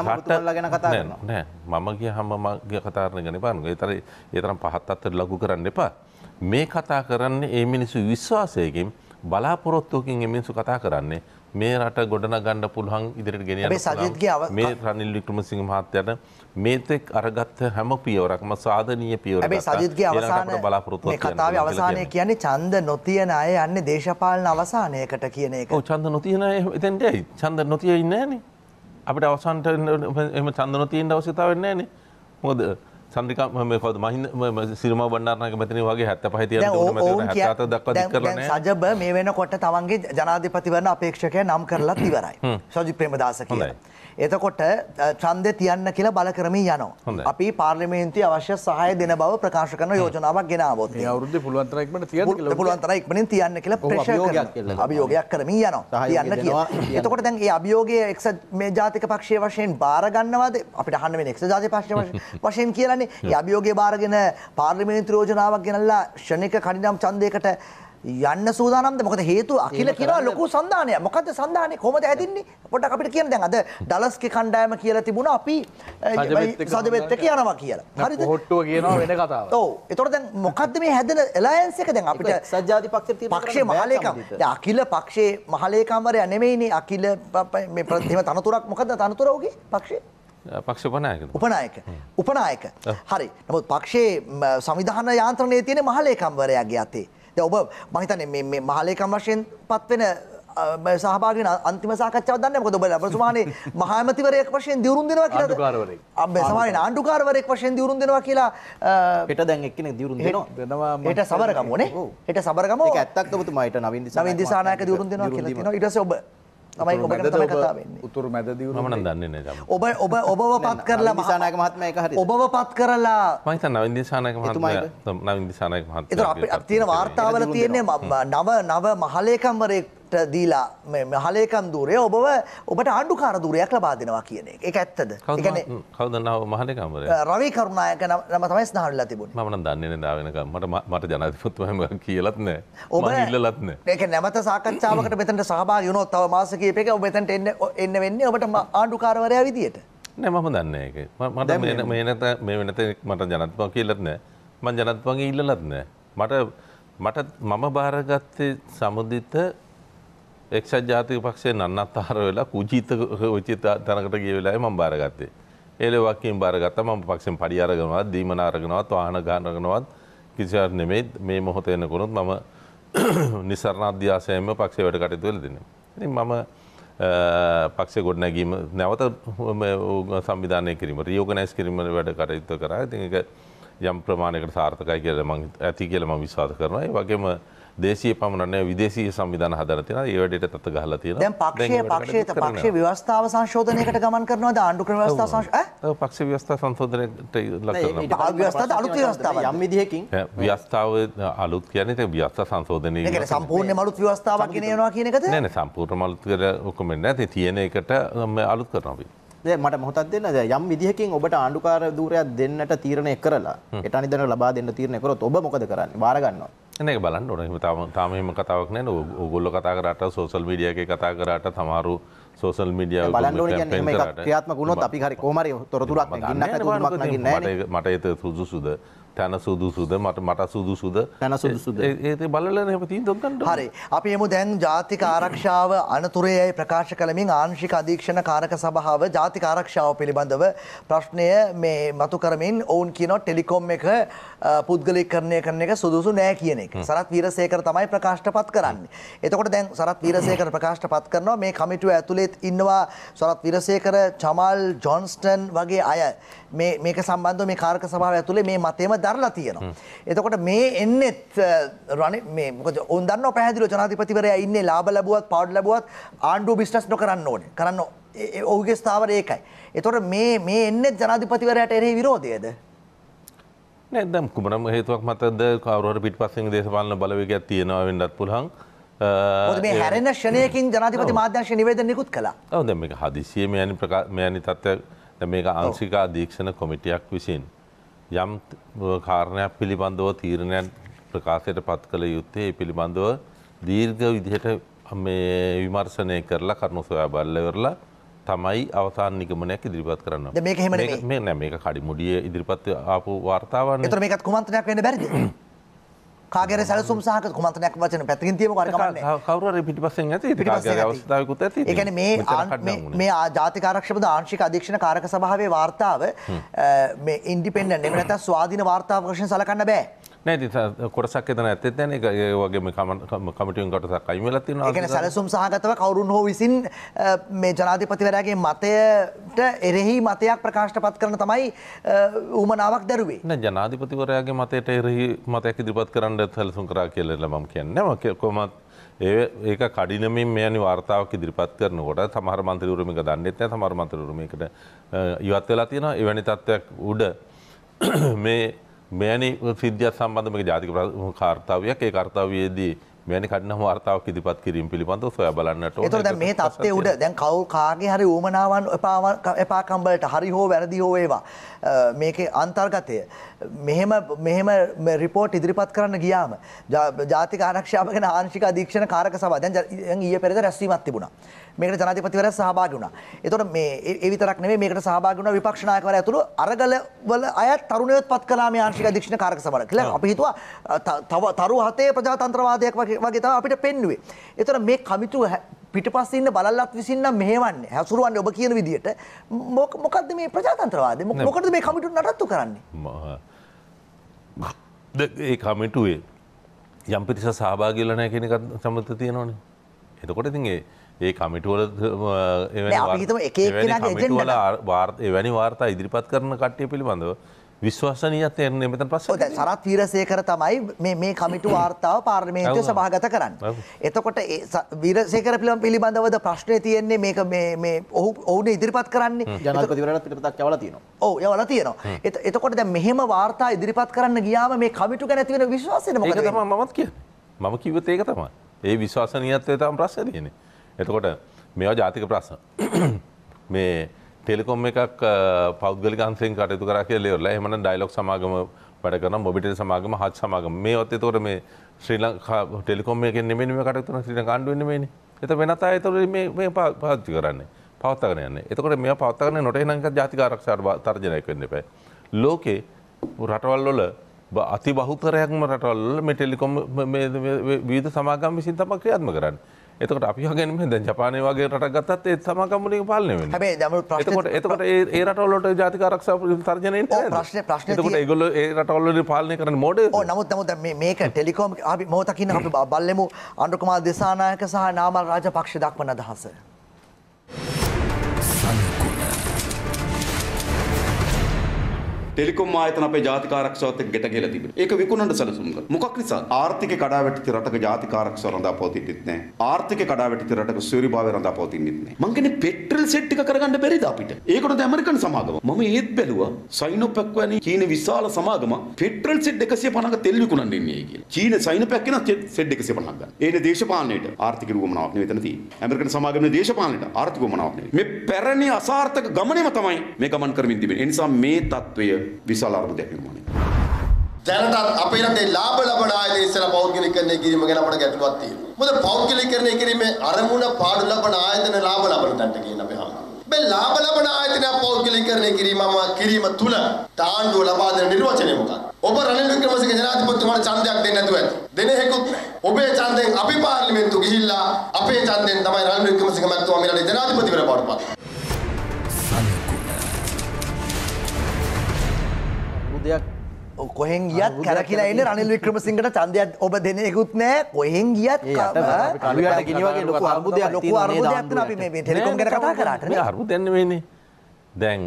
මම කිය හම මගේ කතාරණ ගැන පාන තර ඒතරම් පහත් අත්තට ලගු කරන්න එපා මේ කතා කරන්න ඒ මිනිසු විශ්වාසයකින් බලාපොරොත්තුවකින් එමිනිසු කතා කරන්නේ මේ රට ගොඩන ගණඩ පුළහන් ඉදිරිට ගෙනන සජත්ගේ මේ රනිල් වික්‍රමසිංහ මහත්තයට මේතෙක් අරගත්ත හැම පියවරක්ම සාධනීය පියවර. හැබැයි සජිත්ගේ අවසාන බලාපොරොත්තු වෙන කතාවේ අවසානය කියන්නේ ඡන්ද නොතියන අය යන්නේ දේශපාලන අවසානයකට කියන එක. ඔව් ඡන්ද නොතියන අය එතෙන්ට යයි. ඡන්ද නොතිය ඉන්නේ නැහනේ. අපිට අවසානට එහෙම ඡන්ද නොතියන අවශ්‍යතාවයක් නැහනේ. මොකද සන්දික කවද මහින්ද සිරම බන්නරනක මෙතන වගේ හැත්ත පහිතිය හැත දක්වා කරන සජබ මේ වෙන කොට තවන්ගේ ජනාධිපතිවරණ අපේක්ෂකය නම් කරලා තිවරයි සජි ප්‍රමදාස කියලා. එතකොට ඡන්දය තියන්න කියලා බල කරමින් යනවා. අපි පාර්ලිමේන්තුවේ අවශ්‍ය සහාය දෙන බව ප්‍රකාශ කරන යෝජනාවක් ගෙනාවොත්. මේ අවුරුද්දේ පුළුවන් තරම් ඉක්මනට තියන්න කියලා. පුළුවන් තරම් ඉක්මනින් තියන්න කියලා ප්‍රෙෂර් කරනවා. අභියෝගයක් කරමින් යනවා. තියන්න කියලා. එතකොට දැන් මේ අභියෝගයේ එක්ස මේ ජාතික පක්ෂයේ වශයෙන් බාර ගන්නවාද? අපිට අහන්න වෙන එක්ස ජාතික පක්ෂයේ වශයෙන් කියලානේ. මේ අභියෝගයේ බාරගෙන පාර්ලිමේන්තු යෝජනාවක් ගෙනල්ලා ෂණික කණිනම් ඡන්දයකට යන්න සූදානම්ද මොකද හේතුව අකිල කියලා ලොකු සන්ධානය මොකද සන්ධානය කොමද හැදින්නේ පොඩක් අපිට කියන දැන් අද ඩලස්ගේ කණ්ඩායම කියලා තිබුණා අපි සජබෙත් එක යනවා කියලා හරිද හොට්ටුව කියනවා වෙන කතාවක් ඔව් එතකොට දැන් මොකද්ද මේ හැදෙන ඇලයන්ස් එක දැන් අපිට සජ්ජාති පක්ෂේ තියෙන පක්ෂේ මහලේකම් දැන් අකිල පක්ෂේ මහලේකම්වරයා නෙමෙයිනේ අකිල මේ ප්‍රතිම තනතුරක් මොකද්ද තනතුර ඔහුගේ පක්ෂේ පක්ෂ උපනායක උපනායක උපනායක හරි නමුත් පක්ෂයේ සංවිධාන යාන්ත්‍රණයේ තියෙන මහලේකම්වරයාගේ අතේ ද ඔබ මහිතන මේ මහලේකම් වශයෙන් පත්වෙන සහභාගෙන අන්තිම සාකච්ඡාව දන්න මොකද ඔබලා ප්‍රසමානේ මහාමතිවරයෙක් වශයෙන් දියුරුම් දෙනවා කියලා ආණ්ඩුකාරවරයෙක් අම්බේ සමානේ ආණ්ඩුකාරවරයෙක් වශයෙන් දියුරුම් දෙනවා කියලා හෙට දැන් එක්කෙනෙක් දියුරුම් දෙනවා දෙනවා හෙට සබරගමුනේ හෙට සබරගම ඒක ඇත්තක්ද ඔබතුමා හෙට නවින් දිසානායක නවින් දිසානායක දියුරුම් දෙනවා කියලා කියනවා ඊට පස්සේ ඔබ තමයි ඔබට තමයි කතා වෙන්නේ. උතුරු මැදදී මම නම් දන්නේ නැහැ. ඔබ ඔබ ඔබව පත් කරලා දිසානායක මහත්මයා ඒක හරියට. ඔබව පත් කරලා මම හිතන්නේ නවින් දිසානායක මහත්මයා නවින් දිසානායක මහත්මයා. ඒක අපිට තියෙන වාර්තාවල තියෙන්නේ නව නව මහලේකම්වරයෙක් දීලා මහලේකන් දූරය ඔබව ඔබට ආණ්ඩුකාර දූරයක් ලබා දෙනවා කියන එක එක ඇත්තද කවදන්නාව මහලකමර රවි කරුණායක නම තමයි ස්නාහල්ලා තිබුණ මන දන්න දාවෙනක මට මට ජනතිපත්වම කියලත් නෑ ඔබ ඉල්ලත්න ඒක නැමත සාකච්ඡාවකට මෙතට සහභා යුනොත් තව මාසකපක ඔබතට එන්න එන්න වෙන්නේ ඔබට ආණ්ඩුකාරවරයා විදියට නෑ මම දන්න එක මට මේ නැත මේ වෙනත මට ජනත්වා කියලත් නෑ මං ජනත්වගේ ඉල්ලත් නෑ මට මට මම භාරගත්තේ සමුදිත එක්ෂත් ජාතික පක්ෂේ නන්නත්තාර වෙලා කුජීත විචිත තැනකට ගිය වෙලාවේ මම බාරගත්තේ. ඒලේ වකින් බාරගත්තා මම පක්ෂෙන් පඩි අරගෙනවත් දීමන අරගෙනවත් වාහන ගන්න අරගෙනවත් කිසිවක් නෙමෙයි මේ මොහොත එනකොනොත් මම නිසරණාධ්‍ය ආසයෙන්ම පක්ෂේ වැඩ කටයුතු වල දෙනවා. ඉතින් මම පක්ෂේ ගොඩනැගීම නැවත සංවිධානය කිරීම රියෝගනයිස් කිරීම වැඩ කටයුතු කරා. ඉතින් ඒක යම් ප්‍රමාණයකට සාර්ථකයි කියලා මම ඇති කියලා මම විශ්වාස කරනවා. ඒ වගේම දේශය පමණය විදේශය සම්විධන හදරතින ඒවැඩට තත් ගහල තියෙන දැන් පක්ෂය පක්ෂයට පක්ෂ ව්‍යවස්ථාව සංශෝධනයකට ගමන් කරනවා ආණ්ඩු ක්‍රවස්ථා සංශ පක්ෂ ව්‍යවස්ථා සංශෝධනයට ලක්වස්ථාව අලුත් ව්‍යවස්ථාව යම් විදිහකින් ව්‍යවස්ථාව අලුත් කියන්නේ ව්‍යවස්ථා සංශෝධනය සම්පූර්ණ මලුත් ව්‍යවස්ථාවක් ගෙනයනවා කියන එකද නෑ සම්පූර්ණ මලුත් කර ඔකමෙන්න ඇති තියෙන එකට අලුත් කරනවා මට මොහොතත් දෙන්න යම් විදිහකින් ඔබට ආණ්ඩුකාර දූරයක් දෙන්නට තීරණය කරලා එට අනිදන ලබා දෙන්න තීරණය කරොත් ඔබ මොකද කරන්නේ බාර ගන්නවා එන එක බලන්න ඕන තම තාම එහෙම කතාවක් නෑ ඕගොල්ලෝ කතා කරාට සෝෂල් මීඩියා එකේ කතා කරාට සමහරු සෝෂල් මීඩියා බලන්න ඕනේ කියන්නේ එහෙම එකක් ක්‍රියාත්මක වුණොත් අපි හරි කොහොම හරි තොරතුරක් නැගින්නක් නැතුවමක් නැගින්නේ නෑනේ මට ඒක සුදුසුද තැන සුදුසුද මට මට සුදුසුද තැන සුදුසුද ඒ බලල හැමතිී දොගට හරි අපි එමු දැන් ජාතික ආරක්ෂාව අනතුරයයි ප්‍රකාශ කළමින් ආංශික අධීක්ෂණ කාරක සභාව ජාතික ආරක්ෂාව පිළිබඳව ප්‍රශ්නය මේ මතු කරමින් ඔවුන් කියනො ටෙලිකොම් එක පුද්ගලි කරණය කරන එක සුදුසු නෑ කියන එක සරත් වීරසේකර තමයි ප්‍රකාශ්ට පත් කරන්න එතකොට දැන් සරත් වීරසේකර ප්‍රකාශ්ට පත් කරනවා මේ කමිටුව ඇතුළෙත් ඉන්නවා සරත් විරසේකර චමල් ජොන්ස්ටන් වගේ අය මේක සම්බන්ධ මේ කාරක සභාව ඇතුළේ මේ මතේම දරලා තියෙනවා. එතකොට මේ එන්නෙත් මොකද ඔවුන් දන්නවා පැහැදිලිව ජනාධිපතිවරයා ඉන්නේ ලාභ ලැබුවත් පාඩු ලැබුවත් ආණ්ඩුව බිස්නස් නොකරන්න ඕනේ. කරන්න ඔහුගේ ස්ථාවරය ඒකයි. එතකොට මේ මේ එන්නෙත් ජනාධිපතිවරයාට එරෙහි විරෝධයද? නෑ දැන් කුමනම හේතුවක් මතද කවුරු හරි පිටපස්සෙන් දේශපාලන බලවේගයක් තියෙනවා වෙන්නත් පුළුවන්. මේ හැරෙන ෂණයකින් ජනාධිපති මාධ්‍යංශ නිවේදන නිකුත් කළා. ඔව් දැන් මේක හදිසියේ මෙයන් ප්‍රකාශ මෙයන් තත්ත්වයක් දැන් මේක ආංශික අධීක්ෂණ කොමිටියක් විසින් යම් කාරණයක් පිළිබඳව තීරණයක් ප්‍රකාශයට පත් කළ යුත්තේ ඒ පිළිබඳව දීර්ඝ විදිහට මේ විමර්ශනය කරලා කරුණු සොයා බලලා ඉවරලා තමයි අවසාන නිගමනයක් ඉදිරිපත් කරන්න. මේක එහෙම නෙමෙයි. මේ නෑ මේක කඩිමුඩියේ ඉදිරිපත් ආපු වார்த்தාවක් නේ. ඒතර මේකත් කුමන්ත්‍රණයක් වෙන්න බැරිද? කාගර සැලසුම් සහක කොමන්තනයක් වචන පැතිින් තියම කරගන්න කවර පිටිපසෙන් ඇති පිටවකුත් ඇති එකන මේ මේ ආජාතිකාරක්ෂපද ආංශික අධීක්ෂණ කාරක සභාවේ වාර්තාව ඉන්ඩිපෙන්ඩ එමනත ස්වාධීන වාර්තාවකශය සලකන්න බෑ නෑ කොටසක් එතන ඇත්තෙත් ැන වගේ කමටියන් කොටසක් අයිමල තින ගැන සැලසුම් සහගතව කවරුන් හෝ විසින් මේ ජනාධිපතිවරයාගේ මතයට එරෙහි මතයක් ප්‍රකාශ්ට පත් කරන තමයි ඌමනාවක් දැරුවේ න ජනාධිපතිවරයාගේ මතයට එරෙහි මතයක් ඉදිරිපත් කරන්න සැලසුම් කරා කියලල මම් කියන්න මකකොමත් ඒ ඒක කඩිනමින් මෙයනි වාර්තාවක් ඉදිරිපත් කරනකොට සමහර මන්තරුරමික දන්නෙත්න සමර මන්තරුරමකට ඉවත් වෙලා තියෙන එවැනි තත්ත්වයක් උඩ මේ මෙයනි සිද්ධිය සම්බන්ධම ජාතික කාර්තාවයක් ඒ කර්තාවයේදී මෙනි කඩන වාර්තාවක් ඉදිපත් කිරීම පිළිබඳ සොයා බලන්නට එතකොට දැන් මේ தත්ත්වයේ උඩ දැන් කවුල් කාගේ හරි ඌමනාවන් එපාකම් වලට හරි හෝ වැරදි හෝ ඒවා මේකේ අන්තර්ගතය මෙහෙම මෙහෙම රිපෝට් ඉදිරිපත් කරන්න ගියාම ජාතික ආරක්ෂාව ගැන ආංශික අධීක්ෂණ කාරක සභාව දැන් ඊයේ පෙරේද රැස්වීමක් තිබුණා මේකට ජනාධිපතිවරයා සහභාගී වුණා. එතකොට මේ ඒ විතරක් නෙමෙයි මේකට සහභාගී වුණා විපක්ෂ නායකවරයා ඇතුළු අරගල වල අය තරුණයොත් පත් කළා මේ ආංශික අධීක්ෂණ කාරක සමරන. කියලා අපි හිතුවා තව තරු හතේ ප්‍රජාතන්ත්‍රවාදයක් වගේ වගේ තමයි අපිට පෙන්නුවේ. එතකොට මේ කමිටුව පිටපස්සේ ඉන්න බලල්ලත් විසින් නම් මෙහෙවන්නේ හැසුරුවන්නේ ඔබ කියන විදිහට මොකක්ද මේ ප්‍රජාතන්ත්‍රවාදය මොකටද මේ කමිටුව නඩත්තු කරන්නේ? ඒ කමිටුවේ යම් පිරිස සහභාගිලනය කෙනෙකත් සමත තියෙනවනේ. එතකොට ඉතින් ඒ ඒ කමිටුවල වැනි වාර්තා ඉදිරිපත් කරන කට්ටය පිළිබඳව විශ්වාසනීයත් එන්නේ මෙතන පස්සේ සරත් වීරසේකර තමයි මේ කමිටු වාර්තාව පාර්ලිමේන්තුවේ සභාගත කරන්න. එතකොට වීරසේකර පිළිබඳ පිළිබඳවද ප්‍රශ්නේ තියෙන්නේ මේක මේ මේ ඔහු ඔවුනේ ඉදිරිපත් කරන්නේ ජනාධිපතිවරණත් පිටපතක් යවලා තියෙනවා. ඔව් යවලා තියෙනවා. එතකොට දැන් මෙහෙම වාර්තා ඉදිරිපත් කරන්න ගියාම මේ කමිටු ගැන ඇති වෙන විශ්වාසය මොකද? ඒක තමයි මමත් කියන්නේ. මම කිව්වොත් ඒක තමයි. ඒ විශ්වාසනීයත්වය තමයි ප්‍රශ්නේ තියෙන්නේ. එතකොට මේවා ජාතික ප්‍රශ්න මේ ටෙලිකොම් එකක් පෞද්ගලිකන්සයෙන් කටයුතු කරා කියලෙවරලා එමන ඩයිලොක් සමාගම වැඩ කරන මොබිටල් සමාගම හත් සමාගම මේ ඔත් එතකොට මේ ශ්‍රී ලංකා ටෙලිකොම් එකෙන් නෙමෙයි කටයුතුන ශ්‍රී ලංකා ආණ්ඩුවෙන් නෙමෙයිනේ. එතකොට වෙනත් අය එතකොට මේ මේ පාවිච්චි කරන්නේ. පවත්වාගෙන යන්නේ. එතකොට මේවා පවත්වාගෙන නොට එනංක ජාතික ආරක්ෂා තර්ජනයක් වෙන්න එපා. ලෝකේ රටවල් වල අති බහුතරයක්ම රටවල් වල මේ ටෙලිකොම් මේ විවිධ සමාගම් විසින් තමයි ක්‍රියාත්මක කරන්නේ. එතකට අපි හගෙන ද ජපානය වගේ රට ගත්තත් ඒ සමාකම්මලින් පාලන වෙන එතකොට එතකොට ඒ රටවලට ජාතික ආරක්ෂා තර්ජනය ප්‍රශ්න ප්‍රශ්නකට ඒගොල්ල ඒ රටවල්ලට පාලනය කරන මොඩ නමුත් නමුත් මේක ටෙලිකෝම් අපි මෝතකින්න අපි බල්ලෙමු අන්ඩුකුමාල් දෙසානායක සහ නාමල් රාජ පක්ෂ දක්වන අදහස. ටෙලිකොම් ආයතනපේ ජාතික ආරක්ෂාවත් එක්ක ගෙට ගිහලා තිබෙනවා. ඒක විකුණන්න සැලසුම් කරා. මොකක් නිසා? ආර්ථික කඩාවැටිච්ච රටක ජාතික ආරක්ෂාව රඳා පවතින්නෙත් නැහැ. ආර්ථික කඩාවැටිච්ච රටක සුවරිභාවය රඳා පවතින්නෙත් නැහැ. මං කියන්නේ පෙට්‍රල් සෙට් එක කරගන්න බැරිද අපිට? ඒකටද ඇමරිකන් සමාගම. මම ඒත් බැලුවා සයිනොපැක් වැනි චීන විශාල සමාගම පෙට්‍රල් සෙට් 150ක තෙල් විකුණන්න ඉන්නේ කියලා. චීන සයිනොපැක් වෙන සෙට් 150ක් ගන්න. ඒනේ දේශපාලනයට ආර්ථික රුවමනාවක් නෙවෙයි එතන තියෙන්නේ. ඇමරිකන් සමාගමේ දේශපාලනයට ආර්ථික රුවමනාවක් නෙවෙයි. මේ පැරණි අසාර්ථක ගමනේම තමයි මේ ගමන් කරමින් තිබෙන්නේ. ඒ නිසා මේ తත්වය විශාල අර්බුදයක් නිර්මාණය. දැනටත් අපේ රටේ ලාභ ලබන අය දේශන පෞද්ගලිකරණය කිරීම ගැන අපට ගැටලුවක් තියෙනවා. මොකද පෞද්ගලිකරණය කිරීමේ අරමුණ පාඩු ලබන ආයතන ලාභ ලබන තැනට කියන අපි හඳුන්වනවා. මේ ලාභ ලබන ආයතන පෞද්ගලිකරණය කිරීමම කිරීම තුල තාණ්ඩුව ලබා දෙන නිර්වචනය මොකක්ද? ඔබ රනිල් වික්‍රමසිංහ ජනාධිපතිතුමාට ඡන්දයක් දෙන්නේ නැතුව ඇති. දෙන හේකුත් නැහැ. ඔබේ ඡන්දයෙන් අපි පාර්ලිමේන්තු ගිහිල්ලා අපේ ඡන්දයෙන් තමයි රනිල් වික්‍රමසිංහ මැතිතුමා මේ රටේ ජනාධිපතිවරයා බවට පත් වෙන්නේ. දෙයක් කොහෙන් ගියත් කර කියලා එන්න රනිල් වික්‍රමසිංහට චන්දයත් ඔබ දෙනෙකුත් නෑ කොහෙන් ගියත් ගනිවගේ ලොක අර්බුදයක් ලොක අර්බුදයක් ටෙලිකොම් ගැන කතා කරට අරු දෙන්නවෙන්නේ දැන්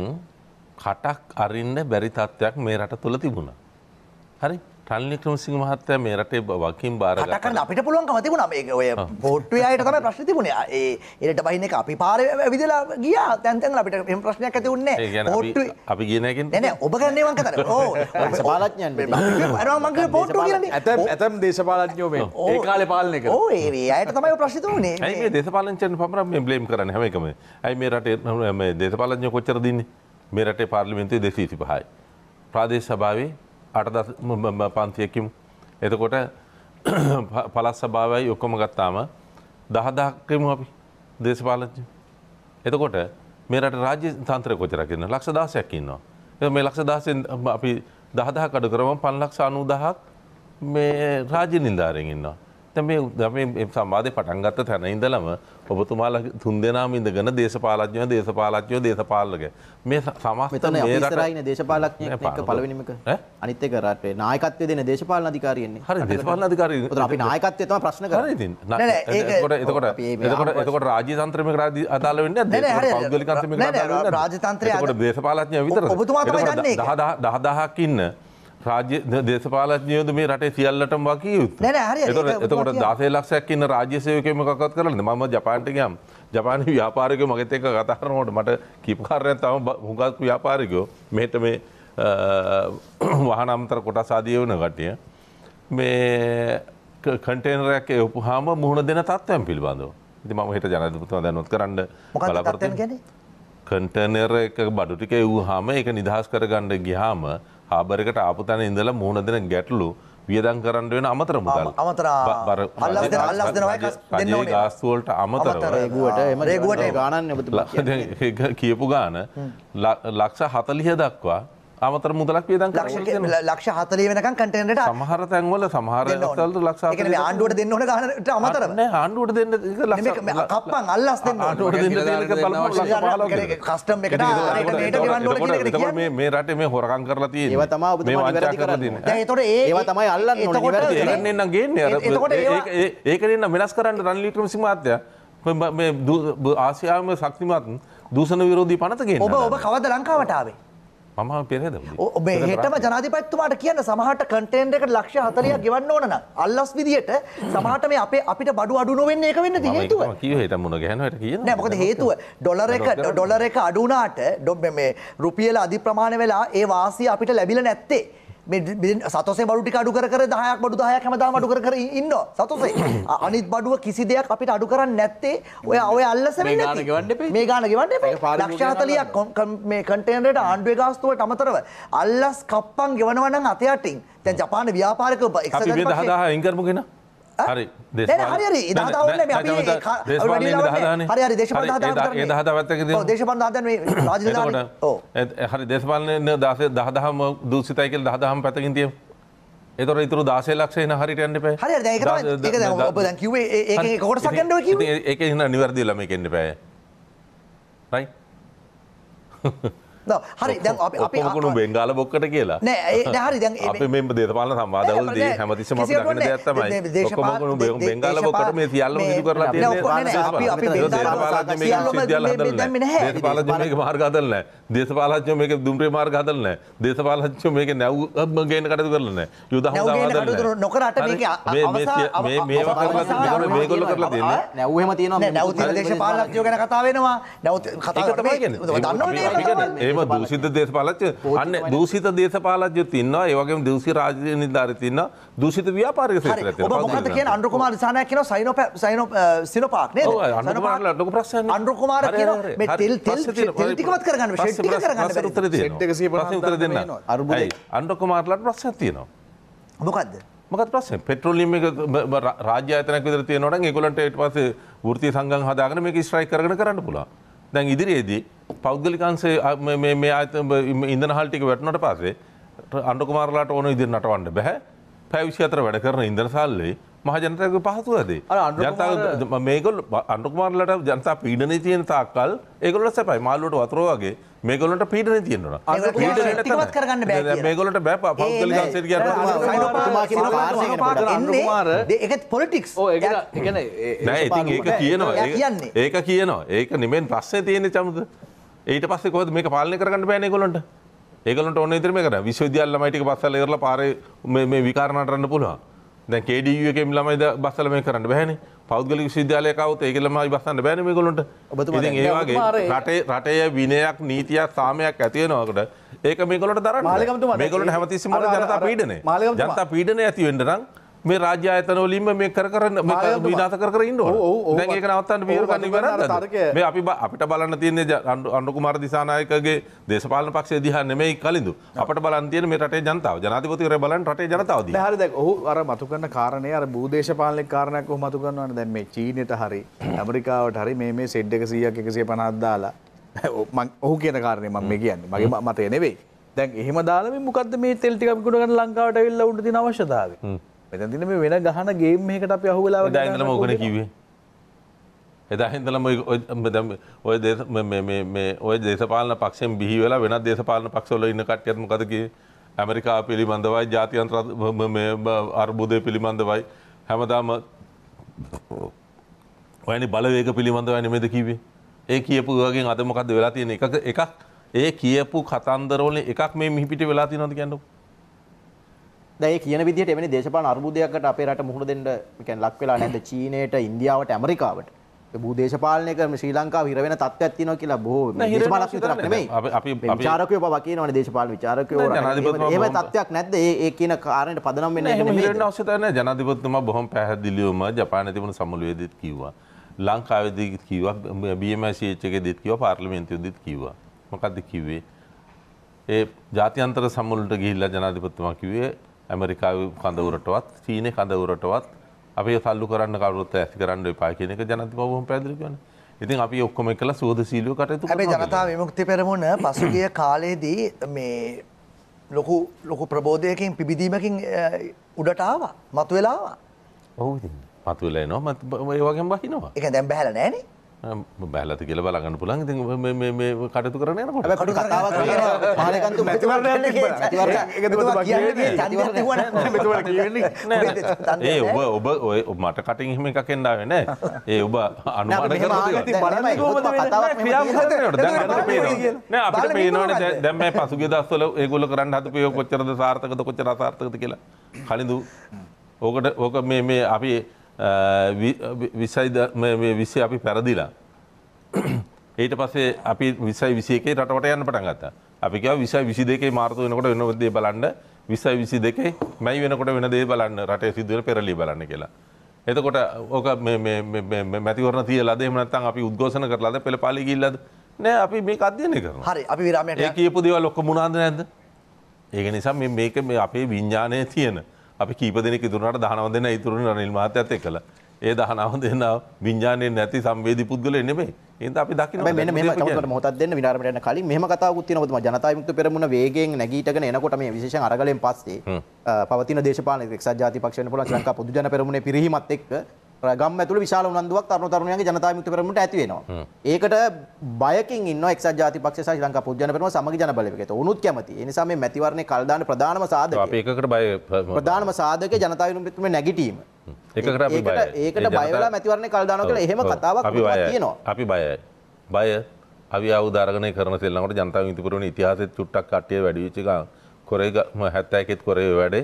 කටක් අරින්න බැරි තත්ත්වයක් මේ රට තුළ තිබුණා හරි ටල්ලි ක්‍රමසිංහ මහත්තයා මේ රටේ වකින් බාර කතා කරන්න අපිට පුළුවන්කම තිබුණා මේක ඔය පොට්ටුවේ අයට තමයි ප්‍රශ්නේ තිබුණේ ඒ එලට බහින එක අපි පාරේ විදලා ගියා තැන් තැන් වල අපිට එහෙම ප්‍රශ්නයක් ඇති වුණේ නැහැ අපි ගියේ නැහැ කියන්නේ නෑ නෑ ඔබ කරන්නේ මං කතර ඕ දේශපාලඥයන් මේ අරවා මං කිය පොට්ටුව කියන්නේ ඇතම් ඇතම් දේශපාලඥයෝ මේ ඒ කාලේ පාලනය කරා ඕ ඒ ඒ අයට තමයි ඔය ප්‍රශ්නේ තිබුණේ ඇයි මේ දේශපාලඥයන් පමණක් මේ බ්ලේම් කරන්නේ හැම එකම ඇයි මේ රටේ මේ දේශපාලඥයෝ කොච්චර දින්නේ මේ රටේ පාර්ලිමේන්තුවේ 235යි ප්‍රාදේශ සභාවේ අටදස් පන්තියකින් එතකොට පලස් සභාවයි ඔක්කොම ගත්තාම දහදාක්කමු අපි දේශපාලච්ච. එතකොට මේරට රාජ්‍ය තන්ත්‍ර කොචරකින්න ලක්ෂ දාසයක් ඉන්නවා. එ මේ ලක්ෂ දාසෙන් අපි දහදා කඩු කරම පන්ලක්ෂ අනු දහක් මේ රාජ්‍ය නින්ධාරෙන් ඉන්නවා. මේ දමේ සම්බාධය පටන්ගත්ත තැන ඉඳලම ඔබතුමාල තුන් දෙනාම ඉඳගෙන දේශපාලඥය දේශපාලච්ඥෝ දේශපාලක මේ සමස්තන රයින දේශපාලක්ය පලවනිමක අනිතක රටේ නායකත්වය දෙන දේශපාල අධිකාරයන්නේ හරි දේශපාල අධිකාර අපි නායකත්වය තම ප්‍රශ්න කර එතකොට එතකොට එතකොට රාජතන්ත්‍රම රාජ අදාල වෙන්න ගලිකන්ම රාජතන්ත්‍රය දේශපාලඥය විතර ඔබතුමා දහදහක් ඉන්න රාජ්‍ය දේශපාලනයද මේ රටේ සියල්ලට වකිය යුත් එතකොට දසේ ලක්ෂයක් ඉන්න රාජ්‍යසයකම කත් කරන්න මම ජපාන්ටකයම් ජපාන ව්‍යාපාරක මගත එක කතාරනකොට මට කිපකාරණය තම හුඟක් ව්‍යාපාරිකෝ මෙට මේ වහනම්තර කොට සාදිය වන ගටිය මේ කටේනරයක් උපහාම මුහුණ දෙන තත්වයන් පිළිබඳව ඉති මම හිට ජනතපුතුම දැනොත් කරන්න කලාපරතන් ගැන කටනර එක බඩුටික වූ හාම එක නිදහස් කරගණ්ඩ ගිහාම හාබරකට ආපු තැන ඉඳලා මුහුණ දෙන ගැටලු වියදම් කරන්න වෙන අමතර මුදල් අමතර ගාස්තුවලට අමතර රේගුවට ගානන්න කියපු ගාන ලක්ෂ හතලිහ දක්වා අමතර මුදලක් පියදන් ලක්ෂ හතලේ වෙනකම් කටනට සමහර තැන්වල සමහර තල්ට ලක්ෂ ආණ්ඩුවට දෙන්න ඕන ගනට අමතර ආණ්ඩුවට දෙන්න කප්පන් අල්ලස් කස්ටම් එකට මේ රට මේ හොරකන් කරලා තිය ඒව තම තොට ඒව තමයි අල්ලන්න ගන්නගේ ඒකරන්න වෙනස් කරන්න රන්ලිටම සිමාත්‍යය ආසියාම සක්තිමත් දූසන විරෝධී පනතගේ ඔබ ඔබ කවද ලංකාවටාවේ මම පෙරද ඔබ හෙටම ජනාධිපත්තුමාට කියන්න සමහට කටේන්ට එකට ලක්ෂ හතලයක් ගෙවන්න ඕන අල්ලස් විදිහයට සමහට මේ අපේ අපිට බඩු අඩු නොවෙන්න එක වෙන්න හේතුව හට මුණ ගැනට කියන්න මොකද හේතුව ඩොලර එක ඩොලර එක අඩුනාට ඩොබ මේ රුපියල අධි ප්‍රමාණ වෙලා ඒ වාසය අපිට ලැබිල නැත්තේ සතසේ බඩුටි අඩු කර දහයක් බඩු දහයක් හැමදාම අඩු කර ඉන්න සතසේ අනිත් බඩුව කිසි දෙයක් අපිට අඩු කරන්න නැත්තේ ඔය ඔය අල්ලස මේ ගාන ගෙවන්න ලක්ෂාතලියක් මේ කටේනට ආණ්ඩුවේ ගාස්තුවට අමතරව අල්ලස් කප්පන් ගෙවනවනන් අතයටින් තැන් ජපාන ව්‍යාපාරක එක්හ ඉංකරමුගෙන හරි හරි දෙශපාලන දස දහදහම දූසිතයිකල් දහදහම් පැතකින් තිය එතොර ඉතුරු දාසේ ලක්ෂේ හරිට ඇන්න ප හරි කොට ඒ නිවැරදි ලම එකන්න පෑ රයි හරි දැන් අපිකුණු බෙංගාල බොක්කට කියලා නෑ හරි දැන් අපි මෙම දේශපාලන සම්වාදවල දේ හැමතිස්සම අපි දකින දෙයක් තමයි ඔක්කොම කුණු බෙංගාල බොක්කට මේ සියල්ලම සිදු කරලා තියෙන අපි අපි දේශපාලඥයෝ මේක මාර්ග හදලා නැහැ දේශපාලඥයෝ මේක දුම්රේ මාර්ග හදලා නැහැ දේශපාලඥයෝ මේක නැව්ම ගේන කටයුතු කරලා නැහැ යුද හමුදා නොකරට මේක අවසාන මේ මේවා කරලා මේගොල්ලෝ කරලා දෙන්නේ නැව් එහෙම තියෙනවා නැව් තියෙන දේශපාලඥයෝ ගැන කතා වෙනවා නැව් කතා කරලා දන්නවනේ එම දූසිත දේශපාලච්ච අන්න දූසිත දේශපාලච්චයුත් ඉන්නවා ඒවගේ දවසි රාජය නිධාරිතින්න දූසිත ව්‍යාපාරක මොකද කිය අන්ඩුකුමාර නිසානයක් කියන සයිනෝ සයිනෝ සිනපාක්න ලොක ප්‍රශ් අන්ඩුකුමාර ටිකමත් කරගන්න උත්තර දෙන්න අරු අන්ඩකුමාරලට ප්‍රශ්න තියනවා. මොකක්ද මකත් පස්සේ පෙට්‍රෝලිම එක රාජ්‍යතනක විදර තියනොට එකොලට එට පස ෘති සංගන් හදාගන මේ ස්ට්‍රයි කරන කරන්න පුලා දැන් ඉදිරියේදී පෞද්ගලිකන්සේ මේ අත ඉඳනහල්ටික වැටනට පසේ අන්ඩුකුමාරලාට ඕන ඉදිරින්නට වන්න බැහැ පැවිෂි අතර වැඩ කරන ඉදර සල්ලේ මහජනතයක පහතු ඇදේ මේකොල් අන්ඩුකුමාරලට ජනතා පීඩනය තියෙන් තාක්කල් ඒගොල සැපයි මාල්ලට වතරෝගේ මේගොලට පීටන තියෙනවා මේගොලට බැප පෞද්ගලිකන්සේර ඒත් පොලිටික්ස් ඒ ඒක කියනවා ඒක කියනවා ඒක නිමෙන් පස්සේ තියෙන චමුද ඊට පස්සේ කොහොමද මේක පාලනය කරගන්න බෑනේ ඒගොල්ලන්ට. ඒගොල්ලන්ට ඕන විදිහට මේක කරා. විශ්වවිද්‍යාල ළමයි ටික බස්සල ඉවරලා පාරේ මේ මේ විකාර නටන්න පුළුවන්. දැන් KDU එකේ ළමයි බස්සල මේක කරන්න බෑනේ. පෞද්ගලික විශ්වවිද්‍යාලයක આવුත් ඒක ළමයි බස්සන්න බෑනේ මේගොල්ලන්ට. ඉතින් ඒ වගේ රටේ රටේ විනයක් නීතියක් සාමයක් ඇති වෙනකොට ඒක මේගොල්ලන්ට දරන්න. මේගොල්ලන්ට හැමතිස්සෙම ජනතා පීඩනය. ජනතා පීඩනය ඇති වෙන්න නම් මේ රාජ්‍ය අතනවලින්ම මේ කරන විනාස කරන්න ඒක නවත්තන්න පියරගන්න කරන්න අපි අපිට බලන්න තියන්නේ අන්ඩුකුමාර දිසානායකගේ දේශපාලන පක්ෂේ දිහා නෙමයි කලින්දු අපට බලන්තියන මේ රටේ ජනතාව ජනාතිපතිර බලන් රටේ ජනතාව හරි දැක් ඔහු අර මතුකන්න කාරණය අර බූදේශපාලනය කාරණයක් මතු කරන්නට දැන් මේ චීනයට හරි ඇමරිකාවට හරි මේ මේ සෙඩ් එක සීයක් එකසිය පනත්දාලා ඔහු කියන කාරණය මම මේ කියන්නේ මගේ මතය නෙවෙයි දැන් එහෙම දාලම මොකක්ද මේ තෙල්ටිකක් ගුණගන්න ලංකාවට වෙල්ල උඩ තින අවශ්‍යතාවේ මෙතැතින මේ වෙන ගහන ගේම් මේකට අප අහු වෙලා දයිදලම ඕකන කිවේ එදාහින්දලම ඔය ඔය දේශපාලන පක්ෂෙන් බිහි වෙලා වෙනත් දේශපාලන පක්ෂවල ඉන්න කට්ටියත්ම කතකේ ඇමරිකා පිළිබඳවයි ජාතියන්ත්‍ර අර්බුදය පිළිබඳවයි හැමදාම ඔයනි බලවේක පිළිබඳව නෙමෙද කිවේ ඒ කියපු වගේ අදමකක්ද වෙලා තියෙන එක එකක් ඒ කියපු කතන්දරවල එකක් මේ මිහිපිට වෙලා තියෙනවද කියන්නේ දැයි කියන විදිහට එවැනි දේශපාලන අර්බුදයකට අපේ රට මුහුණ දෙන්න කියන්නේ ලක් වෙලා නැද්ද චීනයට ඉන්දියාවට ඇමරිකාවට භූදේශපාලනය කරන ශ්‍රී ලංකාව හිර වෙන තත්ත්වයක් තියෙනවා කියලා බොහෝ දේශපාලකයෝ විතරක් නෙමෙයි අපි විචාරකයෝ බව කියනවනේ දේශපාලන විචාරකයෝ එහෙම තත්ත්වයක් නැද්ද ඒ ඒ කියන කාරණයට පදනම් වෙන්නේ නැහැ නෙමෙයි හිරෙන්න අවශ්‍යතාවය නැහැ ජනාධිපතිතුමා බොහොම පැහැදිලිවම ජපානයේ තිබුණු සමුළුවේදීත් කිව්වා ලංකාවේදීත් කිව්වා BMICH එකේදීත් කිව්වා පාර්ලිමේන්තුවේදීත් කිව්වා මොකද්ද කිව්වේ ඒ ජාත්‍යන්තර සමුළුවට ගිහිල්ලා ජනාධිපතිතුමා කිව්වේ ඇමරිකාව කඳවරටවත් චීනය කඳවරටවත් අපේ සල්ලු කරන්න කරුත් ඇති කරන්න එපා කියනක ජනතිපවම පැදිරිකන ඉතින් අපි ඔක්කොම එකල සෝද සීලිය කටයුතු අපේ ජනතාව විමුක්ති පෙරමුණ පසුගිය කාලයේදී මේ ලොකු ලොකු ප්‍රබෝධයකින් පිබිදීමකින් උඩටාව මතු වෙලාවා ඔහු මතුවෙලා නවා ඒ වගේ බහිනවා එක දැම් බැහල නෑනේ බැලත කියල බලගන්න පුළන් ති කටතු කරන ඒ ඔබ ඔබ ඔය මට කටින් හිම එක කෙන්ඩාවෙන ඒ ඔබ අනුට පේනන දැම පසුගේ දස්සල ඒගොල කරන්න හතු පයෝ කොච්චරද සාර්ථකත කොච්චර සාර්ථකත කියලා කලින්දු ඕකට ඕක මේ අපි විසයිද විසි අපි පැරදිලා. ඊට පස්සේ අපි විසයි විසියකේ රටවට යන්න පටන් ගත්තා. අපි කියව විසයි විසි දෙකේ මාර්තු වෙනකොට වෙන දේ බලන්න විසයි විසි දෙකේ මැයි වෙනකොට වෙන දේ බලන්න රටේ සිදුවන පෙරලි බලන්න කියලා. එතකොට ඕක මැතිවරණ තියලාද එහෙම නැත්නම් අපි උද්ඝෝෂණ කරලාද පෙළපාලි ගිහිල්ලාද? නෑ අපි මේක අධ්‍යයනය කරනවා. හරි අපි විරාමයට ඒ කියපු දේවල් ඔක්කොම මොනවාද නැද්ද? ඒක නිසා මේ මේක මේ අපේ විඥානයේ තියෙන අපි කීප දෙනෙක් ඉතුරුනට දහනව දෙන්න ඉතුරුන රනිල් මහත්තයත් එක්කලා. ඒ දහනව දෙන්න විඥානයේ නැති සංවේදී පුද්ගලය නෙමෙයි. ඒත් අපි දකින්න මෙන්න මෙහෙම කවුරුකට මොහොතක් දෙන්න විනාඩියට යන කලින් මෙහෙම කතාවකුත් තියෙනවා ඔබතුමා ජනතා විමුක්ති පෙරමුණ වේගයෙන් නැගීටගෙන එනකොට මේ විශේෂයෙන් අරගලෙන් පස්සේ පවතින දේශපාලන එක්සත් ජාතික පක්ෂ වෙන පුළුවන් ශ්‍රී ලංකා පොදු ජන පෙරමුණේ පිරිහීමත් එක්ක ගම් ඇතුළ විශාල උනන්දුවක් තරුණ තරුණයන්ගේ ජනතා විමුක්ති පෙරමුණට ඇති වෙනවා. ඒකට බයකින් ඉන්නවා එක්සත් ජාතික පක්ෂය සහ ශ්‍රී ලංකා පොදු ජන පෙරමුණ සමගි ජන බලවේග. ඒත උනුත් කැමති. ඒ නිසා මේ මැතිවරණේ කල් දාන ප්‍රධානම සාධකය. අපි එකකට බය ප්‍රධානම සාධකය ජනතා විමුක්ති පෙරමුණේ නැගිටීම. එකකට අපි බයයි. ඒකට බය වෙලා මැතිවරණේ කල් දානවා කියලා එහෙම කතාවක් තියෙනවා. අපි බයයි. බය අවියවුද අරගෙන කරන සෙල්ලමකට ජනතා විමුක්ති පෙරමුණේ ඉතිහාසෙත් චුට්ටක් කට්ටිය වැඩි වෙච්ච ගා කොරේ 71 කොරේ වැඩේ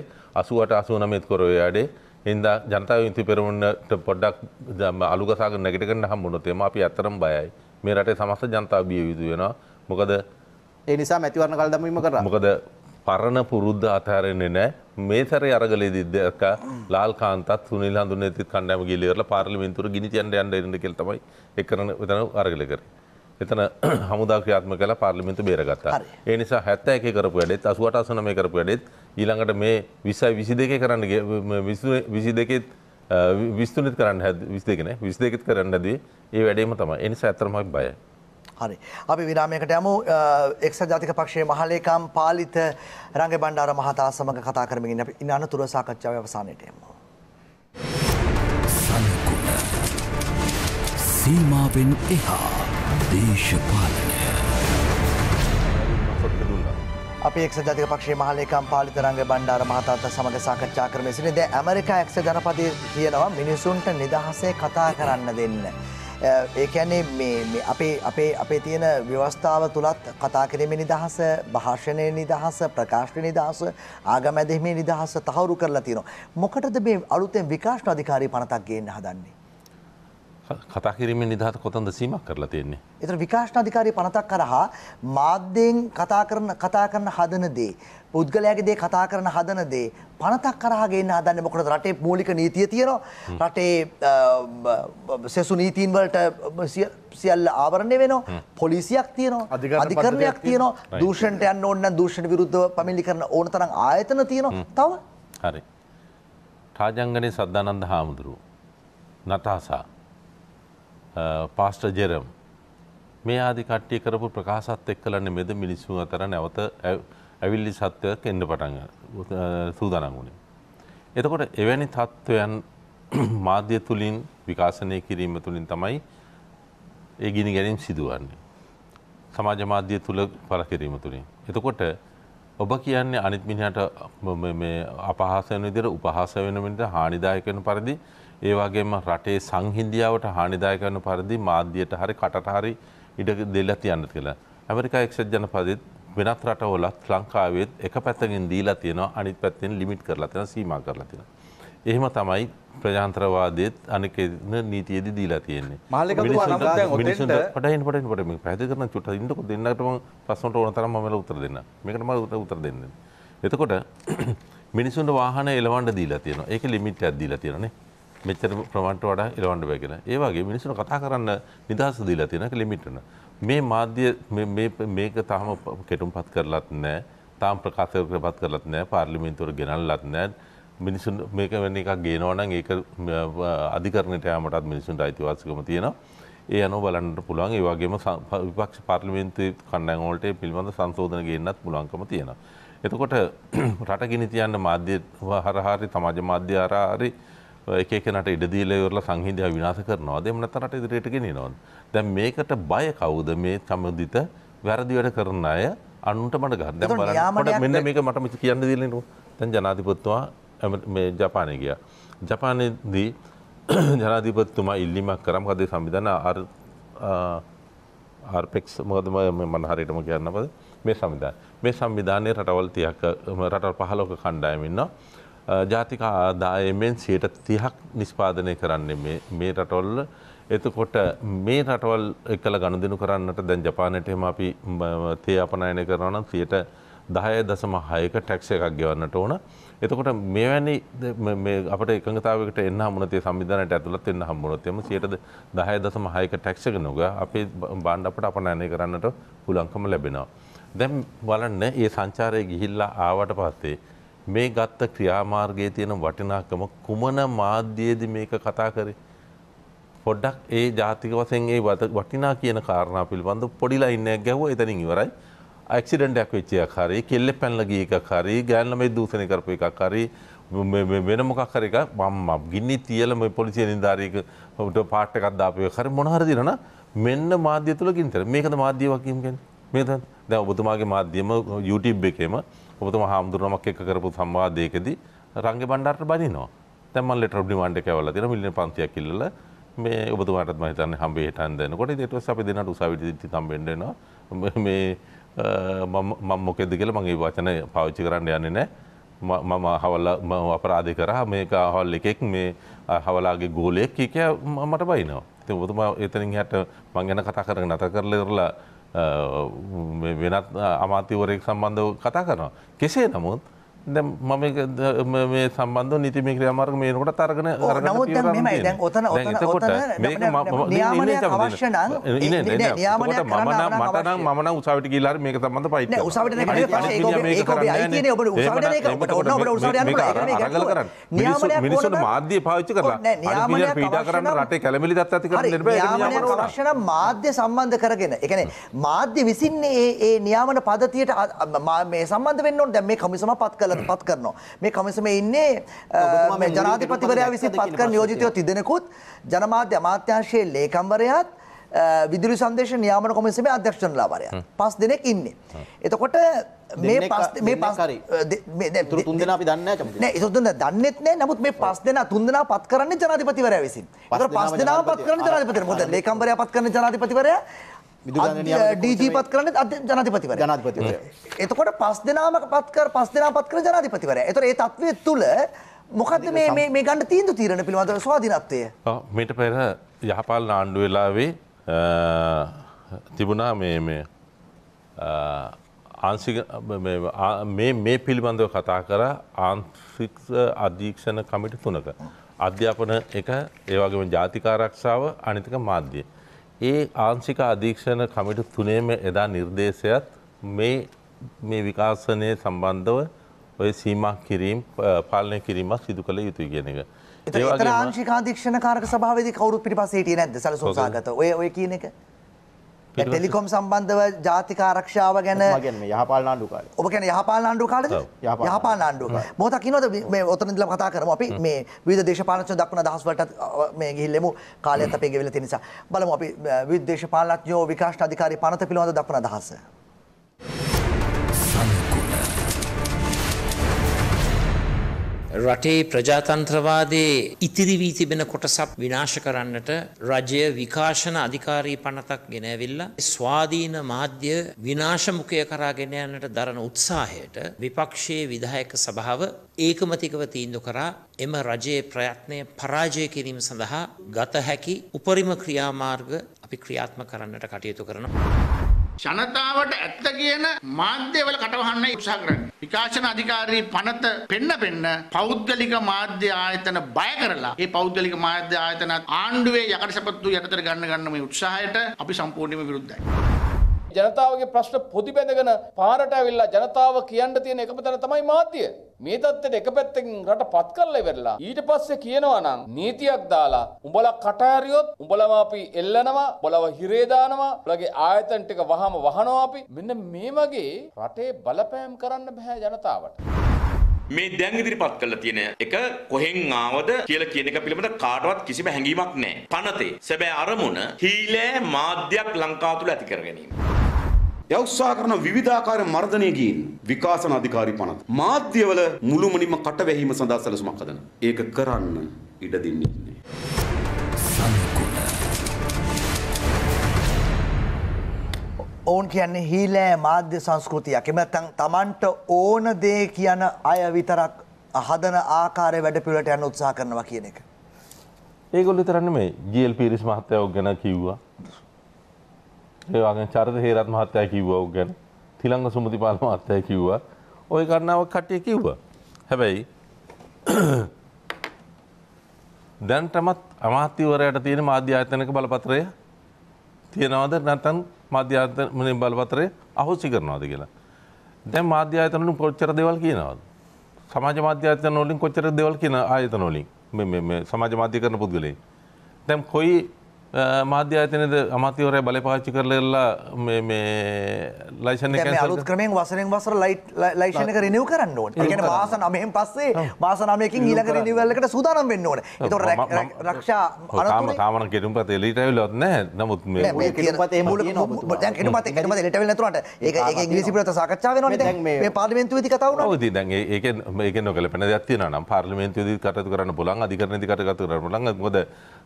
88 89 කොරේ වැඩේ එන්දා ජනතාව ඉති පෙරමන්නට පොඩ්ඩක් දම අලුගසාග නැගටකන්න හම්බුණොතේම අපි අතරම් බයයි මේ රටේ සමස්ත ජනතාව බිය යුතු වෙනවා මොකද ඒ නිසා මැතිවරණ කල් දමීම කර මොකද පරණ පුරුද්ධ අතහැරෙන්නේ නෑ මේ සැරේ අරගලේ දිද්දක ලාල් කාන්තත් සුනිල් හඳුනේ තිත් කණ්ඩායම ගිලිවරලා පාර්ලිමේන්තුවට ගිනි තියන්න යන්න ඉන්න කියලා තමයි ඒ කරන එතන අරගල කරේ එතන හමුදා ක්‍රියාත්ම කළ පාර්ලිමිතු බේරගත්තා ඒ නිසා හැත්ත එක කරපු වැඩෙත් අසුවට අසන මේ කරපු වැඩෙත් ඊළඟට මේ විසයි විසි දෙක කරන්න විසි දෙකෙත් විස්තුනිත් කරන්න හැ විස් දෙකන විස් දෙකෙත් කරන්න දී ඒ වැඩීම තම එනිසා ඇතරමක් බය හරි අපි විරාමයකට යමු එක්ස ජාතික පක්ෂයේ මහලේකම් පාලිත රංග බණ්ඩාර මහතා සමඟ කතා කරමින් අපි ඉන්න අනතුර සාකච්ඡාව අවසානයට යමු. සීමාවෙන් එහා දේශපාලනය අපි එක් ජතික පක්ෂේ මහලේකම් පාලිතරංග බණ්ඩාර මහතාත සමඟ සාකච්ඡා කරම සිනි ද ඇමරිකා එක්ෂ ජනපති කියනවා මිනිසුන්ට නිදහසේ කතා කරන්න දෙන්න. ඒකැන්නේ අපේ අපේ අපේ තියෙන ව්‍යවස්ථාව තුළත් කතා කිරීම නිදහස භාෂණය නිදහස ප්‍රකාශ්ට නිදහස ආගමැදෙමේ නිදහස තහවුරු කරලා තියෙනවා. මොකටද මේ අලුතෙන් විකාශ්ට අධිකාරී පනතක් ගේන්න හදන්නේ. කතා කිරීමේ නිදහස කොතන්ද සීමක් කරලා තියෙන්නේ. ඒතර විකාශන අධිකාරිය පනතක් කරහා මාධ්‍යයෙන් කතා කරන කතා කරන හදන දේ, පුද්ගලයාගේ දේ කතා කරන හදන දේ පනතක් කරහා ගේන්න හදන්නේ මොකද රටේ මූලික නීතිය තියෙනවා. රටේ සෙසු නීතින් වලට සියල්ල ආවරණය වෙනවා. පොලිසියක් තියෙනවා. අධිකරණයක් තියෙනවා. දූෂණයට යන්න ඕන නම් දූෂණ විරුද්ධව පැමිණිලි කරන ඕන තරම් ආයතන තියෙනවා. තව හරි. රාජංගනේ සද්ධානන්ද හාමුදුරුවෝ නටාසා පාස්ට uh, ජෙරම් මේ ආදි කට්ටිය කරපු ප්‍රකාශත් එක්කලන්න මෙද මිනිස්සු අතර නැවත ඇවිල්ලි සත්වයක් එන්න පටන් uh, සූදානම් වුණේ. එතකොට එවැනි තත්ත්වයන් මාධ්‍ය තුළින් විකාශනය කිරීම තුළින් තමයි ඒ ගිනි ගැනීම් සිදුවන්නේ. සමාජ මාධ්‍ය තුළ පල කිරීම තුළින්. එතකොට ඔබ කියන්නේ අනිත්මිනිට අපහස වෙන විදිහට උපහාස වෙන විදිහට හානිදායක වෙන පරිදි ඒ වගේම රටේ සංහින්දියාවට හානිදායක කරන පරිදි මාධ්‍යයට හරි කටට හරි ඉඩ දෙලා තියන්න කියලා. ඇමරිකා එක්සත් ජනපදෙත් වෙනත් රටවලත් ලංකාවෙත් එක පැත්තකින් දීලා තියෙනවා අනිත් පැත්තෙන් ලිමිට් කරලා තියෙනවා සීමා කරලා තියෙනවා. එහෙම තමයි ප්‍රජාන්ත්‍රවාදයේත් අනික නීතියේදී දීලා තියෙන්නේ. මිනිස්සුන්ට පටහින් පටහින් පට මේ පැහැදිලි කරන චුට්ට ඉන්නකො දෙන්නකට මම ප්‍රශ්නට ඕන තරම් මම උත්තර දෙන්න. මේකට මම උත්තර දෙන්නේ. එතකොට මිනිසුන්ට වාහන එලවන්න දීලා තියෙනවා. ඒකේ ලිමිට් එකක් දීලා තියෙනනේ. මෙච්චර ප්‍රමන්ට වඩා එලවන්ඩ බැගෙන ඒවාගේ මිනිසුන කතා කරන්න නිදහස දීලා තියෙනක ලිමිටන මේ මාධ්‍ය මේක තාම කෙටුම් පත් කරලත් නෑ තාම් ප්‍රකාශක පත් කරලත් නෑ පාර්ලිමින්තුර ගෙනල්ලත් නෑ මිනිසුන් මේක වෙන්න එකක් ගේනවනම් ඒක අධිකරණයට යාමටත් මිනිසුන්ට අයිතිවාසිකම තියෙනවා ඒ අනු බලන්නට පුළුවන් ඒ වගේම විපක්ෂ පාර්ලිමේන්තු කණ්ඩෑන්වලට පිළිබඳ සංශෝධන ගේන්නත් පුළුවන්කම තියෙනවා. එතකොට රට ගිනි තියන්න මාධ්‍ය හරහාරි සමාජ මාධ්‍ය හරහාරි එක එකනට ඉඩදීලවරලා සංහිදයා විනාස කරනවා දෙම නැතනට ඉදිරියට ගෙනනොන් දැන් මේකට බය කවුද මේ සමදිත වැරදිවැට කරන අය අනුන්ට මට ගත් දැ බලට මෙන්න මේක මට මිච කියන්න දිලෙනු තැන් ජනාධිපත්තුවා මේ ජපානය ගිය ජපානයදී ජනාධිපත්තුමා ඉල්ලිමක් කරම් හදේ සම්විධන ආර්පෙක්ස් මොකදම මන හරිටම කියන්නපද මේ සම්විධාන මේ සම්විධානය රටවල් තියක රට පහලෝක කණ්ඩායමින්නවා ජාතික ආදායමෙන් සයට තිහක් නිෂ්පාදනය කරන්නේ මේ රටොල්ල එතකොට මේ රටවල් එකල ගණුදනු කරන්නට දැන් ජපානටම අපි තේ අපනයනය කරනනම් සියට දහය දසම හයක ටැක්ෂ එකක් ගෙවන්නට ඕන එතකොට මෙවැනි අපට එකතාවට එන්න හමුණතේ සම්විධානයට ඇතුළත් එන්න හම්බුණොත්යම සියටද දහය දසම හයක ටැක්ෂක නොග අපේ බාණ්ඩ අපට අපනයනය කරන්නට පුලංකම ලැබෙනවා. දැම් බලන්න ඒ සංචාරය ගිහිල්ලා ආවට පස්සේ මේ ගත්ත ක්‍රියාමාර්ගයේ තියෙන වටිනාකම කුමන මාධ්‍යයේද මේක කතා කරේ පොඩ්ඩක් ඒ ජාතික වශයෙන් ඒ වටිනා කියන කාරණා පිළිබඳ පොඩි ලයින්නයක් ගැහුවා එතනින් ඉවරයි ඇක්සිඩන්ටයක් වෙච්ච එකක් හරි කෙල්ලෙක් පැනලා ගිය එකක් හරි ගෑන් ළමයි දූෂණය කරපු එකක් හරි වෙන මොකක් හරි එකක් මම ගින්නි තියලා මේ පොලිසිය නිලධාරියෙකුට පාට් එකක් දාපු එකක් හරි මොන හරි දිනන මෙන්න මාධ්‍ය තුල ගින්තර මේකද මාධ්‍ය වකීම් කියන්නේ මේකද දැන් ඔබතුමාගේ මාධ්‍යම YouTube එකේම ඔබතුම හාමුදුරුවමක් එක කරපු සම්වාදයකදී රංග බණ්ඩාට බදිනවා තැමල්ල ටබ්ඩි මන්ඩ කැවල තින මිලින පන්තියක් කිල්ල මේ ඔබතුමාටත් මහිතන්න හම්බේ හටන් දෙනකොට ඒතුව අපි දෙනට උසාවිදිති තම්බෙන්ඩෙනවා මේ මම මොකෙද කියලා මගේ වචන පාවිච්චි කරන්න යන්නේ නෑ මම හවල්ල අපරාධ කරහ මේක හොල් එකෙක් මේ හවලාගේ ගෝලයෙක් කියකය මට බයිනවා ති බතුමා එතනින් හට මං ගැන කතා කරන නත කරල ඉරලා වෙනත් අමාත්‍යවරයෙක් සම්බන්ධව කතා කරනවා. කෙසේ නමුත් මම මේ සම්බන්ධ නීතිමේ ක්‍රියාමාර්ග මේනකොට තරගන නමුත් මෙමයි දැන් ඔතන ඔතන ඔතන නියාමනයක් අවශ්‍ය නම් නියාමනයක් කරන්න මට නම් මම නම් උසාවිට ගිහලා මේක සම්බන්ධ පයිට් නෑ උසාවිට නෑ ඒක ඔබේ අයිතියනේ ඔබ උසාවිට නේක ඔබට ඔන්න ඔබට උසාවිට යන්න බෑ ඒක කරලා කරන්න නියාමනයක් මිනිස්සුන්ට මාධ්‍ය පාවිච්චි කරලා නියාමනයක් පීඩා කරන්න රටේ කැළඹිලි දත් ඇති කරන්න ඉන්න බෑ නියාමනයක් අවශ්‍ය නම් මාධ්‍ය සම්බන්ධ කරගෙන ඒ කියන්නේ මාධ්‍ය විසින්නේ මේ නියාමන පද්ධතියට මේ සම්බන්ධ වෙන්න ඕනේ දැන් මේ කමිසම පත් කළා අදාළව පත් කරනවා. මේ කමිසමේ ඉන්නේ ජනාධිපතිවරයා විසින් පත් කරන නියෝජිතයෝ තිදෙනෙකුත් ජනමාධ්‍ය අමාත්‍යාංශයේ ලේකම්වරයාත් විදුලි සංදේශ නියාමන කොමිසමේ අධ්‍යක්ෂණලාවරයා. පස් දෙනෙක් ඉන්නේ. එතකොට මේ පස් මේ පස් තුරු තුන් දෙනා අපි දන්නේ නැහැ නෑ ඉතින් දන්නෙත් නෑ නමුත් මේ පස් දෙනා තුන් දෙනා පත් කරන්නේ ජනාධිපතිවරයා විසින්. ඒතර පස් දෙනාම පත් කරන්නේ ජනාධිපතිවරයා. මොකද ලේකම්වරයා පත් කරන්නේ ජනාධිපතිවරයා ඩීජීපත් කරන අධ්‍ය ජනතිපතිවර ජනාධපතිවරය. එතකොට පස් දෙනාම පත්කර පස් දෙනා පත්කර ජනාධිපතිවර එතර ඒ තත්වය තුළ මොකද මේ ගණඩ තීන්දු තීරණ පිළිබඳව ස්වාධීනත්වය මට පෙර යහපල් නාණ්ඩු වෙලාවේ තිබුණා මේ ආන්සික මේ පිළිබඳව කතා කර ආන්සිික් අධීක්ෂණ කමිටි තුනක. අධ්‍යාපන එක ඒවගේම ජාතිකාරක්ෂාව අනිතික මාධ්‍යය. ඒ ආංශික අධීක්ෂණ කමිටු තුනේම එදා නිර්දේශයත් මේ මේ විකාශනය සම්බන්ධව ඔය සීමා කිරීම් පාලනය කිරීමක් සිදු කළ යුතුයි කියන එක. ඒ ආංශික අධීක්ෂණ කාරක සභාවේදී කවුරුත් පිටිපස්සේ හිටියේ නැද්ද සලසෝසාගත? ඔය ඔය කියන එක ටෙලිකොම් සම්බන්ධව ජාතික ආරක්ෂාව ගැන යහපාල ආණ්ඩු කාල ඔබ ගැන යහපාල ආණ්ඩු කාලද යහපාල ආණ්ඩු මොත කිනොද මේ ඔතනදිල කතා කරම අපි මේ විධ දේශපාලනය දක්වන දහස්වලට මේ ගිහිල්ලෙමු කාලයත් අපේ ගෙවිල තිනිසා බලමු අපි විදේශපාලනඥයෝ විකාශ අධිකාරී පනත පිළිබඳ දක්වන දහස රටේ ප්‍රජාතන්ත්‍රවාදයේ ඉතිරි වී තිබෙන කොටසක් විනාශ කරන්නට රජය විකාශන අධිකාරී පනතක් ගෙනැවිල්ලා ස්වාධීන මාධ්‍ය විනාශමුකය කරා ගෙන යන්නට දරන උත්සාහයට විපක්ෂයේ විධායක සභාව ඒකමතිකව තීන්දු කරා එම රජයේ ප්‍රයත්නය පරාජය කිරීම සඳහා ගත හැකි උපරිම ක්‍රියාමාර්ග අපි ක්‍රියාත්ම කරන්නට කටයුතු කරනවා. ජනතාවට ඇත්ත කියන මාධ්‍යවල කටවහන්න උත්සාහ කරන්නේ. විකාශන අධිකාරී පනත පෙන්න පෙන්න පෞද්ගලික මාධ්‍ය ආයතන බය කරලා ඒ පෞද්ගලික මාධ්‍ය ආයතන ආණ්ඩුවේ යකඩ සපත්තු යටතට ගන්න ගන්න මේ උත්සාහයට අපි සම්පූර්ණයෙන්ම විරුද්ධයි. ජනතාවගේ ප්‍රශ්න පොදි බැඳගෙන පාරට ඇවිල්ලා ජනතාව කියන්න තියෙන එකම තැන තමයි මාධ්‍ය. මේ தත්තෙට එක පැත්තකින් රට පත් කරලා ඉවරලා ඊට පස්සේ කියනවා නම් නීතියක් දාලා උඹලා කට ඇරියොත් උඹලම අපි එල්ලනවා උඹලව හිරේ දානවා උඹලගේ ආයතන ටික වහම වහනවා අපි මෙන්න මේ වගේ රටේ බලපෑම් කරන්න බෑ ජනතාවට මේ දැන් ඉදිරිපත් කරලා තියෙන එක කොහෙන් ආවද කියලා කියන එක පිළිබඳ කාටවත් කිසිම හැඟීමක් නැහැ. පනතේ සැබෑ අරමුණ හීලෑ මාධ්‍යයක් ලංකාව තුල ඇති කර ගැනීම. එයා උත්සාහ කරන විවිධාකාර මර්ධනයකින් විකාශන අධිකාරී පනත මාධ්‍යවල මුළුමනින්ම කටවැහිම සඳහා සැලසුමක් හදන. ඒක කරන්න ඉඩ දෙන්නේ නැහැ. ඕන් කියන්නේ හීලෑ මාධ්‍ය සංස්කෘතියක්. එහෙම නැත්නම් Tamanට ඕන දේ කියන අය විතරක් හදන ආකාරයේ වැඩපිළිවෙලට යන්න උත්සාහ කරනවා කියන එක. ඒගොල්ලෝ විතරක් නෙමෙයි GLP රිස් මහත්තයෝ ගැන කිව්වා. ඒ වගේ චරිත හේරත් මහත්තයා කිව්වා ඔක් ගැන. තිලංග සුමතිපාල මහත්තයා කිව්වා. ওই කාරණාවක් කට්ටිය කිව්වා. හැබැයි දැන්ටමත් අමාත්‍යවරයාට තියෙන මාධ්‍ය ආයතනක බලපත්‍රය තියෙනවද නැත්නම් මාධ්‍ය ආයතන බලපත්‍රය අහෝසි කරනවද කියලා. දැන් මාධ්‍ය ආයතන වලින් කොච්චර දේවල් කියනවද? සමාජ මාධ්‍ය ආයතන වලින් කොච්චර දේවල් කියන ආයතන වලින් මේ මේ සමාජ මාධ්‍ය කරන පුද්ගලයන්. දැන් කොයි මාධ්‍ය අතනද අමතිවරය බලපාච්චි කරලල්ලා ලයිෂන අලුත් ක්‍රමෙන් වසරෙන් වසර ලයිෂණක රනිව කරන්න ඕන ගැන වාසන අමෙන් පස්සේ වාසනමයකින් ඊලක නිවල්ලකට සූදානම් වෙන්න ඕන ත රක්ෂා ම තාමන කෙටුම් පත එලිටයිලොත් නෑ නමුත් ටට ඒ ගිසිපට සාකච්ාව පාලිමෙන්තු ති කතාව ද ඒක ඒක නොකල පැන දත්තින නම් පාර්ලිමෙන්තු දී කටතු කරන්න පුලන් අධිකරනති කටකතු කරන ලන් ගොද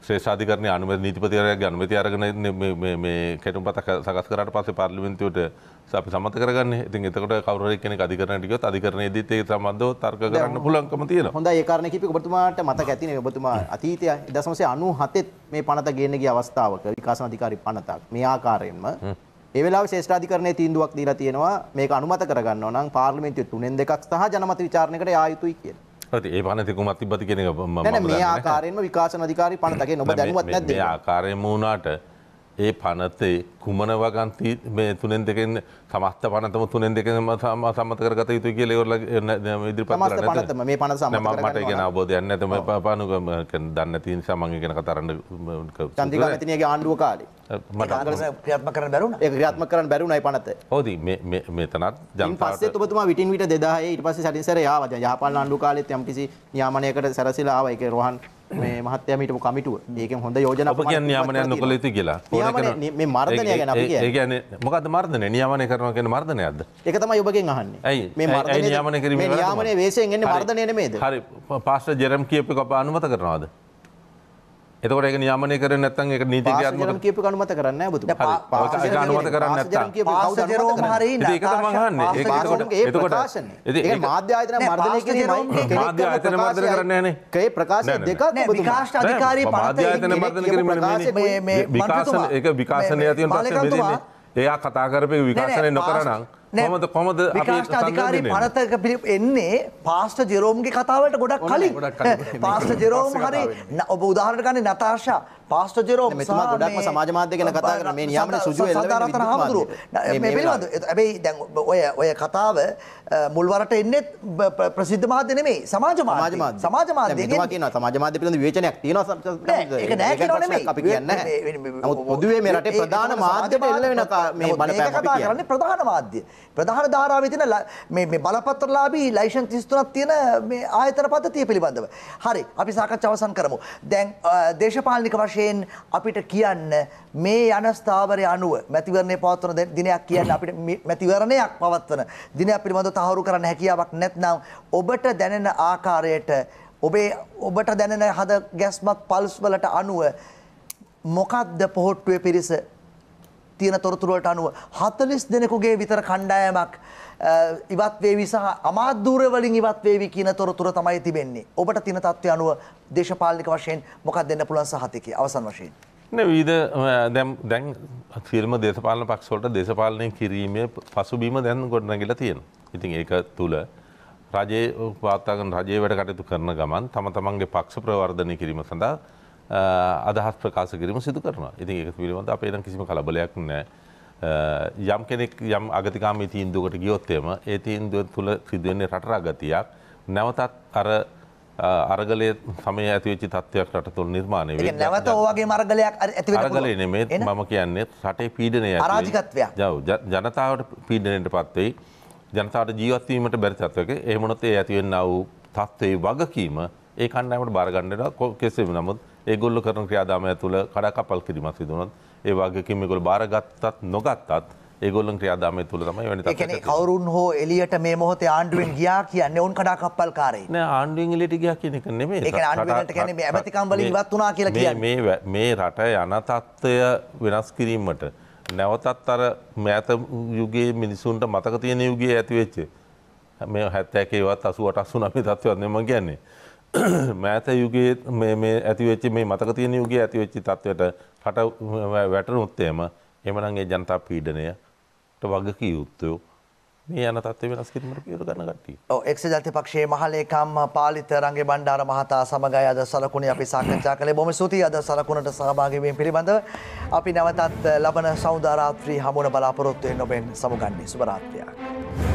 ශ්‍රේෂාධිකරණය අනුව නීතිපති විතිරයක් ගන්මති අරගෙන කැටුම් පත සකස් කරට පස පාර්ලිමින්තුවට සපි සමත කරගන්න ඉතින් එතකට කවර කෙනෙ අධිකරනටිකොත් අධිකරන දේ සම්බන්ධ තර්ක කරන්න පුලන්කම තියෙන හොඳ ඒකාරණ කිපි ඔබතුමාට මතක ඇතින ඔබතුමා අතීතය දසමසේ අනු හතෙත් මේ පනත ගේනගේ අවස්ථාවක විකාශන අධිකාරි පනතක් මේ ආකාරයෙන්ම ඒවෙලා ශේෂ්‍රාධිකරණය තීන්දුවක් දීලා තියෙනවා මේක අනුමත කරගන්න නම් පාර්ලිමේන්තුවේ තුනෙන් දෙකක් සහ ජනමත විචාරණයකට ආ යුතුයි කියලා. ඒ පන තිකුමත් තිබති කෙන මේ ආකාරෙන්ම විකාශන අධිකාරි පනතගේ නොබ දැනුවත් නැද ආකාරයම වුණාට ඒ පනතේ කුමන වගන්ති මේ තුනෙන් දෙකෙන් තමස්ත පනතම තුනෙන් දෙකම සම්මත කරගත යුතු කිය ලෙවරල ඉදිරි පත් මේ පන මට ගෙන අබෝධයන්න ඇතම පානු දන්න තින් සමන්ග ගෙන කතරන්න චන්තිකතිනගේ ආණ්ඩුව කාලේ ක්‍රාත්ම කර බැරුණ ක්‍රාත්ම කරන බැරුණයි පනත හෝද මෙතනත් ජම් පස්සේ තුබතුම විටින් විට දෙදාහ ඉට පස සටිසර යාව ජාපල් ආණ්ඩු කාලෙත් යම්කිසි යාමනයකට සැරසිලාව එක රොහන් මේ මහත්තයා මීටපු කමිටුව ඒකෙන් හොඳ යෝජනා ඔබ කියන්නේ නියමනය නොකළ යුතු කියලා. නියමනය මේ මර්ධනය ගැන අපි කියන්නේ. ඒ කියන්නේ මොකද්ද මර්ධනය? නියමනය කරනවා කියන්නේ මර්ධනයක්ද? ඒක තමයි ඔබගෙන් අහන්නේ. ඇයි? මේ මර්ධනය නියමනය කිරීම මේ නියමනය වේසයෙන් එන්නේ මර්ධනය නෙමෙයිද? හරි. පාස්ටර් ජෙරම් කියපේ අප අනුමත කරනවද? එතකොට ඒක නියමනය කරන්නේ නැත්නම් ඒක නීතිඥයන්ම කියපු කනුමත කරන්නේ නැහැ බුදු. ඒක අනුමත කරන්නේ නැත්නම් පාසජරෝම හරි නැහැ. ඒක තමයි අහන්නේ. ඒක එතකොට එතකොට ඒක මාධ්‍ය ආයතන මර්ධනය කිරීමයි මාධ්‍ය ආයතන මර්ධනය කරන්නේ නැහනේ. කේ ප්‍රකාශන දෙකක් බුදු. විකාශන අධිකාරී මාධ්‍ය ආයතන මර්ධනය කිරීම මේ මේ විකාශන ඒක විකාශනය තියෙන ප්‍රශ්නේ මෙතනනේ. එයා කතා කරපේ විකාශනය නොකරනම් මද කොමද විකාශ අධිකාරී පනතක පිළි එන්නේ පාස්ට ජෙරෝම්ගේ කතාවට ගොඩක් කලින් පාස්ට ජෙරෝම් හරි ඔබ උදාහරට ගන්න නතාශා පාස්ට ජෙරෝ මෙතුම ගොඩක් සමාජමාධ්‍ය ගැන කතා කරන මේ නියාමන සුජු සදාරතන හාමුදුරු පිළිබඳ ඇබැයි දැන් ඔය ඔය කතාව මුල්වරට එන්නෙත් ප්‍රසිද්ධ මාධ්‍ය නෙමේ සමාජ මාධ්‍ය සමාජ මාධ්‍ය කියන සමාජ මාධ්‍ය පිළිබඳ විවේචනයක් තියෙනවා ඒක නෑ කියනවා නෙමේ අපි කියන්නේ නමුත් පොදුවේ මේ රටේ ප්‍රධාන මාධ්‍යට එල්ල වෙන මේ බලපෑම අපි කියන්නේ ප්‍රධාන මාධ්‍ය ප්‍රධාන ධාරාවේ තියෙන මේ මේ බලපත්‍රලාභී ලයිසන් 33ක් තියෙන මේ ආයතන පද්ධතිය පිළිබඳව. හරි, අපි සාකච්ඡා අවසන් කරමු. දැන් දේශපාලනික වශයෙන් අපිට කියන්න මේ යන ස්ථාවරය අනුව මැතිවරණය පවත්වන දිනයක් කියන්න අපිට මැතිවරණයක් පවත්වන දිනයක් පිළිබඳව තහවුරු කරන්න හැකියාවක් නැත්නම් ඔබට දැනෙන ආකාරයට ඔබේ ඔබට දැනෙන හද ගැස්මක් පල්ස් වලට අනුව මොකක්ද පොහොට්ටුවේ පිරිස තියෙන තොරතුරුවලට අනුව 40 දෙනෙකුගේ විතර කණ්ඩායමක් ඉවත් වේවි සහ අමාත්‍යූරය වලින් ඉවත් වේවි කියන තොරතුර තමයි තිබෙන්නේ. ඔබට තියෙන තත්ත්වය අනුව දේශපාලනික වශයෙන් මොකක්ද දෙන්න පුළුවන් සහතිකය අවසන් වශයෙන්? විද දැම් දැන් ෆිල්ම දේශපාලන පක්ෂවලට දේශපාලනය කිරීමේ පසුබීම දැන් ගොඩනගිලා තියෙන. ඉතින් ඒක තුළ රජයේ පාත්තගන් රජයේ වැඩ කටයුතු කරන ගමන් තම තමන්ගේ පක්ෂ ප්‍රවර්ධනය කිරීම සඳහා අදහස් ප්‍රකාශ කිරීම සිදු කරනවා ඉතින් ඒක පිළිබඳ අපේ නම් කිසිම කලබලයක් නැහැ යම් කෙනෙක් යම් අගතිකාමී තීන්දුවකට ගියොත් එම ඒ තීන්දුව තුළ සිදුවෙන්නේ රටරා ගතියක් නැවතත් අර අරගලය සමය ඇතිවෙච්චි තත්වයක් රට තුළ නිර්මාණය වේ නැවත ඕවගේ මර්ගලයක් ඇති අරගලය නෙමේ මම කියන්නේ රටේ පීඩනය රාජිකත්වයක් ජව ජනතාවට පීඩනයට පත්වෙයි ජනතාවට ජීවත්වීමට බැරි තත්වක ඒමනොත් ඒ ඇතිවෙන්න වූ තත්ත්වයි වගකීම ඒ කණ්ඩෑමට බාරගන්නට කෙසේ නමුත් ඒගොල්ල කරන ක්‍රියාදාමය තුළ කඩාකපල් කිරීමක් සිදුනොත් ඒ වගේකින් ඒගොල්ල බාරගත්තත් නොගත්තත් ඒගොල්ලන් ක්‍රියාදාමය තුළ තමයි වැනි එකන කවරුන් හෝ එලියට මේ මොහොතේ ආණ්ඩුවෙන් ගියා කියන්න ඔවන් කඩා කප්පල් කාරේ නෑ ආණ්ඩුවෙන් එලිට ගියා කියන එක නෙමේ ඒක ආණ්ඩුවෙන්ට කියන්නේ ඇමතිකම්වලින් ඉවත් වුණා කියලා කියන්නේ මේ මේ රට යන තත්ත්වය වෙනස් කිරීමට නැවතත් අර මෑත යුගයේ මිනිසුන්ට මතක තියෙන යුගයේ ඇතිවෙච්චේ මේ හැත්තෑකේවත් අසුවට අසු නමේ තත්ත්වයක්නම කියන්නේ මෑත යුගයේ මේ ඇතිවෙච්ච මේ මතක තියෙන යුගයේ ඇතිවෙච්ච තත්වයට රට වැටුණොත් එහෙම එහෙමනම් ඒ ජනතා පීඩනයට වගකී යුත්තේ මේ යන තත්ත්වය වෙනස් කිරීමට පියවර ගන්න කට්ටිය. ඔව් එක්ස ජාතික පක්ෂයේ මහලේකම් පාලිත රංගේ බණ්ඩාර මහතා සමගයි අද සලකුණේ අපි සාකච්ඡා කළේ. බොහොම ස්තුතියි අද සලකුණට සහභාගී වීම පිළිබඳව. අපි නැවතත් ලබන සෞදා රාත්‍රී හමුවන බලාපොරොත්තු වෙන ඔබෙන් සමුගන්නේ. සුබ රාත්‍රියක්.